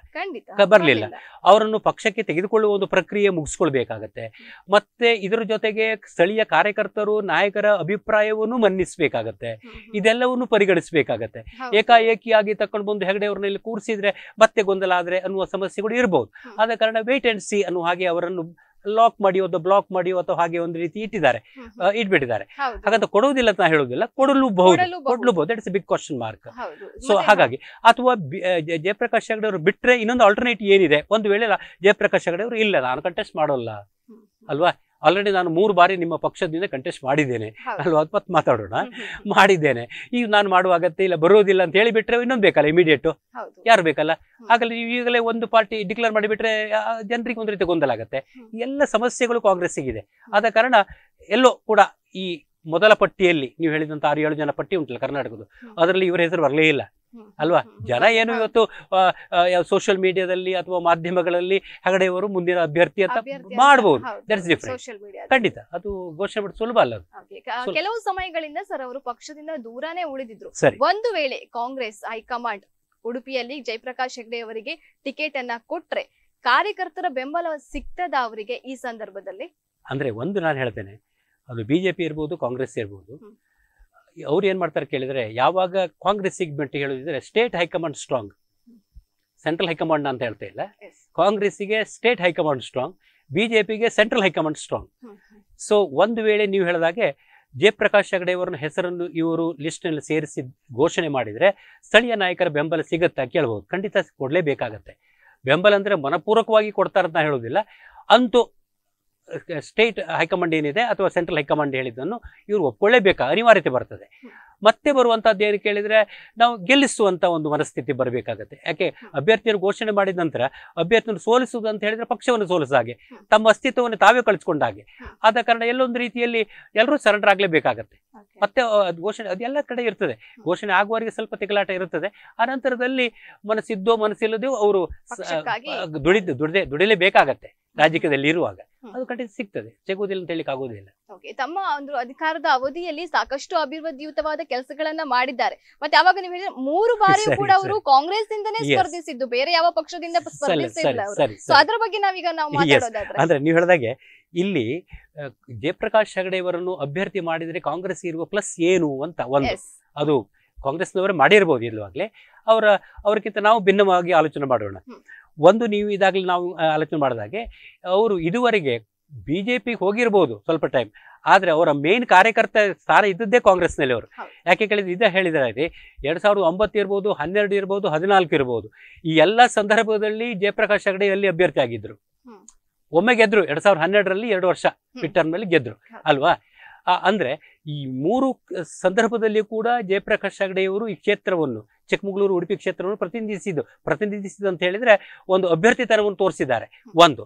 ಬರಲಿಲ್ಲ ಅವರನ್ನು ಪಕ್ಷಕ್ಕೆ ತೆಗೆದುಕೊಳ್ಳುವ ಒಂದು ಪ್ರಕ್ರಿಯೆ ಮುಗಿಸ್ಕೊಳ್ಬೇಕಾಗತ್ತೆ ಮತ್ತೆ ಇದರ ಜೊತೆಗೆ ಸ್ಥಳೀಯ ಕಾರ್ಯಕರ್ತರು ನಾಯಕರ ಅಭಿಪ್ರಾಯವನ್ನು ಮನ್ನಿಸಬೇಕಾಗತ್ತೆ ಇದೆಲ್ಲವನ್ನು ಪರಿಗಣಿಸಬೇಕಾಗತ್ತೆ ಏಕಾಏಕಿಯಾಗಿ ತಕೊಂಡು ಬಂದು ಹೆಗಡೆ ಇಲ್ಲಿ ಕೂರಿಸಿದ್ರೆ ಮತ್ತೆ ಗೊಂದಲ ಆದ್ರೆ ಅನ್ನುವ ಸಮಸ್ಯೆಗಳು ಇರಬಹುದು ಆದ ಕಾರಣ ವೇಟ್ ಅಂಡ್ ಸಿ ಅನ್ನುವ ಹಾಗೆ ಅವರನ್ನು ಲಾಕ್ ಮಾಡಿ ಅಥವಾ ಬ್ಲಾಕ್ ಮಾಡಿ ಅಥವಾ ಹಾಗೆ ಒಂದು ರೀತಿ ಇಟ್ಟಿದ್ದಾರೆ ಇಟ್ಬಿಟ್ಟಿದ್ದಾರೆ ಹಾಗಂತ ಕೊಡುವುದಿಲ್ಲ ಅಂತ ಹೇಳುವುದಿಲ್ಲ ಬಹುದು ಕೊಡಲೂಬಹುದು that is big question mark so ಹಾಗಾಗಿ ಅಥವಾ ಜಯಪ್ರಕಾಶ್ ಹೆಗಡೆ ಅವರು ಬಿಟ್ರೆ ಇನ್ನೊಂದು ಆಲ್ಟರ್ನೇಟಿವ್ ಏನಿದೆ ಒಂದು ವೇಳೆ ಜಯಪ್ರಕಾಶ್ ಹೆಗಡೆ ಅವರು ಇಲ್ಲ ನಾನು ಕಂಟೆಸ್ಟ್ ಮಾಡೋಲ್ಲ ಅಲ್ವಾ ಆಲ್ರೆಡಿ ನಾನು ಮೂರು ಬಾರಿ ನಿಮ್ಮ ಪಕ್ಷದಿಂದ ಕಂಟೆಸ್ಟ್ ಮಾಡಿದ್ದೇನೆ ಅಲ್ವಾ ಮತ್ತೆ ಮಾತಾಡೋಣ ಮಾಡಿದ್ದೇನೆ ಈಗ ನಾನು ಮಾಡುವ ಅಗತ್ಯ ಇಲ್ಲ ಬರೋದಿಲ್ಲ ಅಂತ ಹೇಳಿ ಇನ್ನೊಂದು ಬೇಕಲ್ಲ ಇಮಿಡಿಯೇಟ್ ಯಾರು ಬೇಕಲ್ಲ ಆಗಲೇ ನೀವು ಈಗಲೇ ಒಂದು ಪಾರ್ಟಿ ಡಿಕ್ಲೇರ್ ಮಾಡಿಬಿಟ್ರೆ ಜನರಿಗೆ ಒಂದು ರೀತಿ ಗೊಂದಲ ಆಗುತ್ತೆ ಎಲ್ಲ ಸಮಸ್ಯೆಗಳು ಕಾಂಗ್ರೆಸ್ಸಿಗಿದೆ ಆದ ಕಾರಣ ಎಲ್ಲೋ ಕೂಡ ಈ ಮೊದಲ ಪಟ್ಟಿಯಲ್ಲಿ ನೀವು ಹೇಳಿದಂತ ಆರು ಏಳು ಜನ ಪಟ್ಟಿ ಉಂಟಲ್ಲ ಕರ್ನಾಟಕದ್ದು ಅದರಲ್ಲಿ ಇವರ ಹೆಸರು ಬರಲೇ ಇಲ್ಲ ಅಲ್ವಾ ಜನ ಏನು ಇವತ್ತು ಸೋಷಿಯಲ್ ಮೀಡಿಯಾದಲ್ಲಿ ಅಥವಾ ಮಾಧ್ಯಮಗಳಲ್ಲಿ ಹೆಗಡೆಯವರು ಮುಂದಿನ ಅಭ್ಯರ್ಥಿ ಅಂತ ಮಾಡಬಹುದು ಖಂಡಿತ ಅದು ಘೋಷಣೆ ಮಾಡಿ ಸುಲಭ ಅಲ್ಲ ಕೆಲವು ಸಮಯಗಳಿಂದ ಸರ್ ಅವರು ಪಕ್ಷದಿಂದ ದೂರನೇ ಉಳಿದಿದ್ರು ಒಂದು ವೇಳೆ ಕಾಂಗ್ರೆಸ್ ಹೈಕಮಾಂಡ್ ಉಡುಪಿಯಲ್ಲಿ ಜಯಪ್ರಕಾಶ್ ಹೆಗ್ಡೆ ಅವರಿಗೆ ಟಿಕೆಟ್ ಅನ್ನ ಕೊಟ್ರೆ ಕಾರ್ಯಕರ್ತರ ಬೆಂಬಲ ಸಿಗ್ತದ ಅವರಿಗೆ ಈ ಸಂದರ್ಭದಲ್ಲಿ ಅಂದ್ರೆ ಒಂದು ನಾನು ಹೇಳ್ತೇನೆ ಅದು ಬಿಜೆಪಿ ಇರ್ಬೋದು ಕಾಂಗ್ರೆಸ್ ಇರ್ಬೋದು ಅವ್ರು ಏನು ಮಾಡ್ತಾರೆ ಕೇಳಿದರೆ ಯಾವಾಗ ಕಾಂಗ್ರೆಸ್ ಸಿಗ್ಮೆಂಟ್ ಹೇಳೋದಿದ್ರೆ state high command strong central high command ಅಂತ ಹೇಳ್ತಾ ಇಲ್ಲ ಕಾಂಗ್ರೆಸ್ಸಿಗೆ ಸ್ಟೇಟ್ ಹೈಕಮಾಂಡ್ ಸ್ಟ್ರಾಂಗ್ ಬಿಜೆಪಿಗೆ ಸೆಂಟ್ರಲ್ ಹೈಕಮಾಂಡ್ ಸ್ಟ್ರಾಂಗ್ ಸೊ ಒಂದು ವೇಳೆ ನೀವು ಹೇಳಿದಾಗೆ ಜಯಪ್ರಕಾಶ್ ಹೆಗಡೆ ಅವರ ಹೆಸರನ್ನು ಇವರು ಲಿಸ್ಟ್ನಲ್ಲಿ ಸೇರಿಸಿ ಘೋಷಣೆ ಮಾಡಿದರೆ ಸ್ಥಳೀಯ ನಾಯಕರ ಬೆಂಬಲ ಸಿಗುತ್ತಾ ಕೇಳ್ಬೋದು ಖಂಡಿತ ಕೊಡಲೇಬೇಕಾಗತ್ತೆ ಬೆಂಬಲ ಅಂದರೆ ಮನಪೂರ್ವಕವಾಗಿ ಕೊಡ್ತಾರೆ ಅಂತ ಹೇಳೋದಿಲ್ಲ ಅಂತೂ ಸ್ಟೇಟ್ ಹೈಕಮಾಂಡ್ ಏನಿದೆ ಅಥವಾ ಸೆಂಟ್ರಲ್ ಹೈಕಮಾಂಡ್ ಹೇಳಿದ್ದನ್ನು ಇವರು ಒಪ್ಕೊಳ್ಳೇಬೇಕಾ ಅನಿವಾರ್ಯತೆ ಬರ್ತದೆ ಮತ್ತೆ ಬರುವಂಥದ್ದು ಏನು ಕೇಳಿದರೆ ನಾವು ಗೆಲ್ಲಿಸುವಂಥ ಒಂದು ಮನಸ್ಥಿತಿ ಬರಬೇಕಾಗತ್ತೆ ಯಾಕೆ ಅಭ್ಯರ್ಥಿಯನ್ನು ಘೋಷಣೆ ಮಾಡಿದ ನಂತರ ಅಭ್ಯರ್ಥಿಯನ್ನು ಸೋಲಿಸುವುದು ಅಂತ ಹೇಳಿದರೆ ಪಕ್ಷವನ್ನು ಸೋಲಿಸ ಹಾಗೆ ತಮ್ಮ ಅಸ್ತಿತ್ವವನ್ನು ತಾವೇ ಕಳಿಸ್ಕೊಂಡ ಹಾಗೆ ಆದ ಕಾರಣ ಎಲ್ಲೊಂದು ರೀತಿಯಲ್ಲಿ ಎಲ್ಲರೂ ಸರೆಂಡರ್ ಆಗಲೇಬೇಕಾಗತ್ತೆ ಮತ್ತೆ ಅದು ಘೋಷಣೆ ಅದೆಲ್ಲ ಕಡೆ ಇರ್ತದೆ ಘೋಷಣೆ ಆಗುವವರೆಗೆ ಸ್ವಲ್ಪ ತಿಗಲಾಟ ಇರುತ್ತದೆ ಆ ನಂತರದಲ್ಲಿ ಮನಸ್ಸಿದ್ದೋ ಮನಸ್ಸಿಲ್ಲದೋ ಅವರು ದುಡಿದು ದುಡಿದೇ ದುಡಿಲೇಬೇಕಾಗತ್ತೆ ರಾಜಕೀಯದಲ್ಲಿ ಇರುವಾಗ ಅದು ಖಂಡಿತ ಸಿಗ್ತದೆ ಸಿಗುವುದಿಲ್ಲ ಅಂತ ಹೇಳಿಕ್ ಆಗುವುದಿಲ್ಲ ತಮ್ಮ ಒಂದು ಅಧಿಕಾರದ ಅವಧಿಯಲ್ಲಿ ಸಾಕಷ್ಟು ಅಭಿವೃದ್ಧಿಯುತವಾದ ಕೆಲಸಗಳನ್ನ ಮಾಡಿದ್ದಾರೆ ಮತ್ತೆ ಅವಾಗ ನೀವು ಹೇಳಿದ್ರೆ ಮೂರು ಬಾರಿ ಕೂಡ ಅವರು ಕಾಂಗ್ರೆಸ್ ಇಂದನೇ ಸ್ಪರ್ಧಿಸಿದ್ದು ಬೇರೆ ಯಾವ ಪಕ್ಷದಿಂದ ಸ್ಪರ್ಧಿಸಿಲ್ಲ ಸೊ ಬಗ್ಗೆ ನಾವೀಗ ನಾವು ಅಂದ್ರೆ ನೀವು ಹೇಳಿದಾಗೆ ಇಲ್ಲಿ ಜಯಪ್ರಕಾಶ್ ಹೆಗಡೆ ಅವರನ್ನು ಅಭ್ಯರ್ಥಿ ಮಾಡಿದ್ರೆ ಕಾಂಗ್ರೆಸ್ ಇರುವ ಪ್ಲಸ್ ಏನು ಅಂತ ಒಂದು ಅದು ಕಾಂಗ್ರೆಸ್ನವರೇ ಮಾಡಿರ್ಬೋದು ಇಲ್ಲವಾಗ್ಲೇ ಅವರ ಅವರಿಗಿಂತ ನಾವು ಭಿನ್ನವಾಗಿ ಆಲೋಚನೆ ಮಾಡೋಣ ಒಂದು ನೀವು ಇದಾಗಲೇ ನಾವು ಆಲೋಚನೆ ಮಾಡಿದಾಗೆ ಅವರು ಇದುವರೆಗೆ ಬಿ ಜೆ ಹೋಗಿರ್ಬೋದು ಸ್ವಲ್ಪ ಟೈಮ್ ಆದರೆ ಅವರ ಮೇನ್ ಕಾರ್ಯಕರ್ತ ಸ್ಥಾನ ಇದ್ದದ್ದೇ ಕಾಂಗ್ರೆಸ್ನಲ್ಲಿ ಅವರು ಯಾಕೆ ಕೇಳಿದ್ರೆ ಇದೇ ಹೇಳಿದರೆ ಎರಡು ಸಾವಿರದ ಒಂಬತ್ತು ಇರ್ಬೋದು ಹನ್ನೆರಡು ಇರ್ಬೋದು ಹದಿನಾಲ್ಕು ಇರ್ಬೋದು ಈ ಎಲ್ಲ ಸಂದರ್ಭದಲ್ಲಿ ಜಯಪ್ರಕಾಶ್ ಹೆಗಡೆ ಅಲ್ಲಿ ಅಭ್ಯರ್ಥಿ ಆಗಿದ್ರು ಒಮ್ಮೆ ಗೆದ್ರು ಎರಡ್ ಸಾವಿರದ ಹನ್ನೆರಡರಲ್ಲಿ ಎರಡು ವರ್ಷ ಮಿಡ್ ನಲ್ಲಿ ಗೆದ್ರು ಅಲ್ವಾ ಅಂದರೆ ಈ ಮೂರು ಸಂದರ್ಭದಲ್ಲಿ ಕೂಡ ಜಯಪ್ರಕಾಶ್ ಹೆಗಡೆಯವರು ಈ ಕ್ಷೇತ್ರವನ್ನು ಚಿಕ್ಕಮಗಳೂರು ಉಡುಪಿ ಕ್ಷೇತ್ರವನ್ನು ಪ್ರತಿನಿಧಿಸಿದ್ದು ಪ್ರತಿನಿಧಿಸಿದ್ದು ಅಂತ ಹೇಳಿದರೆ ಒಂದು ಅಭ್ಯರ್ಥಿ ತರವನ್ನು ತೋರಿಸಿದ್ದಾರೆ ಒಂದು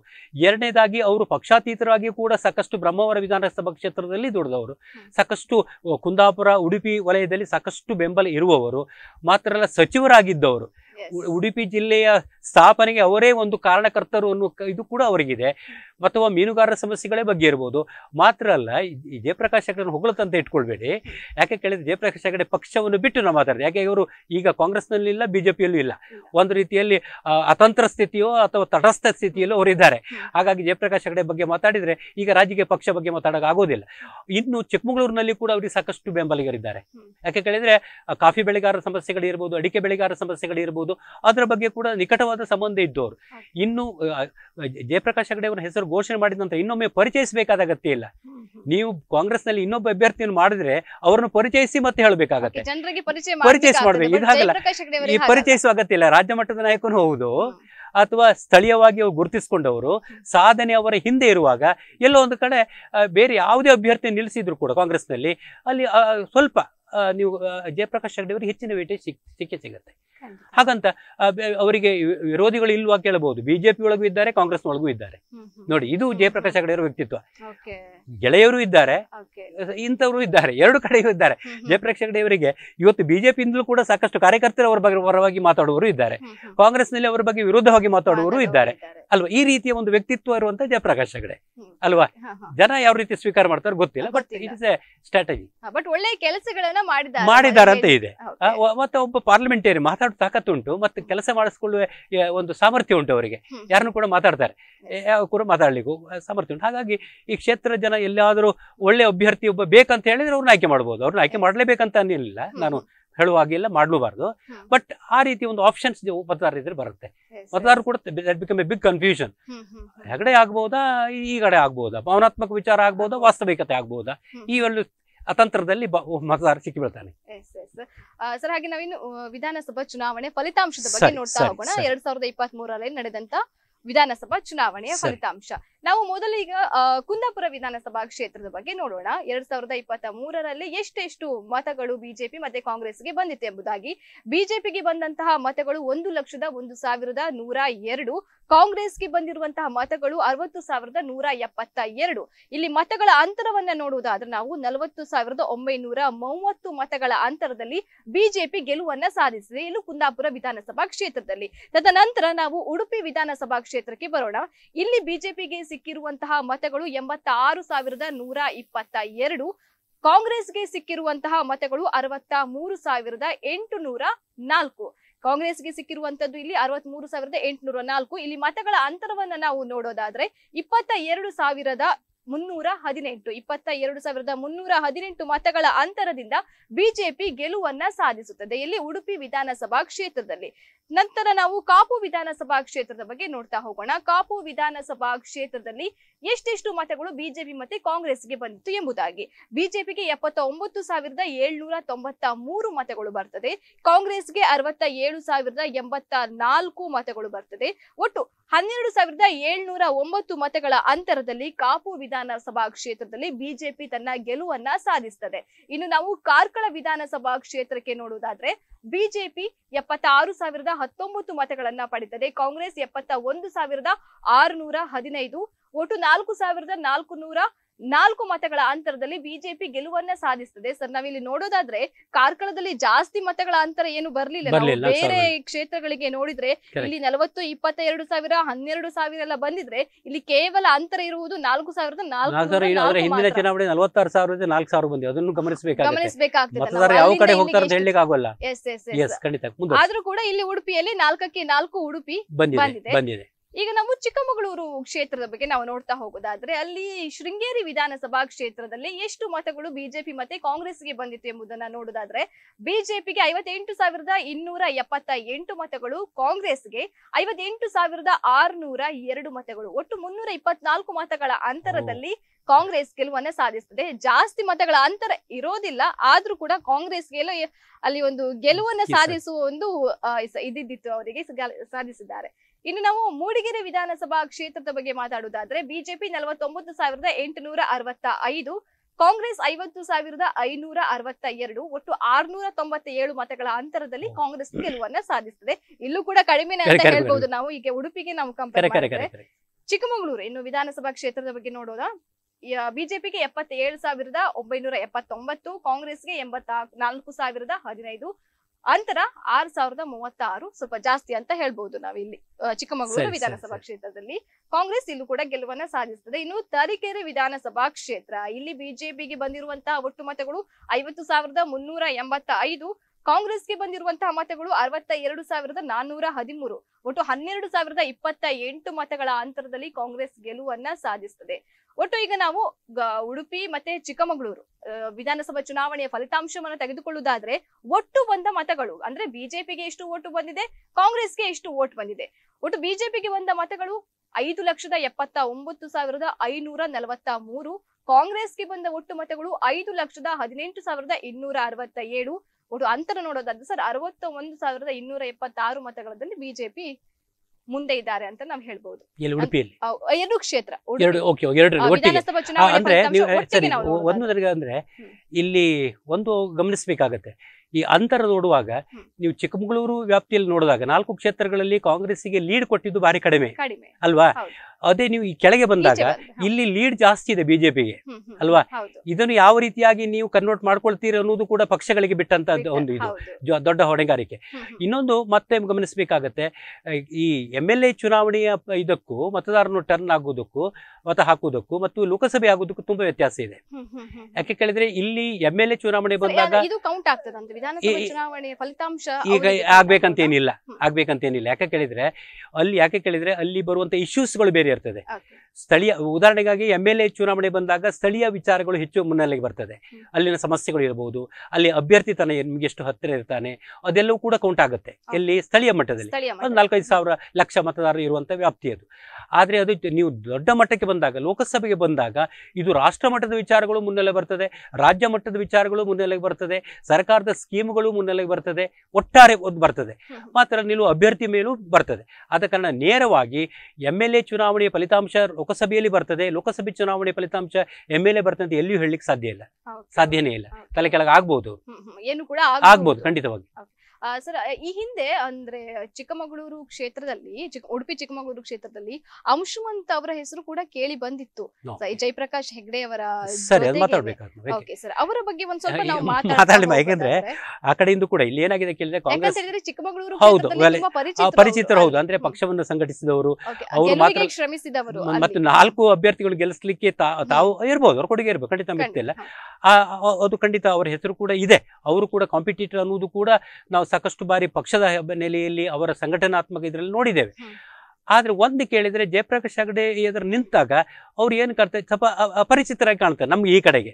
ಎರಡನೇದಾಗಿ ಅವರು ಪಕ್ಷಾತೀತರಾಗಿ ಕೂಡ ಸಾಕಷ್ಟು ಬ್ರಹ್ಮಾವರ ವಿಧಾನಸಭಾ ಕ್ಷೇತ್ರದಲ್ಲಿ ದುಡಿದವರು ಸಾಕಷ್ಟು ಕುಂದಾಪುರ ಉಡುಪಿ ವಲಯದಲ್ಲಿ ಸಾಕಷ್ಟು ಬೆಂಬಲ ಇರುವವರು ಮಾತ್ರ ಅಲ್ಲ ಸಚಿವರಾಗಿದ್ದವರು ಉಡುಪಿ ಜಿಲ್ಲೆಯ ಸ್ಥಾಪನೆಗೆ ಅವರೇ ಒಂದು ಕಾರಣಕರ್ತರು ಅನ್ನೋ ಇದು ಕೂಡ ಅವರಿಗಿದೆ ಅಥವಾ ಮೀನುಗಾರರ ಸಮಸ್ಯೆಗಳೇ ಬಗ್ಗೆ ಇರ್ಬೋದು ಮಾತ್ರ ಅಲ್ಲ ಈ ಜಯಪ್ರಕಾಶ್ ಹೆಗಡೆ ಹೊಗಳತಂತ ಇಟ್ಕೊಳ್ಬೇಡಿ ಯಾಕೆ ಕೇಳಿದ್ರೆ ಜಯಪ್ರಕಾಶ್ ಹೆಗಡೆ ಪಕ್ಷವನ್ನು ಬಿಟ್ಟು ನಾವು ಮಾತಾಡಿದೆ ಯಾಕೆ ಇವರು ಈಗ ಕಾಂಗ್ರೆಸ್ನಲ್ಲಿಲ್ಲ ಬಿ ಜೆ ಪಿಯಲ್ಲೂ ಇಲ್ಲ ಒಂದು ರೀತಿಯಲ್ಲಿ ಅತಂತ್ರ ಸ್ಥಿತಿಯೋ ಅಥವಾ ತಟಸ್ಥ ಸ್ಥಿತಿಯಲ್ಲೋ ಅವರಿದ್ದಾರೆ ಹಾಗಾಗಿ ಜಯಪ್ರಕಾಶ್ ಹೆಗಡೆ ಬಗ್ಗೆ ಮಾತಾಡಿದರೆ ಈಗ ರಾಜಕೀಯ ಪಕ್ಷ ಬಗ್ಗೆ ಮಾತಾಡೋಕೆ ಆಗೋದಿಲ್ಲ ಇನ್ನು ಚಿಕ್ಕಮಗಳೂರಿನಲ್ಲಿ ಕೂಡ ಅವರಿಗೆ ಸಾಕಷ್ಟು ಬೆಂಬಲಿಗರಿದ್ದಾರೆ ಯಾಕೆ ಕೇಳಿದರೆ ಕಾಫಿ ಬೆಳೆಗಾರರ ಸಮಸ್ಯೆಗಳಿರ್ಬೋದು ಅಡಿಕೆ ಬೆಳೆಗಾರರ ಸಮಸ್ಯೆಗಳಿರ್ಬೋದು ಆಗಿರ್ಬೋದು ಅದರ ಬಗ್ಗೆ ಕೂಡ ನಿಕಟವಾದ ಸಂಬಂಧ ಇದ್ದವರು ಇನ್ನು ಜಯಪ್ರಕಾಶ್ ಹೆಗಡೆ ಅವರ ಹೆಸರು ಘೋಷಣೆ ಮಾಡಿದ ನಂತರ ಇನ್ನೊಮ್ಮೆ ಪರಿಚಯಿಸಬೇಕಾದ ಅಗತ್ಯ ಇಲ್ಲ ನೀವು ಕಾಂಗ್ರೆಸ್ ನಲ್ಲಿ ಇನ್ನೊಬ್ಬ ಅಭ್ಯರ್ಥಿಯನ್ನು ಮಾಡಿದ್ರೆ ಅವರನ್ನು ಪರಿಚಯಿಸಿ ಮತ್ತೆ ಹೇಳಬೇಕಾಗತ್ತೆ ಪರಿಚಯ ಮಾಡಬೇಕು ಇದು ಈ ಪರಿಚಯಿಸುವ ಅಗತ್ಯ ಇಲ್ಲ ರಾಜ್ಯ ಮಟ್ಟದ ನಾಯಕನು ಹೌದು ಅಥವಾ ಸ್ಥಳೀಯವಾಗಿ ಅವ್ರು ಗುರುತಿಸಿಕೊಂಡವರು ಸಾಧನೆ ಅವರ ಹಿಂದೆ ಇರುವಾಗ ಎಲ್ಲೋ ಒಂದು ಕಡೆ ಬೇರೆ ಯಾವುದೇ ಅಭ್ಯರ್ಥಿ ನಿಲ್ಲಿಸಿದ್ರು ಕೂಡ ಕಾಂಗ್ರೆಸ್ನಲ್ಲಿ ಅಲ್ಲಿ ಸ್ವಲ್ಪ ನೀವು ಜಯಪ್ರಕಾಶ್ ಹೆಗಡೆ ಅವರು ಹೆಚ್ಚಿನ ವೇಟೇಜ್ ಸಿಕ್ಕೇ ಸಿಗುತ್ತೆ ಹಾಗಂತ ಅವರಿಗೆ ವಿರೋಧಿಗಳು ಇಲ್ವಾ ಕೇಳಬಹುದು ಬಿಜೆಪಿ ಒಳಗೂ ಇದ್ದಾರೆ ಕಾಂಗ್ರೆಸ್ ಒಳಗೂ ಇದ್ದಾರೆ ನೋಡಿ ಇದು ಜಯಪ್ರಕಾಶ್ ಹೆಗಡೆ ಅವರ ವ್ಯಕ್ತಿತ್ವ ಗೆಳೆಯರು ಇದ್ದಾರೆ ಇಂಥವರು ಇದ್ದಾರೆ ಎರಡು ಕಡೆಯೂ ಇದ್ದಾರೆ ಜಯಪ್ರಕಾಶ್ ಹೆಗಡೆ ಅವರಿಗೆ ಇವತ್ತು ಬಿಜೆಪಿಯಿಂದಲೂ ಕೂಡ ಸಾಕಷ್ಟು ಕಾರ್ಯಕರ್ತರು ಅವರ ಬಗ್ಗೆ ಪರವಾಗಿ ಮಾತಾಡುವವರು ಇದ್ದಾರೆ ಕಾಂಗ್ರೆಸ್ ನಲ್ಲಿ ಅವರ ಬಗ್ಗೆ ವಿರೋಧವಾಗಿ ಮಾತಾಡುವವರು ಇದ್ದಾರೆ ಅಲ್ವಾ ಈ ರೀತಿಯ ಒಂದು ವ್ಯಕ್ತಿತ್ವ ಇರುವಂತ ಜಯಪ್ರಕಾಶ್ ಹೆಗಡೆ ಅಲ್ವಾ ಜನ ಯಾವ ರೀತಿ ಸ್ವೀಕಾರ ಮಾಡ್ತಾರೆ ಗೊತ್ತಿಲ್ಲ but it's a strategy but ಒಳ್ಳೆ ಕೆಲಸಗಳನ್ನ ಮಾಡಿದ್ದಾರೆ ಅಂತ ಇದೆ ಮತ್ತೆ ಒಬ್ಬ ಪಾರ್ಲಿಮೆಂಟೇರಿ ಮಾತಾಡ ಮಾತಾಡೋ ಉಂಟು ಮತ್ತೆ ಕೆಲಸ ಮಾಡಿಸ್ಕೊಳ್ಳುವ ಒಂದು ಸಾಮರ್ಥ್ಯ ಉಂಟು ಅವರಿಗೆ ಯಾರನ್ನು ಕೂಡ ಮಾತಾಡ್ತಾರೆ ಯಾವ ಕೂಡ ಮಾತಾಡಲಿಕ್ಕೂ ಸಾಮರ್ಥ್ಯ ಉಂಟು ಹಾಗಾಗಿ ಈ ಕ್ಷೇತ್ರ ಜನ ಎಲ್ಲಾದರೂ ಒಳ್ಳೆ ಅಭ್ಯರ್ಥಿ ಒಬ್ಬ ಬೇಕಂತ ಹೇಳಿದ್ರೆ ಅವ್ರನ್ನ ಆಯ್ಕೆ ಮಾಡ್ಬೋದು ಅವ್ರನ್ನ ಆಯ್ಕೆ ಮಾಡಲೇಬೇಕಂತ ಅನ್ನಿಲ್ಲ ನಾನು ಹೇಳುವಾಗಿಲ್ಲ ಮಾಡಲೂಬಾರ್ದು ಬಟ್ ಆ ರೀತಿ ಒಂದು ಆಪ್ಷನ್ಸ್ ಇದ್ರೆ ಬರುತ್ತೆ ಮತದಾರರು ಕೂಡ become a big confusion Hegde ಆಗ್ಬೋದಾ ಈ ಕಡೆ ಆಗ್ಬೋದಾ ಭಾವನಾತ್ಮಕ ವಿಚಾರ ಆಗ್ಬೋದಾ ವಾಸ್ತವಿಕತೆ ಆಗ್ಬೋದಾ ಈ ಒಂದು ಅತಂತ್ರದಲ್ಲಿ ಮತದಾರ ಎಸ್ ಸರ್ ಹಾಗೆ ನಾವಿನ್ನು ವಿಧಾನಸಭಾ ಚುನಾವಣೆ ಫಲಿತಾಂಶದ ಬಗ್ಗೆ ನೋಡ್ತಾ ಹೋಗೋಣ ಎರಡ್ ಸಾವಿರದ ಇಪ್ಪತ್ತ್ ಮೂರರಲ್ಲಿ ನಡೆದಂತ ವಿಧಾನಸಭಾ ಚುನಾವಣೆಯ ಫಲಿತಾಂಶ ನಾವು ಮೊದಲೀಗ ಕುಂದಾಪುರ ವಿಧಾನಸಭಾ ಕ್ಷೇತ್ರದ ಬಗ್ಗೆ ನೋಡೋಣ ಎರಡ್ ಸಾವಿರದ ಇಪ್ಪತ್ತ ಮೂರರಲ್ಲಿ ಎಷ್ಟೆಷ್ಟು ಮತಗಳು ಬಿಜೆಪಿ ಮತ್ತೆ ಕಾಂಗ್ರೆಸ್ಗೆ ಬಂದಿತ್ತು ಎಂಬುದಾಗಿ ಬಿಜೆಪಿಗೆ ಬಂದಂತಹ ಮತಗಳು ಒಂದು ಲಕ್ಷದ ಒಂದು ಸಾವಿರದ ನೂರ ಎರಡು ಕಾಂಗ್ರೆಸ್ಗೆ ಬಂದಿರುವಂತಹ ಮತಗಳು ಅರವತ್ತು ಸಾವಿರದ ನೂರ ಎಪ್ಪತ್ತ ಎರಡು ಇಲ್ಲಿ ಮತಗಳ ಅಂತರವನ್ನ ನೋಡುವುದಾದ್ರೆ ನಾವು ನಲವತ್ತು ಸಾವಿರದ ಒಂಬೈನೂರ ಮೂವತ್ತು ಮತಗಳ ಅಂತರದಲ್ಲಿ ಬಿಜೆಪಿ ಗೆಲುವನ್ನ ಸಾಧಿಸಿದೆ ಇಲ್ಲಿ ಕುಂದಾಪುರ ವಿಧಾನಸಭಾ ಕ್ಷೇತ್ರದಲ್ಲಿ ತದನಂತರ ನಾವು ಉಡುಪಿ ವಿಧಾನಸಭಾ ಕ್ಷೇತ್ರಕ್ಕೆ ಬರೋಣ ಇಲ್ಲಿ ಬಿಜೆಪಿಗೆ ಸಿಕ್ಕಿರುವಂತಹ ಮತಗಳು ಎಂಬತ್ತ ಸಾವಿರದ ಇಪ್ಪತ್ತ ಎರಡು ಕಾಂಗ್ರೆಸ್ಗೆ ಸಿಕ್ಕಿರುವಂತಹ ಮತಗಳು ಅರವತ್ತ ಮೂರು ಸಾವಿರದ ಎಂಟು ನೂರ ನಾಲ್ಕು ಕಾಂಗ್ರೆಸ್ಗೆ ಸಿಕ್ಕಿರುವಂತದ್ದು ಇಲ್ಲಿ ಅರವತ್ ಮೂರು ಸಾವಿರದ ಎಂಟುನೂರ ನಾಲ್ಕು ಇಲ್ಲಿ ಮತಗಳ ಅಂತರವನ್ನ ನಾವು ನೋಡೋದಾದ್ರೆ ಇಪ್ಪತ್ತ ಎರಡು ಸಾವಿರದ ಮುನ್ನೂರ ಹದಿನೆಂಟು ಇಪ್ಪತ್ತ ಎರಡು ಸಾವಿರದ ಮುನ್ನೂರ ಹದಿನೆಂಟು ಮತಗಳ ಅಂತರದಿಂದ ಬಿಜೆಪಿ ಗೆಲುವನ್ನ ಸಾಧಿಸುತ್ತದೆ ಇಲ್ಲಿ ಉಡುಪಿ ವಿಧಾನಸಭಾ ಕ್ಷೇತ್ರದಲ್ಲಿ ನಂತರ ನಾವು ಕಾಪು ವಿಧಾನಸಭಾ ಕ್ಷೇತ್ರದ ಬಗ್ಗೆ ನೋಡ್ತಾ ಹೋಗೋಣ ಕಾಪು ವಿಧಾನಸಭಾ ಕ್ಷೇತ್ರದಲ್ಲಿ ಎಷ್ಟೆಷ್ಟು ಮತಗಳು ಬಿಜೆಪಿ ಮತ್ತೆ ಕಾಂಗ್ರೆಸ್ಗೆ ಬಂದಿತ್ತು ಎಂಬುದಾಗಿ ಬಿಜೆಪಿಗೆ ಎಪ್ಪತ್ತ ಒಂಬತ್ತು ಸಾವಿರದ ಏಳ್ನೂರ ತೊಂಬತ್ತ ಮೂರು ಮತಗಳು ಬರ್ತದೆ ಕಾಂಗ್ರೆಸ್ಗೆ ಅರವತ್ತ ಏಳು ಸಾವಿರದ ಎಂಬತ್ತ ನಾಲ್ಕು ಮತಗಳು ಬರ್ತದೆ ಒಟ್ಟು ಹನ್ನೆರಡು ಸಾವಿರದ ಏಳ್ನೂರ ಒಂಬತ್ತು ಮತಗಳ ಅಂತರದಲ್ಲಿ ಕಾಪು ವಿಧಾನಸಭಾ ಕ್ಷೇತ್ರದಲ್ಲಿ ಬಿಜೆಪಿ ತನ್ನ ಗೆಲುವನ್ನ ಸಾಧಿಸ್ತದೆ ಇನ್ನು ನಾವು ಕಾರ್ಕಳ ವಿಧಾನಸಭಾ ಕ್ಷೇತ್ರಕ್ಕೆ ನೋಡುವುದಾದ್ರೆ ಬಿಜೆಪಿ ಎಪ್ಪತ್ತಾರು ಸಾವಿರದ ಹತ್ತೊಂಬತ್ತು ಮತಗಳನ್ನ ಪಡೆದಿದೆ ಕಾಂಗ್ರೆಸ್ ಎಪ್ಪತ್ತ ಒಂದು ಸಾವಿರದ ಆರುನೂರ ಹದಿನೈದು ಒಟ್ಟು ನಾಲ್ಕು ಸಾವಿರದ ನಾಲ್ಕು ನೂರ ನಾಲ್ಕು ಮತಗಳ ಅಂತರದಲ್ಲಿ ಬಿಜೆಪಿ ಗೆಲುವನ್ನ ಸಾಧಿಸ್ತದೆ ಸರ್ ನಾವಿಲ್ಲಿ ನೋಡೋದಾದ್ರೆ ಕಾರ್ಕಳದಲ್ಲಿ ಜಾಸ್ತಿ ಮತಗಳ ಅಂತರ ಏನು ಬರ್ಲಿಲ್ಲ ಬೇರೆ ಕ್ಷೇತ್ರಗಳಿಗೆ ನೋಡಿದ್ರೆ ಇಲ್ಲಿ ನಲವತ್ತು ಇಪ್ಪತ್ತ ಎರಡು ಸಾವಿರ ಹನ್ನೆರಡು ಸಾವಿರ ಎಲ್ಲ ಬಂದಿದ್ರೆ ಇಲ್ಲಿ ಕೇವಲ ಅಂತರ ಇರುವುದು ನಾಲ್ಕು ಸಾವಿರದ ನಾಲ್ಕು ಹಿಂದಿನ ಚುನಾವಣೆ ನಲವತ್ತಾರು ಸಾವಿರದ ನಾಲ್ಕು ಸಾವಿರ ಬಂದಿದೆ ಅದನ್ನು ಗಮನಿಸಬೇಕಾಗ್ತದೆ ಯಾವ ಕಡೆ ಆದ್ರೂ ಕೂಡ ಇಲ್ಲಿ ಉಡುಪಿಯಲ್ಲಿ ನಾಲ್ಕಕ್ಕೆ ನಾಲ್ಕು ಉಡುಪಿ ಬಂದಿದೆ ಈಗ ನಾವು ಚಿಕ್ಕಮಗಳೂರು ಕ್ಷೇತ್ರದ ಬಗ್ಗೆ ನಾವು ನೋಡ್ತಾ ಹೋಗೋದಾದ್ರೆ ಅಲ್ಲಿ ಶೃಂಗೇರಿ ವಿಧಾನಸಭಾ ಕ್ಷೇತ್ರದಲ್ಲಿ ಎಷ್ಟು ಮತಗಳು ಬಿಜೆಪಿ ಮತ್ತೆ ಕಾಂಗ್ರೆಸ್ಗೆ ಬಂದಿತ್ತು ಎಂಬುದನ್ನ ನೋಡೋದಾದ್ರೆ ಬಿಜೆಪಿಗೆ ಐವತ್ತೆಂಟು ಸಾವಿರದ ಇನ್ನೂರ ಎಪ್ಪತ್ತ ಎಂಟು ಮತಗಳು ಕಾಂಗ್ರೆಸ್ಗೆ ಐವತ್ತೆಂಟು ಸಾವಿರದ ಆರ್ನೂರ ಎರಡು ಮತಗಳು ಒಟ್ಟು ಮುನ್ನೂರ ಇಪ್ಪತ್ನಾಲ್ಕು ಮತಗಳ ಅಂತರದಲ್ಲಿ ಕಾಂಗ್ರೆಸ್ ಗೆಲುವನ್ನ ಸಾಧಿಸ್ತದೆ ಜಾಸ್ತಿ ಮತಗಳ ಅಂತರ ಇರೋದಿಲ್ಲ ಆದ್ರೂ ಕೂಡ ಕಾಂಗ್ರೆಸ್ ಗೆಲುವ ಅಲ್ಲಿ ಒಂದು ಗೆಲುವನ್ನ ಸಾಧಿಸುವ ಒಂದು ಇದಿದ್ದಿತ್ತು ಅವರಿಗೆ ಸಾಧಿಸಿದ್ದಾರೆ ಇನ್ನು ನಾವು ಮೂಡಿಗೆರೆ ವಿಧಾನಸಭಾ ಕ್ಷೇತ್ರದ ಬಗ್ಗೆ ಮಾತಾಡುವುದಾದ್ರೆ ಬಿಜೆಪಿ ನಲವತ್ತೊಂಬತ್ತು ಸಾವಿರದ ಎಂಟುನೂರ ಅರವತ್ತ ಐದು ಕಾಂಗ್ರೆಸ್ ಐವತ್ತು ಸಾವಿರದ ಐನೂರ ಅರವತ್ತ ಎರಡು ಒಟ್ಟು ಆರ್ನೂರ ತೊಂಬತ್ತ ಏಳು ಮತಗಳ ಅಂತರದಲ್ಲಿ ಕಾಂಗ್ರೆಸ್ ಗೆಲುವನ್ನ ಸಾಧಿಸಿದೆ ಇಲ್ಲೂ ಕೂಡ ಕಡಿಮೆ ಅಂತ ಹೇಳ್ಬಹುದು ನಾವು ಈಗ ಉಡುಪಿಗೆ ನಾವು ಕಂಪೇರ್ ಮಾಡಿದ್ರೆ ಚಿಕ್ಕಮಗಳೂರು ಇನ್ನು ವಿಧಾನಸಭಾ ಕ್ಷೇತ್ರದ ಬಗ್ಗೆ ನೋಡೋದಾ ಬಿಜೆಪಿಗೆ ಎಪ್ಪತ್ತೇಳು ಸಾವಿರದ ಒಂಬೈನೂರ ಎಪ್ಪತ್ತೊಂಬತ್ತು ಕಾಂಗ್ರೆಸ್ಗೆ ಎಂಬತ್ತ ನಾಲ್ಕು ಸಾವಿರದ ಹದಿನೈದು ಅಂತರ ಆರ್ ಸಾವಿರದ ಮೂವತ್ತಾರು ಸ್ವಲ್ಪ ಜಾಸ್ತಿ ಅಂತ ಹೇಳ್ಬಹುದು ನಾವಿಲ್ಲಿ ಚಿಕ್ಕಮಗಳೂರು ವಿಧಾನಸಭಾ ಕ್ಷೇತ್ರದಲ್ಲಿ ಕಾಂಗ್ರೆಸ್ ಇಲ್ಲೂ ಕೂಡ ಗೆಲುವನ್ನ ಸಾಧಿಸುತ್ತದೆ ಇನ್ನು ತರೀಕೆರೆ ವಿಧಾನಸಭಾ ಕ್ಷೇತ್ರ ಇಲ್ಲಿ ಬಿಜೆಪಿಗೆ ಬಂದಿರುವಂತಹ ಒಟ್ಟು ಮತಗಳು ಐವತ್ತು ಸಾವಿರದ ಮುನ್ನೂರ ಎಂಬತ್ತ ಐದು ಕಾಂಗ್ರೆಸ್ಗೆ ಬಂದಿರುವಂತಹ ಮತಗಳು ಅರವತ್ತ ಎರಡು ಸಾವಿರದ ನಾನ್ನೂರ ಹದಿಮೂರು ಒಟ್ಟು ಹನ್ನೆರಡು ಸಾವಿರದ ಇಪ್ಪತ್ತ ಎಂಟು ಮತಗಳ ಅಂತರದಲ್ಲಿ ಕಾಂಗ್ರೆಸ್ ಗೆಲುವನ್ನ ಸಾಧಿಸುತ್ತದೆ ಒಟ್ಟು ಈಗ ನಾವು ಉಡುಪಿ ಮತ್ತೆ ಚಿಕ್ಕಮಗಳೂರು ವಿಧಾನಸಭಾ ಚುನಾವಣೆಯ ಫಲಿತಾಂಶವನ್ನು ತೆಗೆದುಕೊಳ್ಳುವುದಾದ್ರೆ ಒಟ್ಟು ಬಂದ ಮತಗಳು ಅಂದ್ರೆ ಬಿಜೆಪಿಗೆ ಎಷ್ಟು ಓಟು ಬಂದಿದೆ ಕಾಂಗ್ರೆಸ್ಗೆ ಎಷ್ಟು ಓಟ್ ಬಂದಿದೆ ಒಟ್ಟು ಬಿಜೆಪಿಗೆ ಬಂದ ಮತಗಳು ಐದು ಲಕ್ಷದ ಎಪ್ಪತ್ತ ಒಂಬತ್ತು ಸಾವಿರದ ಐನೂರ ನಲವತ್ತ ಮೂರು ಕಾಂಗ್ರೆಸ್ಗೆ ಬಂದ ಒಟ್ಟು ಮತಗಳು ಐದು ಲಕ್ಷದ ಹದಿನೆಂಟು ಸಾವಿರದ ಇನ್ನೂರ ಅರವತ್ತ ಏಳು ಒಟ್ಟು ಅಂತರ ನೋಡೋದಾದ್ರೆ ಸರ್ ಅರವತ್ತ ಒಂದು ಸಾವಿರದ ಇನ್ನೂರ ಎಪ್ಪತ್ತಾರು ಮತಗಳಲ್ಲಿ ಬಿಜೆಪಿ ಮುಂದೆ ಇದ್ದಾರೆ ಅಂತ ನಾವು ಹೇಳ್ಬೋದು ಎಲ್ಲಿ ಉಡುಪಿಯಲ್ಲಿ ಎರಡು ಕ್ಷೇತ್ರ ಎರಡು ಅಂದ್ರೆ ನೀವು ಒಂದು ಅಂದ್ರೆ ಇಲ್ಲಿ ಒಂದು ಗಮನಿಸಬೇಕಾಗತ್ತೆ ಈ ಅಂತರ ನೋಡುವಾಗ ನೀವು ಚಿಕ್ಕಮಗಳೂರು ವ್ಯಾಪ್ತಿಯಲ್ಲಿ ನೋಡಿದಾಗ ನಾಲ್ಕು ಕ್ಷೇತ್ರಗಳಲ್ಲಿ ಕಾಂಗ್ರೆಸ್ಗೆ ಲೀಡ್ ಕೊಟ್ಟಿದ್ದು ಬಾರಿ ಕಡಿಮೆ ಅಲ್ವಾ ಅದೇ ನೀವು ಈ ಕೆಳಗೆ ಬಂದಾಗ ಇಲ್ಲಿ ಲೀಡ್ ಜಾಸ್ತಿ ಇದೆ ಬಿಜೆಪಿಗೆ ಅಲ್ವಾ ಇದನ್ನು ಯಾವ ರೀತಿಯಾಗಿ ನೀವು ಕನ್ವರ್ಟ್ ಮಾಡ್ಕೊಳ್ತೀರಿ ಅನ್ನೋದು ಕೂಡ ಪಕ್ಷಗಳಿಗೆ ಬಿಟ್ಟಂತ ಒಂದು ಇದು ದೊಡ್ಡ ಹೊಣೆಗಾರಿಕೆ ಇನ್ನೊಂದು ಮತ್ತೆ ಗಮನಿಸಬೇಕಾಗತ್ತೆ ಈ ಎಮ್ ಎಲ್ ಎ ಚುನಾವಣೆಯ ಇದಕ್ಕೂ ಮತದಾರನು ಟರ್ನ್ ಆಗೋದಕ್ಕೂ ಮತ ಹಾಕುವುದಕ್ಕೂ ಮತ್ತು ಲೋಕಸಭೆ ಆಗೋದಕ್ಕೂ ತುಂಬಾ ವ್ಯತ್ಯಾಸ ಇದೆ ಯಾಕೆ ಕೇಳಿದ್ರೆ ಇಲ್ಲಿ ಎಮ್ ಎಲ್ ಎ ಚುನಾವಣೆ ಬಂದಾಗ ಫಲಿತಾಂಶ ಈಗ ಆಗ್ಬೇಕಂತ ಏನಿಲ್ಲ ಆಗ್ಬೇಕಂತ ಏನಿಲ್ಲ ಯಾಕೆ ಕೇಳಿದ್ರೆ ಅಲ್ಲಿ ಯಾಕೆ ಕೇಳಿದ್ರೆ ಅಲ್ಲಿ ಬರುವಂತ ಇಶ್ಯೂಸ್ಗಳು ಬೇರೆ ಇರ್ತದೆ ಸ್ಥಳೀಯ ಉದಾಹರಣೆಗಾಗಿ ಎಮ್ ಎಲ್ ಎ ಚುನಾವಣೆ ಬಂದಾಗ ಸ್ಥಳೀಯ ವಿಚಾರಗಳು ಹೆಚ್ಚು ಮುನ್ನೆಲೆಗೆ ಬರ್ತದೆ ಅಲ್ಲಿನ ಸಮಸ್ಯೆಗಳು ಇರಬಹುದು ಅಲ್ಲಿ ಅಭ್ಯರ್ಥಿ ತನ ನಿಮ್ಗೆ ಎಷ್ಟು ಹತ್ತಿರ ಇರ್ತಾನೆ ಅದೆಲ್ಲವೂ ಕೂಡ ಕೌಂಟ್ ಆಗುತ್ತೆ ಇಲ್ಲಿ ಸ್ಥಳೀಯ ಮಟ್ಟದಲ್ಲಿ ಒಂದು ನಾಲ್ಕೈದು ಸಾವಿರ ಲಕ್ಷ ಮತದಾರರು ಇರುವಂತ ವ್ಯಾಪ್ತಿ ಅದು ಆದ್ರೆ ಅದು ನೀವು ದೊಡ್ಡ ಮಟ್ಟಕ್ಕೆ ಬಂದಾಗ ಲೋಕಸಭೆಗೆ ಬಂದಾಗ ಇದು ರಾಷ್ಟ್ರ ಮಟ್ಟದ ವಿಚಾರಗಳು ಮುನ್ನೆಲೆ ಬರ್ತದೆ ರಾಜ್ಯ ಮಟ್ಟದ ವಿಚಾರಗಳು ಮುನ್ನೆಲೆಗೆ ಬರ್ತದೆ ಸರ್ಕಾರದ ಸ್ಕೀಮ್ಗಳು ಮುನ್ನೆಲೆಗೆ ಬರ್ತದೆ ಒಟ್ಟಾರೆ ಬರ್ತದೆ ಮಾತ್ರ ನಿಲುವು ಅಭ್ಯರ್ಥಿ ಮೇಲೂ ಬರ್ತದೆ ಆದ ಕಾರಣ ನೇರವಾಗಿ ಎಮ್ ಎಲ್ ಎ ಚುನಾವಣೆಯ ಫಲಿತಾಂಶ ಲೋಕಸಭೆಯಲ್ಲಿ ಬರ್ತದೆ ಲೋಕಸಭೆ ಚುನಾವಣೆ ಫಲಿತಾಂಶ ಎಮ್ ಎಲ್ ಎ ಬರ್ತದೆ ಅಂತ ಎಲ್ಲಿಯೂ ಹೇಳಲಿಕ್ಕೆ ಸಾಧ್ಯ ಇಲ್ಲ ಸಾಧ್ಯನೇ ಇಲ್ಲ ತಲೆ ಕೆಳಗೆ ಆಗ್ಬಹುದು ಏನು ಕೂಡ ಆಗ್ಬಹುದು ಖಂಡಿತವಾಗಿ ಸರ್ ಈ ಹಿಂದೆ ಅಂದ್ರೆ ಚಿಕ್ಕಮಗಳೂರು ಕ್ಷೇತ್ರದಲ್ಲಿ ಉಡುಪಿ ಚಿಕ್ಕಮಗಳೂರು ಕ್ಷೇತ್ರದಲ್ಲಿ ಅಂಶುಮಂತ್ ಅವರ ಹೆಸರು ಕೂಡ ಕೇಳಿ ಬಂದಿತ್ತು ಜಯಪ್ರಕಾಶ್ ಹೆಗ್ಡೆ ಅವರ ಸರ್ ಅವರ ಬಗ್ಗೆ ಒಂದ್ ಸ್ವಲ್ಪ ನಾವು ಮಾತಾಡಿ ಯಾಕಂದ್ರೆ ಆ ಕಡೆಯಿಂದ ಕೂಡ ಇಲ್ಲಿ ಏನಾಗಿದೆ ಕೇಳಿದ್ರೆ ಕಾಂಗ್ರೆಸ್ ಚಿಕ್ಕಮಗಳೂರು ಹೌದು ಪರಿಚಿತರು ಹೌದು ಅಂದ್ರೆ ಪಕ್ಷವನ್ನು ಸಂಘಟಿಸಿದವರು ಅವರು ಮಾತ್ರ ಶ್ರಮಿಸಿದವರು ಮತ್ತು ನಾಲ್ಕು ಅಭ್ಯರ್ಥಿಗಳು ಗೆಲ್ಲಿಸಲಿಕ್ಕೆ ತಾವು ಇರ್ಬೋದು ಅವ್ರ ಕೊಡುಗೆ ಇರ್ಬೋದು ಖಂಡಿತ ಇಲ್ಲ ಅದು ಖಂಡಿತ ಅವರ ಹೆಸರು ಕೂಡ ಇದೆ ಅವರು ಕೂಡ ಕಾಂಪಿಟೇಟರ್ ಅನ್ನೋದು ಕೂಡ ನಾವು ಸಾಕಷ್ಟು ಬಾರಿ ಪಕ್ಷದ ನೆಲೆಯಲ್ಲಿ ಅವರ ಸಂಘಟನಾತ್ಮಕ ಇದರಲ್ಲಿ ನೋಡಿದ್ದೇವೆ ಆದರೆ ಒಂದು ಕೇಳಿದರೆ ಜಯಪ್ರಕಾಶ್ ಹೆಗಡೆ ಎದುರು ನಿಂತಾಗ ಅವ್ರು ಏನು ಕಾಣ್ತಾರೆ ಸ್ವಲ್ಪ ಅಪರಿಚಿತರಾಗಿ ಕಾಣ್ತಾರೆ ನಮ್ಗೆ ಈ ಕಡೆಗೆ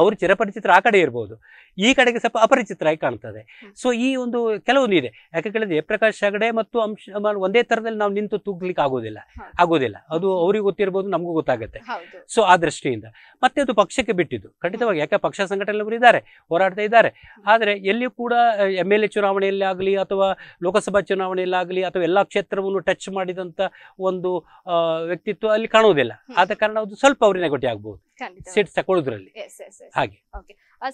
ಅವ್ರ ಚಿರಪರಿಚಿತ್ರ ಆ ಕಡೆ ಇರ್ಬೋದು ಈ ಕಡೆಗೆ ಸ್ವಲ್ಪ ಅಪರಿಚಿತರಾಗಿ ಕಾಣ್ತದೆ ಸೊ ಈ ಒಂದು ಕೆಲವೊಂದು ಇದೆ ಯಾಕೆ ಕೇಳಿದ್ರೆ ಪ್ರಕಾಶ್ ಹೆಗಡೆ ಮತ್ತು ಅಂಶ ಒಂದೇ ತರದಲ್ಲಿ ನಾವು ನಿಂತು ತೂಗ್ಲಿಕ್ಕೆ ಆಗೋದಿಲ್ಲ ಆಗೋದಿಲ್ಲ ಅದು ಅವ್ರಿಗೆ ಗೊತ್ತಿರ್ಬೋದು ನಮಗೂ ಗೊತ್ತಾಗುತ್ತೆ ಸೊ ಆ ದೃಷ್ಟಿಯಿಂದ ಮತ್ತೆ ಅದು ಪಕ್ಷಕ್ಕೆ ಬಿಟ್ಟಿದ್ದು ಖಂಡಿತವಾಗಿ ಯಾಕೆ ಪಕ್ಷ ಸಂಘಟನೆಯವರು ಇದ್ದಾರೆ ಹೋರಾಡ್ತಾ ಇದ್ದಾರೆ ಆದರೆ ಎಲ್ಲಿಯೂ ಕೂಡ ಎಮ್ ಎಲ್ ಎ ಚುನಾವಣೆಯಲ್ಲಿ ಆಗಲಿ ಅಥವಾ ಲೋಕಸಭಾ ಆಗಲಿ ಅಥವಾ ಎಲ್ಲ ಕ್ಷೇತ್ರವನ್ನು ಟಚ್ ಮಾಡಿದಂಥ ಒಂದು ವ್ಯಕ್ತಿತ್ವ ಅಲ್ಲಿ ಕಾಣುವುದಿಲ್ಲ ಆದ ಕಾರಣ ಸ್ವಲ್ಪ ಆಗಬಹುದು ಸೀಟ್ ತಗೊಳ್ಳೋದ್ರಲ್ಲಿ ಹಾಗೆ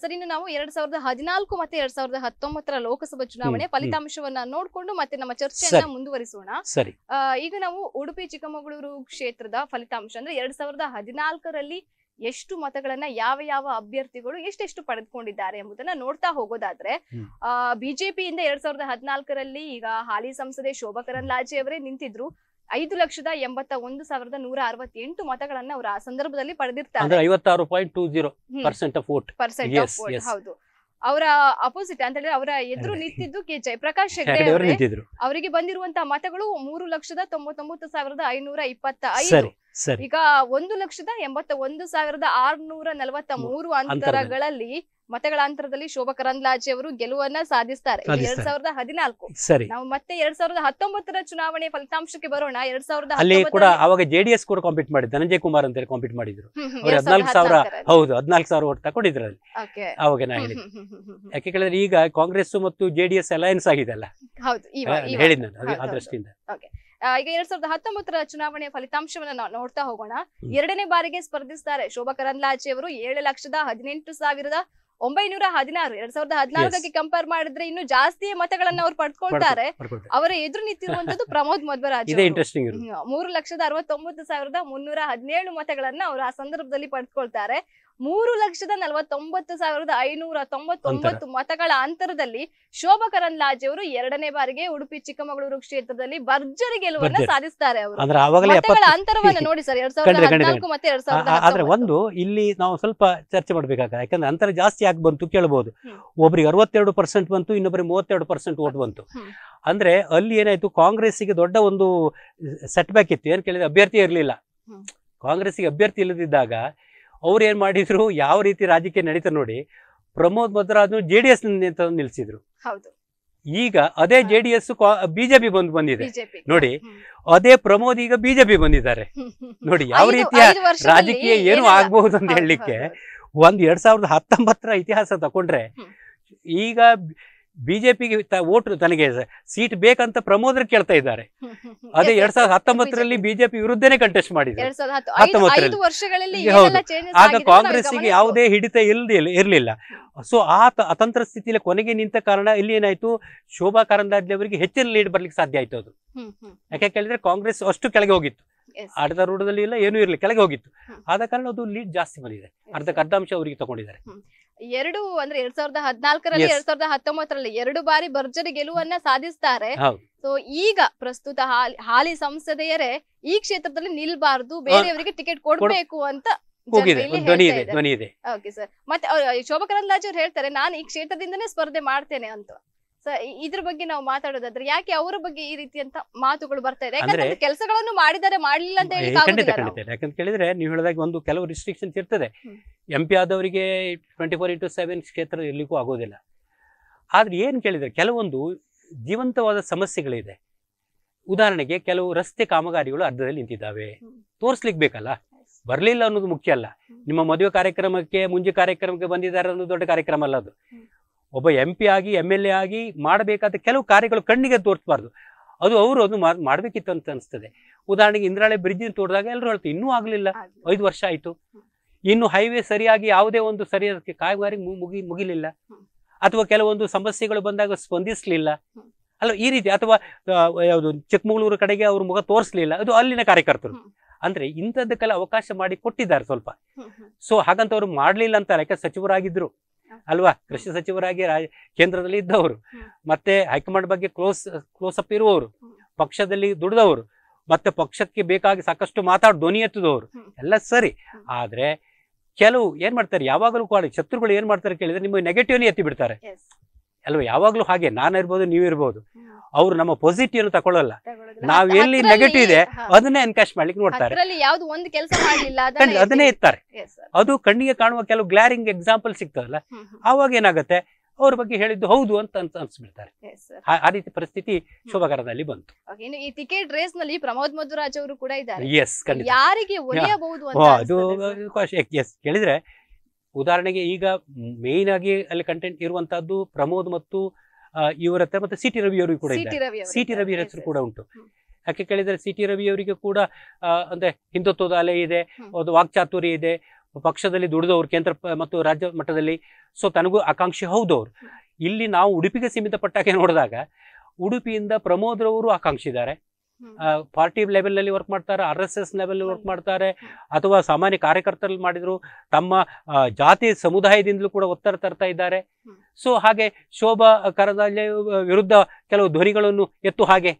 ಸರ್ ಇನ್ನು ನಾವು ಎರಡ್ ಸಾವಿರದ ಹದಿನಾಲ್ಕು ಮತ್ತೆ ಎರಡ್ ಸಾವಿರದ ಹತ್ತೊಂಬತ್ತರ ಲೋಕಸಭಾ ಚುನಾವಣೆ ಫಲಿತಾಂಶವನ್ನ ನೋಡಿಕೊಂಡು ಮತ್ತೆ ನಮ್ಮ ಚರ್ಚೆಯನ್ನ ಮುಂದುವರಿಸೋಣ ಸರಿ ಈಗ ನಾವು ಉಡುಪಿ ಚಿಕ್ಕಮಗಳೂರು ಕ್ಷೇತ್ರದ ಫಲಿತಾಂಶ ಅಂದ್ರೆ ಎರಡ್ ಸಾವಿರದ ಹದಿನಾಲ್ಕರಲ್ಲಿ ಎಷ್ಟು ಮತಗಳನ್ನ ಯಾವ ಯಾವ ಅಭ್ಯರ್ಥಿಗಳು ಎಷ್ಟೆಷ್ಟು ಪಡೆದುಕೊಂಡಿದ್ದಾರೆ ಎಂಬುದನ್ನ ನೋಡ್ತಾ ಹೋಗೋದಾದ್ರೆ ಆ ಬಿಜೆಪಿಯಿಂದ ಎರಡ್ ಸಾವಿರದ ಹದಿನಾಲ್ಕರಲ್ಲಿ ಈಗ ಹಾಲಿ ಸಂಸದೆ ಶೋಭಾ ಕರಂದ್ಲಾಜೆ ಅವರೇ ನಿಂತಿದ್ರು ಐದು ಲಕ್ಷದ ಎಂಬತ್ತ ಒಂದು ಸಾವಿರದ ನೂರ ಅರವತ್ತೆಂಟು ಮತಗಳನ್ನ ಅವರು ಆ ಸಂದರ್ಭದಲ್ಲಿ ಪಡೆದಿರ್ತಾರೆ ಹೌದು ಅವರ ಅಪೋಸಿಟ್ ಅಂತ ಹೇಳಿದ್ರೆ ಅವರ ಎದುರು ನಿಂತಿದ್ದು ಕೆ ಜಯಪ್ರಕಾಶ್ ಹೆಗ್ಡೆ ಹೆಗಡೆ ಅವರಿಗೆ ಬಂದಿರುವಂತಹ ಮತಗಳು ಮೂರು ಲಕ್ಷದ ತೊಂಬತ್ತೊಂಬತ್ತು ಸಾವಿರದ ಐನೂರ ಇಪ್ಪತ್ತ ಐದು ಈಗ ಒಂದು ಲಕ್ಷದ ಎಂಬತ್ತ ಒಂದು ಸಾವಿರದ ಆರ್ನೂರ ನಲವತ್ತ ಮೂರು ಅಂತರಗಳಲ್ಲಿ ಮತಗಳ ಅಂತರದಲ್ಲಿ ಶೋಭಾ ಕರಂದ್ಲಾಜೆ ಅವರು ಗೆಲುವನ್ನ ಸಾಧಿಸ್ತಾರೆ ಎರಡ್ ಸಾವಿರದ ಹದಿನಾಲ್ಕು ಸರಿ ನಾವು ಮತ್ತೆ ಎರಡ್ ಸಾವಿರದ ಹತ್ತೊಂಬತ್ತರ ಚುನಾವಣೆ ಫಲಿತಾಂಶಕ್ಕೆ ಬರೋಣ ಎರಡ್ ಸಾವಿರದ ಅಲ್ಲಿ ಕೂಡ ಅವಾಗ ಜೆಡಿಎಸ್ ಕೂಡ ಕಾಂಪೀಟ್ ಮಾಡಿದ್ರು ಧನಂಜಯ ಕುಮಾರ್ ಅಂತ ಹೇಳಿ ಕಾಂಪೀಟ್ ಮಾಡಿದ್ರು ಹದಿನಾಲ್ಕು ಸಾವಿರ ಹೌದು ಹದಿನಾಲ್ಕು ಸಾವಿರ ಓಟ್ ತಗೊಂಡಿದ್ರು ಅಲ್ಲಿ ಅವಾಗ ನಾ ಹೇಳಿ ಯಾಕೆ ಕೇಳಿದ್ರೆ ಈಗ ಕಾಂಗ್ರೆಸ್ ಮತ್ತು ಜೆಡಿಎಸ್ ಅಲಯನ್ಸ್ ಆಗಿದೆ ಅಲ್ಲ ಹೇಳಿದ್ ನಾನು ಆ ದೃಷ್ಟಿಯಿಂದ ಈಗ ಎರಡ್ ಸಾವಿರದ ಹತ್ತೊಂಬತ್ತರ ಚುನಾವಣೆಯ ಫಲಿತಾಂಶವನ್ನ ನಾವು ನೋಡ್ತಾ ಹೋಗೋಣ ಎರಡನೇ ಬಾರಿಗೆ ಸ್ಪರ್ಧಿಸ್ತಾರೆ ಶೋಭಾ ಕರಂದ್ಲಾಜೆ ಅವರು ಏಳು ಲಕ್ಷದ ಹದಿನೆಂಟು ಸಾವಿರದ ಒಂಬೈನೂರ ಹದಿನಾರು ಎರಡ್ ಸಾವಿರದ ಹದಿನಾಲ್ಕಕ್ಕೆ ಕಂಪೇರ್ ಮಾಡಿದ್ರೆ ಇನ್ನು ಜಾಸ್ತಿ ಮತಗಳನ್ನ ಅವ್ರು ಪಡ್ಕೊಳ್ತಾರೆ ಅವರ ಎದುರು ನಿಂತಿರುವಂತದ್ದು ಪ್ರಮೋದ್ ಮಧ್ವರಾಜ್ ಮೂರು ಲಕ್ಷದ ಅರವತ್ತೊಂಬತ್ತು ಸಾವಿರದ ಮುನ್ನೂರ ಹದಿನೇಳು ಮತಗಳನ್ನ ಅವರು ಆ ಸಂದರ್ಭದಲ್ಲಿ ಪಡ್ಕೊಳ್ತಾರೆ ಮೂರು ಲಕ್ಷದ ನಲವತ್ತೊಂಬತ್ತು ಸಾವಿರದ ಐನೂರ ತೊಂಬತ್ತೊಂಬತ್ತು ಮತಗಳ ಅಂತರದಲ್ಲಿ ಶೋಭಾ ಕರಂದ್ಲಾಜೆ ಅವರು ಎರಡನೇ ಬಾರಿಗೆ ಉಡುಪಿ ಚಿಕ್ಕಮಗಳೂರು ಕ್ಷೇತ್ರದಲ್ಲಿ ಭರ್ಜರಿ ಗೆಲುವನ್ನ ಸಾಧಿಸುತ್ತಾರೆ ಮತಗಳ ಅಂತರವನ್ನ ನೋಡಿ ಸರ್ ಎರಡ್ ಸಾವಿರದ ಮತ್ತೆ ಎರಡ್ ಸಾವಿರದ ಒಂದು ಇಲ್ಲಿ ನಾವು ಸ್ವಲ್ಪ ಚರ್ಚೆ ಮಾಡ್ಬೇಕಾಗ ಯಾಕಂದ್ರೆ ಅಂತರ ಜಾಸ್ತಿ ಯಾಕೆ ಬಂತು ಕೇಳಬಹುದು ಒಬ್ಬರಿಗೆ ಅರವತ್ತೆರಡು ಪರ್ಸೆಂಟ್ ಬಂತು ಇನ್ನೊಬ್ಬರಿಗೆ ಮೂವತ್ತೆರಡು ಪರ್ಸೆಂಟ್ ಓಟ್ ಬಂತು ಅಂದ್ರೆ ಅಲ್ಲಿ ಏನಾಯ್ತು ಕಾಂಗ್ರೆಸ್ಸಿಗೆ ದೊಡ್ಡ ಒಂದು ಸೆಟ್ ಬ್ಯಾಕ್ ಇತ್ತು ಏನ್ ಕೇಳಿದ್ರೆ ಅಭ್ಯರ್ಥಿ ಇರಲಿಲ್ಲ ಕಾಂಗ್ರೆಸ್ಸಿಗೆ ಅಭ್ಯರ್ಥಿ ಇಲ್ಲದಿದ್ದಾಗ ಅವ್ರು ಏನ್ ಮಾಡಿದ್ರು ಯಾವ ರೀತಿ ರಾಜಕೀಯ ನಡೀತಾ ನೋಡಿ ಪ್ರಮೋದ್ ಮಧ್ವರಾಜ್ನು ಜೆ ಡಿ ಎಸ್ ನಿಲ್ಸಿದ್ರು ಈಗ ಅದೇ ಜೆ ಡಿ ಎಸ್ ಬಿಜೆಪಿ ಬಂದು ಬಂದಿದೆ ನೋಡಿ ಅದೇ ಪ್ರಮೋದ್ ಈಗ ಬಿಜೆಪಿ ಬಂದಿದ್ದಾರೆ ನೋಡಿ ಯಾವ ರೀತಿಯ ರಾಜಕೀಯ ಏನು ಆಗ್ಬಹುದು ಅಂತ ಹೇಳಲಿಕ್ಕೆ ಒಂದ್ ಎರಡ್ ಸಾವಿರದ ಹತ್ತೊಂಬತ್ತರ ಇತಿಹಾಸ ತಕೊಂಡ್ರೆ ಈಗ ಬಿಜೆಪಿಗೆ ಓಟ್ ತನಗೆ ಸೀಟ್ ಬೇಕಂತ ಪ್ರಮೋದ್ರ ಕೇಳ್ತಾ ಇದ್ದಾರೆ ಅದೇ ಎರಡ್ ಸಾವಿರದ ಹತ್ತೊಂಬತ್ತರಲ್ಲಿ ಬಿಜೆಪಿ ವಿರುದ್ಧನೇ ಕಂಟೆಸ್ಟ್ ಮಾಡಿದೆ ಹತ್ತೊಂಬತ್ತರಲ್ಲಿ ಹೌದು ಆಗ ಕಾಂಗ್ರೆಸ್ಗೆ ಯಾವುದೇ ಹಿಡಿತ ಇಲ್ಲದೆ ಇರಲಿಲ್ಲ ಸೊ ಆ ಅತಂತ್ರ ಸ್ಥಿತಿಯಲ್ಲಿ ಕೊನೆಗೆ ನಿಂತ ಕಾರಣ ಇಲ್ಲಿ ಏನಾಯ್ತು ಶೋಭಾ ಕಾರಂದಾಜೆ ಅವರಿಗೆ ಹೆಚ್ಚಿನ ಲೀಡ್ ಬರ್ಲಿಕ್ಕೆ ಸಾಧ್ಯ ಆಯ್ತು ಅದು ಯಾಕೆ ಕೇಳಿದ್ರೆ ಕಾಂಗ್ರೆಸ್ ಅಷ್ಟು ಕೆಳಗೆ ಹೋಗಿತ್ತು ರೂಢದಲ್ಲಿ ಇಲ್ಲ ಏನೂ ಇರಲಿ ಕೆಳಗೆ ಹೋಗಿತ್ತು ಆದ ಕಾರಣ ಅದು ಲೀಡ್ ಜಾಸ್ತಿ ಬಂದಿದೆ ಅರ್ಧಕ್ಕೆ ಅರ್ಧಾಂಶ ಅವರಿಗೆ ತಗೊಂಡಿದ್ದಾರೆ ಎರಡು ಅಂದ್ರೆ ಎರಡ್ ಸಾವಿರದ ಹದ್ನಾಲ್ಕರಲ್ಲಿ ಎರಡ್ ಸಾವಿರದ ಹತ್ತೊಂಬತ್ತರಲ್ಲಿ ಎರಡು ಬಾರಿ ಭರ್ಜರಿ ಗೆಲುವನ್ನ ಸಾಧಿಸ್ತಾರೆ ಸೊ ಈಗ ಪ್ರಸ್ತುತ ಹಾಲಿ- ಹಾಲಿ ಸಂಸದೆಯರೇ ಈ ಕ್ಷೇತ್ರದಲ್ಲಿ ನಿಲ್ಬಾರ್ದು ಬೇರೆಯವರಿಗೆ ಟಿಕೆಟ್ ಕೊಡ್ಬೇಕು ಅಂತ ಜನ ಓಕೆ ಸರ್ ಮತ್ತೆ ಅವ್ರು- ಶೋಭಾ ಅವ್ರು ಹೇಳ್ತಾರೆ ನಾನು ಈ ಕ್ಷೇತ್ರದಿಂದನೇ ಸ್ಪರ್ಧೆ ಮಾಡ್ತೇನೆ ಅಂತ ಇದ್ರ ಬಗ್ಗೆ ನಾವು ಮಾತಾಡೋದಾದ್ರೆ ಯಾಕೆ ಅವರ ಬಗ್ಗೆ ಈ ರೀತಿ ಅಂತ ಮಾತುಗಳು ಬರ್ತಾ ಇದೆ ಯಾಕಂದ್ರೆ ಕೆಲಸಗಳನ್ನು ಮಾಡಿದ್ದಾರೆ ಮಾಡಲಿಲ್ಲ ಅಂತ ಹೇಳಿ ಯಾಕಂತ ಕೇಳಿದ್ರೆ ನೀವು ಹೇಳಿದಾಗ ಒಂದು ಕೆಲವು ರಿಸ್ಟ್ರಿಕ್ಷನ್ಸ್ ಇರ್ತದೆ ಎಂ ಪಿ ಆದವರಿಗೆ ಟ್ವೆಂಟಿ ಫೋರ್ ಇಂಟು ಸೆವೆನ್ ಕ್ಷೇತ್ರ ಇರ್ಲಿಕ್ಕೂ ಆಗೋದಿಲ್ಲ ಆದ್ರೆ ಏನ್ ಕೇಳಿದ್ರೆ ಕೆಲವೊಂದು ಜೀವಂತವಾದ ಸಮಸ್ಯೆಗಳಿದೆ ಉದಾಹರಣೆಗೆ ಕೆಲವು ರಸ್ತೆ ಕಾಮಗಾರಿಗಳು ಅರ್ಧದಲ್ಲಿ ನಿಂತಿದ್ದಾವೆ ತೋರಿಸ್ಲಿಕ್ಕೆ ಬೇಕಲ್ಲ ಬರಲಿಲ್ಲ ಅನ್ನೋದು ಮುಖ್ಯ ಅಲ್ಲ ನಿಮ್ಮ ಮದುವೆ ಕಾರ್ಯಕ್ರಮಕ್ಕೆ ಮುಂಜಿ ಕಾರ್ಯಕ್ರಮಕ್ಕೆ ಬಂದಿದ್ದಾರೆ ಅನ್ನೋದು ದೊಡ್ಡ ಕಾರ್ಯಕ್ರಮ ಅಲ್ಲ ಅದು ಒಬ್ಬ ಎಂ ಪಿ ಆಗಿ ಎಮ್ ಎಲ್ ಎ ಆಗಿ ಮಾಡಬೇಕಾದ ಕೆಲವು ಕಾರ್ಯಗಳು ಕಣ್ಣಿಗೆ ತೋರಿಸಬಾರ್ದು ಅದು ಅವರು ಅದು ಮಾಡ್ಬೇಕಿತ್ತು ಅಂತ ಅನಿಸ್ತದೆ ಉದಾಹರಣೆಗೆ ಇಂದ್ರಾಳೆ ಬ್ರಿಡ್ಜ್ ತೋರಿದಾಗ ಎಲ್ಲರೂ ಹೇಳ್ತಾರೆ ಇನ್ನೂ ಆಗಲಿಲ್ಲ ಐದು ವರ್ಷ ಆಯಿತು ಇನ್ನು ಹೈವೇ ಸರಿಯಾಗಿ ಯಾವುದೇ ಒಂದು ಸರಿಯಾದ ಕಾಯಿಗಾರಿ ಮುಗಿ ಮುಗಿಲಿಲ್ಲ ಅಥವಾ ಕೆಲವೊಂದು ಸಮಸ್ಯೆಗಳು ಬಂದಾಗ ಸ್ಪಂದಿಸಲಿಲ್ಲ ಅಲ್ಲ ಈ ರೀತಿ ಅಥವಾ ಯಾವುದು ಚಿಕ್ಕಮಗಳೂರು ಕಡೆಗೆ ಅವ್ರ ಮುಖ ತೋರಿಸಲಿಲ್ಲ ಅದು ಅಲ್ಲಿನ ಕಾರ್ಯಕರ್ತರು ಅಂದ್ರೆ ಇಂಥದ್ದಕ್ಕೆಲ್ಲ ಅವಕಾಶ ಮಾಡಿ ಕೊಟ್ಟಿದ್ದಾರೆ ಸ್ವಲ್ಪ ಸೊ ಹಾಗಂತ ಅವರು ಮಾಡಲಿಲ್ಲ ಅಂತ ಯಾಕೆ ಸಚಿವರಾಗಿದ್ರು ಅಲ್ವಾ ಕೃಷಿ ಸಚಿವರಾಗಿ ಕೇಂದ್ರದಲ್ಲಿ ಇದ್ದವರು ಮತ್ತೆ ಹೈಕಮಾಂಡ್ ಬಗ್ಗೆ ಕ್ಲೋಸ್ ಕ್ಲೋಸ್ ಅಪ್ ಇರುವವರು ಪಕ್ಷದಲ್ಲಿ ದುಡಿದವರು ಮತ್ತೆ ಪಕ್ಷಕ್ಕೆ ಬೇಕಾಗಿ ಸಾಕಷ್ಟು ಮಾತಾಡಿ ಧ್ವನಿ ಎತ್ತಿದವರು ಎಲ್ಲ ಸರಿ ಆದ್ರೆ ಕೆಲವು ಏನ್ ಮಾಡ್ತಾರೆ ಯಾವಾಗಲೂ ಕೂಡ ಶತ್ರುಗಳು ಏನ್ ಮಾಡ್ತಾರೆ ಕೇಳಿದ್ರೆ ನಿಮಗೆ ನೆಗೆಟಿವ್ನೇ ಎತ್ತಿ ಬಿಡ್ತಾರೆ ಅಲ್ವಾ ಯಾವಾಗ್ಲೂ ಹಾಗೆ ನಾನು ಇರ್ಬೋದು ನೀವು ಇರ್ಬೋದು ಅವ್ರು ನಮ್ಮ ಪಾಸಿಟಿವ್ ಅನ್ನು ತಗೊಳ್ಳಲ್ಲ ನಾವ್ ಎಲ್ಲಿ ನೆಗೆಟಿವ್ ಇದೆ ಅದನ್ನೇ ಎನ್ಕಾಶ್ ಮಾಡ್ಲಿಕ್ಕೆ ನೋಡ್ತಾರೆ ಅದನ್ನೇ ಇರ್ತಾರೆ ಅದು ಕಣ್ಣಿಗೆ ಕಾಣುವ ಕೆಲವು ಗ್ಲಾರಿಂಗ್ ಎಕ್ಸಾಂಪಲ್ ಸಿಗ್ತದಲ್ಲ ಆವಾಗ ಏನಾಗುತ್ತೆ ಅವ್ರ ಬಗ್ಗೆ ಹೇಳಿದ್ದು ಹೌದು ಅಂತ ಅಂತ ಅನ್ಸ್ಬಿಡ್ತಾರೆ ಆ ರೀತಿ ಪರಿಸ್ಥಿತಿ ಶೋಭಾಕರದಲ್ಲಿ ಬಂತು ಈ ಟಿಕೆಟ್ ರೇಸ್ ನಲ್ಲಿ ಪ್ರಮೋದ್ ಮಧುರಾಜ್ ಅವರು ಕೂಡ ಇದ್ದಾರೆ ಯಾರಿಗೆ ಅದು ಹೇಳಿದ್ರೆ ಉದಾಹರಣೆಗೆ ಈಗ ಮೇನ್ ಆಗಿ ಅಲ್ಲಿ ಕಂಟೆಂಟ್ ಇರುವಂತಹದ್ದು ಪ್ರಮೋದ್ ಮತ್ತು ಇವರ ಹತ್ರ ಮತ್ತೆ ಸಿಟಿ ರವಿ ಅವರಿಗೆ ಕೂಡ ಸಿ ಸಿಟಿ ರವಿ ಹೆಸರು ಕೂಡ ಉಂಟು ಯಾಕೆ ಕೇಳಿದರೆ ಸಿಟಿ ರವಿ ಅವರಿಗೆ ಕೂಡ ಅಂದ್ರೆ ಹಿಂದುತ್ವದ ಅಲೆ ಇದೆ ಒಂದು ವಾಕ್ಚಾತುರಿ ಇದೆ ಪಕ್ಷದಲ್ಲಿ ದುಡಿದವರು ಕೇಂದ್ರ ಮತ್ತು ರಾಜ್ಯ ಮಟ್ಟದಲ್ಲಿ ಸೊ ತನಗೂ ಆಕಾಂಕ್ಷಿ ಹೌದವ್ರು ಇಲ್ಲಿ ನಾವು ಉಡುಪಿಗೆ ಸೀಮಿತಪಟ್ಟಾಗೆ ನೋಡಿದಾಗ ಉಡುಪಿಯಿಂದ ಪ್ರಮೋದ್ರವರು ಆಕಾಂಕ್ಷಿದ್ದಾರೆ ಪಾರ್ಟಿ ಲೆವೆಲ್ ಅಲ್ಲಿ ವರ್ಕ್ ಮಾಡ್ತಾರೆ R S S level work ಮಾಡ್ತಾರೆ ಅಥವಾ ಸಾಮಾನ್ಯ ಕಾರ್ಯಕರ್ತರಲ್ಲಿ ಮಾಡಿದ್ರು ತಮ್ಮ ಜಾತಿ ಸಮುದಾಯದಿಂದಲೂ ಕೂಡ ಒತ್ತಡ ತರ್ತಾ ಇದ್ದಾರೆ ಸೊ ಹಾಗೆ ಶೋಭಾ ಕರದ ವಿರುದ್ಧ ಕೆಲವು ಧ್ವನಿಗಳನ್ನು ಎತ್ತು ಹಾಗೆ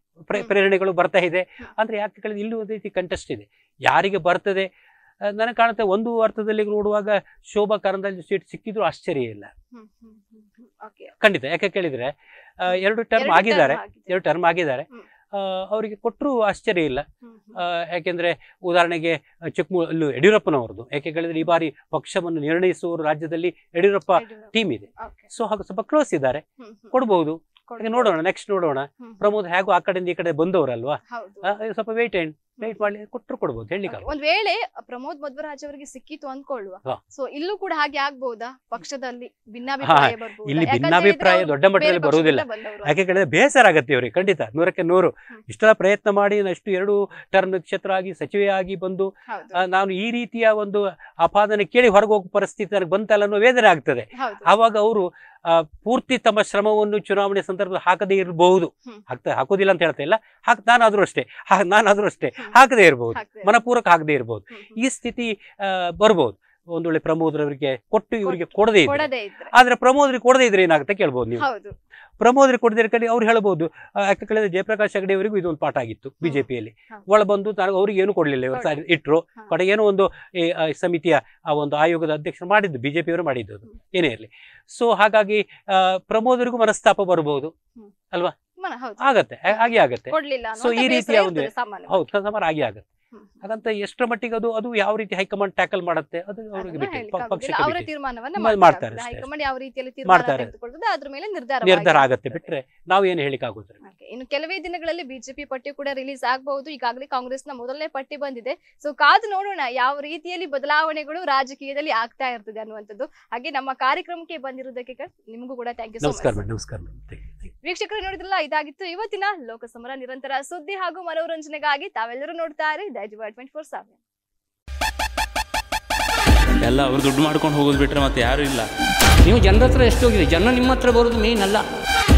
ಪ್ರೇರಣೆಗಳು ಬರ್ತಾ ಇದೆ ಅಂದ್ರೆ ಯಾಕೆ ಇಲ್ಲಿ ಒಂದು ರೀತಿ ಕಂಟೆಸ್ಟ್ ಇದೆ ಯಾರಿಗೆ ಬರ್ತದೆ ನನಗೆ ಕಾಣುತ್ತೆ ಒಂದು ಅರ್ಥದಲ್ಲಿ ನೋಡುವಾಗ ಶೋಭಾ ಕಾರಣದಲ್ಲಿ ಸೀಟ್ ಸಿಕ್ಕಿದ್ರು ಆಶ್ಚರ್ಯ ಇಲ್ಲ ಖಂಡಿತ ಯಾಕೆ ಕೇಳಿದ್ರೆ ಎರಡು ಟರ್ಮ್ ಆಗಿದ್ದಾರೆ ಎರಡು ಟರ್ಮ್ ಆಗಿದ್ದಾರೆ ಅವರಿಗೆ ಕೊಟ್ಟರು ಆಶ್ಚರ್ಯ ಇಲ್ಲ ಯಾಕೆಂದ್ರೆ ಉದಾಹರಣೆಗೆ ಅಲ್ಲೂ ಯಡಿಯೂರಪ್ಪನವ್ರದ್ದು ಯಾಕೆ ಕೇಳಿದ್ರೆ ಈ ಬಾರಿ ಪಕ್ಷವನ್ನು ನಿರ್ಣಯಿಸುವ ರಾಜ್ಯದಲ್ಲಿ ಯಡಿಯೂರಪ್ಪ ಟೀಮ್ ಇದೆ ಸೊ ಹಾಗೆ ಸ್ವಲ್ಪ ಕ್ಲೋಸ್ ಇದ್ದಾರೆ ಕೊಡಬಹುದು ನೋಡೋಣ ನೆಕ್ಸ್ಟ್ ನೋಡೋಣ ಪ್ರಮೋದ್ ಹೇಗೂ ಆ ಕಡೆಯಿಂದ ಈ ಕಡೆ ಬಂದವರಲ್ವಾ ಸ್ವಲ್ಪ ವೇಟ್ ವೇಟ್ ಮಾಡಿ ಕೊಟ್ಟರು ಕೊಡ್ಬೋದು ಹೇಳಿ ಒಂದ್ ವೇಳೆ ಪ್ರಮೋದ್ ಮಧ್ವರಾಜ್ ಅವರಿಗೆ ಸಿಕ್ಕಿತು ಅನ್ಕೊಳ್ಳುವ ಸೊ ಇಲ್ಲೂ ಕೂಡ ಹಾಗೆ ಆಗ್ಬಹುದಾ ಪಕ್ಷದಲ್ಲಿ ಭಿನ್ನಾಭಿಪ್ರಾಯ ಇಲ್ಲಿ ಭಿನ್ನಾಭಿಪ್ರಾಯ ದೊಡ್ಡ ಮಟ್ಟದಲ್ಲಿ ಬರುವುದಿಲ್ಲ ಯಾಕೆ ಕೇಳಿದ್ರೆ ಬೇಸರ ಆಗತ್ತೆ ಅವ್ರಿಗೆ ಖಂಡಿತ ನೂರಕ್ಕೆ ನೂರು ಇಷ್ಟೆಲ್ಲ ಪ್ರಯತ್ನ ಮಾಡಿ ಅಷ್ಟು ಎರಡು ಟರ್ನ್ ಕ್ಷೇತ್ರ ಆಗಿ ಸಚಿವೆ ಆಗಿ ಬಂದು ನಾನು ಈ ರೀತಿಯ ಒಂದು ಅಪಾದನೆ ಕೇಳಿ ಹೊರಗೆ ಹೋಗೋ ಪರಿಸ್ಥಿತಿ ನನಗೆ ಬಂತಲ್ಲ ಅನ್ನೋ ವೇದನೆ ಆಗ್ತದೆ ಅವಾಗ ಅವರು ಪೂರ್ತಿ ತಮ್ಮ ಶ್ರಮವನ್ನು ಚುನಾವಣೆ ಸಂದರ್ಭದಲ್ಲಿ ಹಾಕದೇ ಇರಬಹುದು ಹಾಕ್ತಾ ಹಾಕೋದಿಲ್ಲ ಅಂತ ಹೇಳ್ತಾ ಇಲ್ಲ ಹಾಕ್ ನಾನಾದ್ರೂ ಅಷ್ಟೇ ನಾನಾದ್ರೂ ಅಷ್ಟೇ ಹಾಕದೇ ಇರಬಹುದು ಮನಪೂರ್ವಕ ಹಾಕದೇ ಇರಬಹುದು ಈ ಸ್ಥಿತಿ ಬರಬಹುದು ಒಂದೊಳ್ಳೆ ಪ್ರಮೋದ್ರವರಿಗೆ ಕೊಟ್ಟು ಇವರಿಗೆ ಕೊಡದೇ ಇದ್ರೆ ಆದ್ರೆ ಪ್ರಮೋದರಿಗೆ ಕೊಡದೇ ಇದ್ರೆ ಏನಾಗುತ್ತೆ ಕೇಳ್ಬಹುದು ನೀವು ಪ್ರಮೋದ್ರಿ ಕೊಡದಿರ ಕಡೆ ಅವ್ರು ಹೇಳ್ಬೋದು ಕೇಳಿದ್ರೆ ಜಯಪ್ರಕಾಶ್ ಹೆಗಡೆ ಅವರಿಗೂ ಇದೊಂದು ಪಾಠ ಆಗಿತ್ತು ಬಿಜೆಪಿಯಲ್ಲಿ ಒಳ ಬಂದು ಅವ್ರಿಗೆ ಏನು ಕೊಡಲಿಲ್ಲ ಇವರು ಇಟ್ಟರು ಕಡೆ ಏನೋ ಒಂದು ಈ ಸಮಿತಿಯ ಆ ಒಂದು ಆಯೋಗದ ಅಧ್ಯಕ್ಷರು ಮಾಡಿದ್ದು ಬಿಜೆಪಿಯವರು ಮಾಡಿದ್ದು ಏನೇ ಇರಲಿ ಸೊ ಹಾಗಾಗಿ ಪ್ರಮೋದರಿಗೂ ಮನಸ್ತಾಪ ಬರಬಹುದು ಅಲ್ವಾ ಆಗತ್ತೆ ಹಾಗೆ ಆಗತ್ತೆ ಸೊ ಈ ರೀತಿಯ ಒಂದು ಹೌದು ಸಮಾರ ಹಾಗೆ ಆಗತ್ತೆ ಹಾಗಂತ ಎಷ್ಟರ ಮಟ್ಟಿಗೆ ಅದು ಅದು ಯಾವ ರೀತಿ ಹೈಕಮಾಂಡ್ ಟ್ಯಾಕಲ್ ಮಾಡುತ್ತೆ ಅದು ಅವರಿಗೆ ತೀರ್ಮಾನವನ್ನ ಮಾಡ್ತಾರೆ ಯಾವ ರೀತಿಯಲ್ಲಿ ನಿರ್ಧಾರ ಆಗುತ್ತೆ ಬಿಟ್ರೆ ನಾವು ಏನು ಹೇಳಿಕಾಗೋದ್ರೆ ಇನ್ನು ಕೆಲವೇ ದಿನಗಳಲ್ಲಿ ಬಿಜೆಪಿ ಪಟ್ಟಿ ಕೂಡ ರಿಲೀಸ್ ಆಗಬಹುದು ಈಗಾಗಲೇ ನ ಮೊದಲನೇ ಪಟ್ಟಿ ಬಂದಿದೆ ಸೊ ಕಾದು ನೋಡೋಣ ಯಾವ ರೀತಿಯಲ್ಲಿ ಬದಲಾವಣೆಗಳು ರಾಜಕೀಯದಲ್ಲಿ ಆಗ್ತಾ ಇರ್ತದೆ ಅನ್ನುವಂಥದ್ದು ಹಾಗೆ ನಮ್ಮ ಕಾರ್ಯಕ್ರಮಕ್ಕೆ ಬಂದಿರೋದಕ್ಕೆ ನಿಮಗೂ ಕೂಡ ಥ್ಯಾಂಕ್ ಯು ನಮಸ್ಕಾರ ನಮಸ್ಕಾರ ವೀಕ್ಷಕರು ನೋಡಿದ್ರಲ್ಲ ಇದಾಗಿತ್ತು ಇವತ್ತಿನ ಲೋಕಸಮರ ನಿರಂತರ ಸುದ್ದಿ ಹಾಗೂ ಮನೋರಂಜನೆಗಾಗಿ ತಾವೆಲ್ಲರೂ ನೋಡ್ತಾ ಇರಿ ಫೋರ್ ಎಲ್ಲ ಅವ್ರು ದುಡ್ಡು ಮಾಡ್ಕೊಂಡು ಹೋಗೋದು ಬಿಟ್ರೆ ಮತ್ತೆ ಯಾರು ಇಲ್ಲ ನೀವು ಜನರ ಹತ್ರ ಎಷ್ಟು ಹೋಗಿದೆ ಜನ ನಿಮ್ಮ ಹತ್ರ ಬರೋದು ಮೇನ್ ಅಲ್ಲ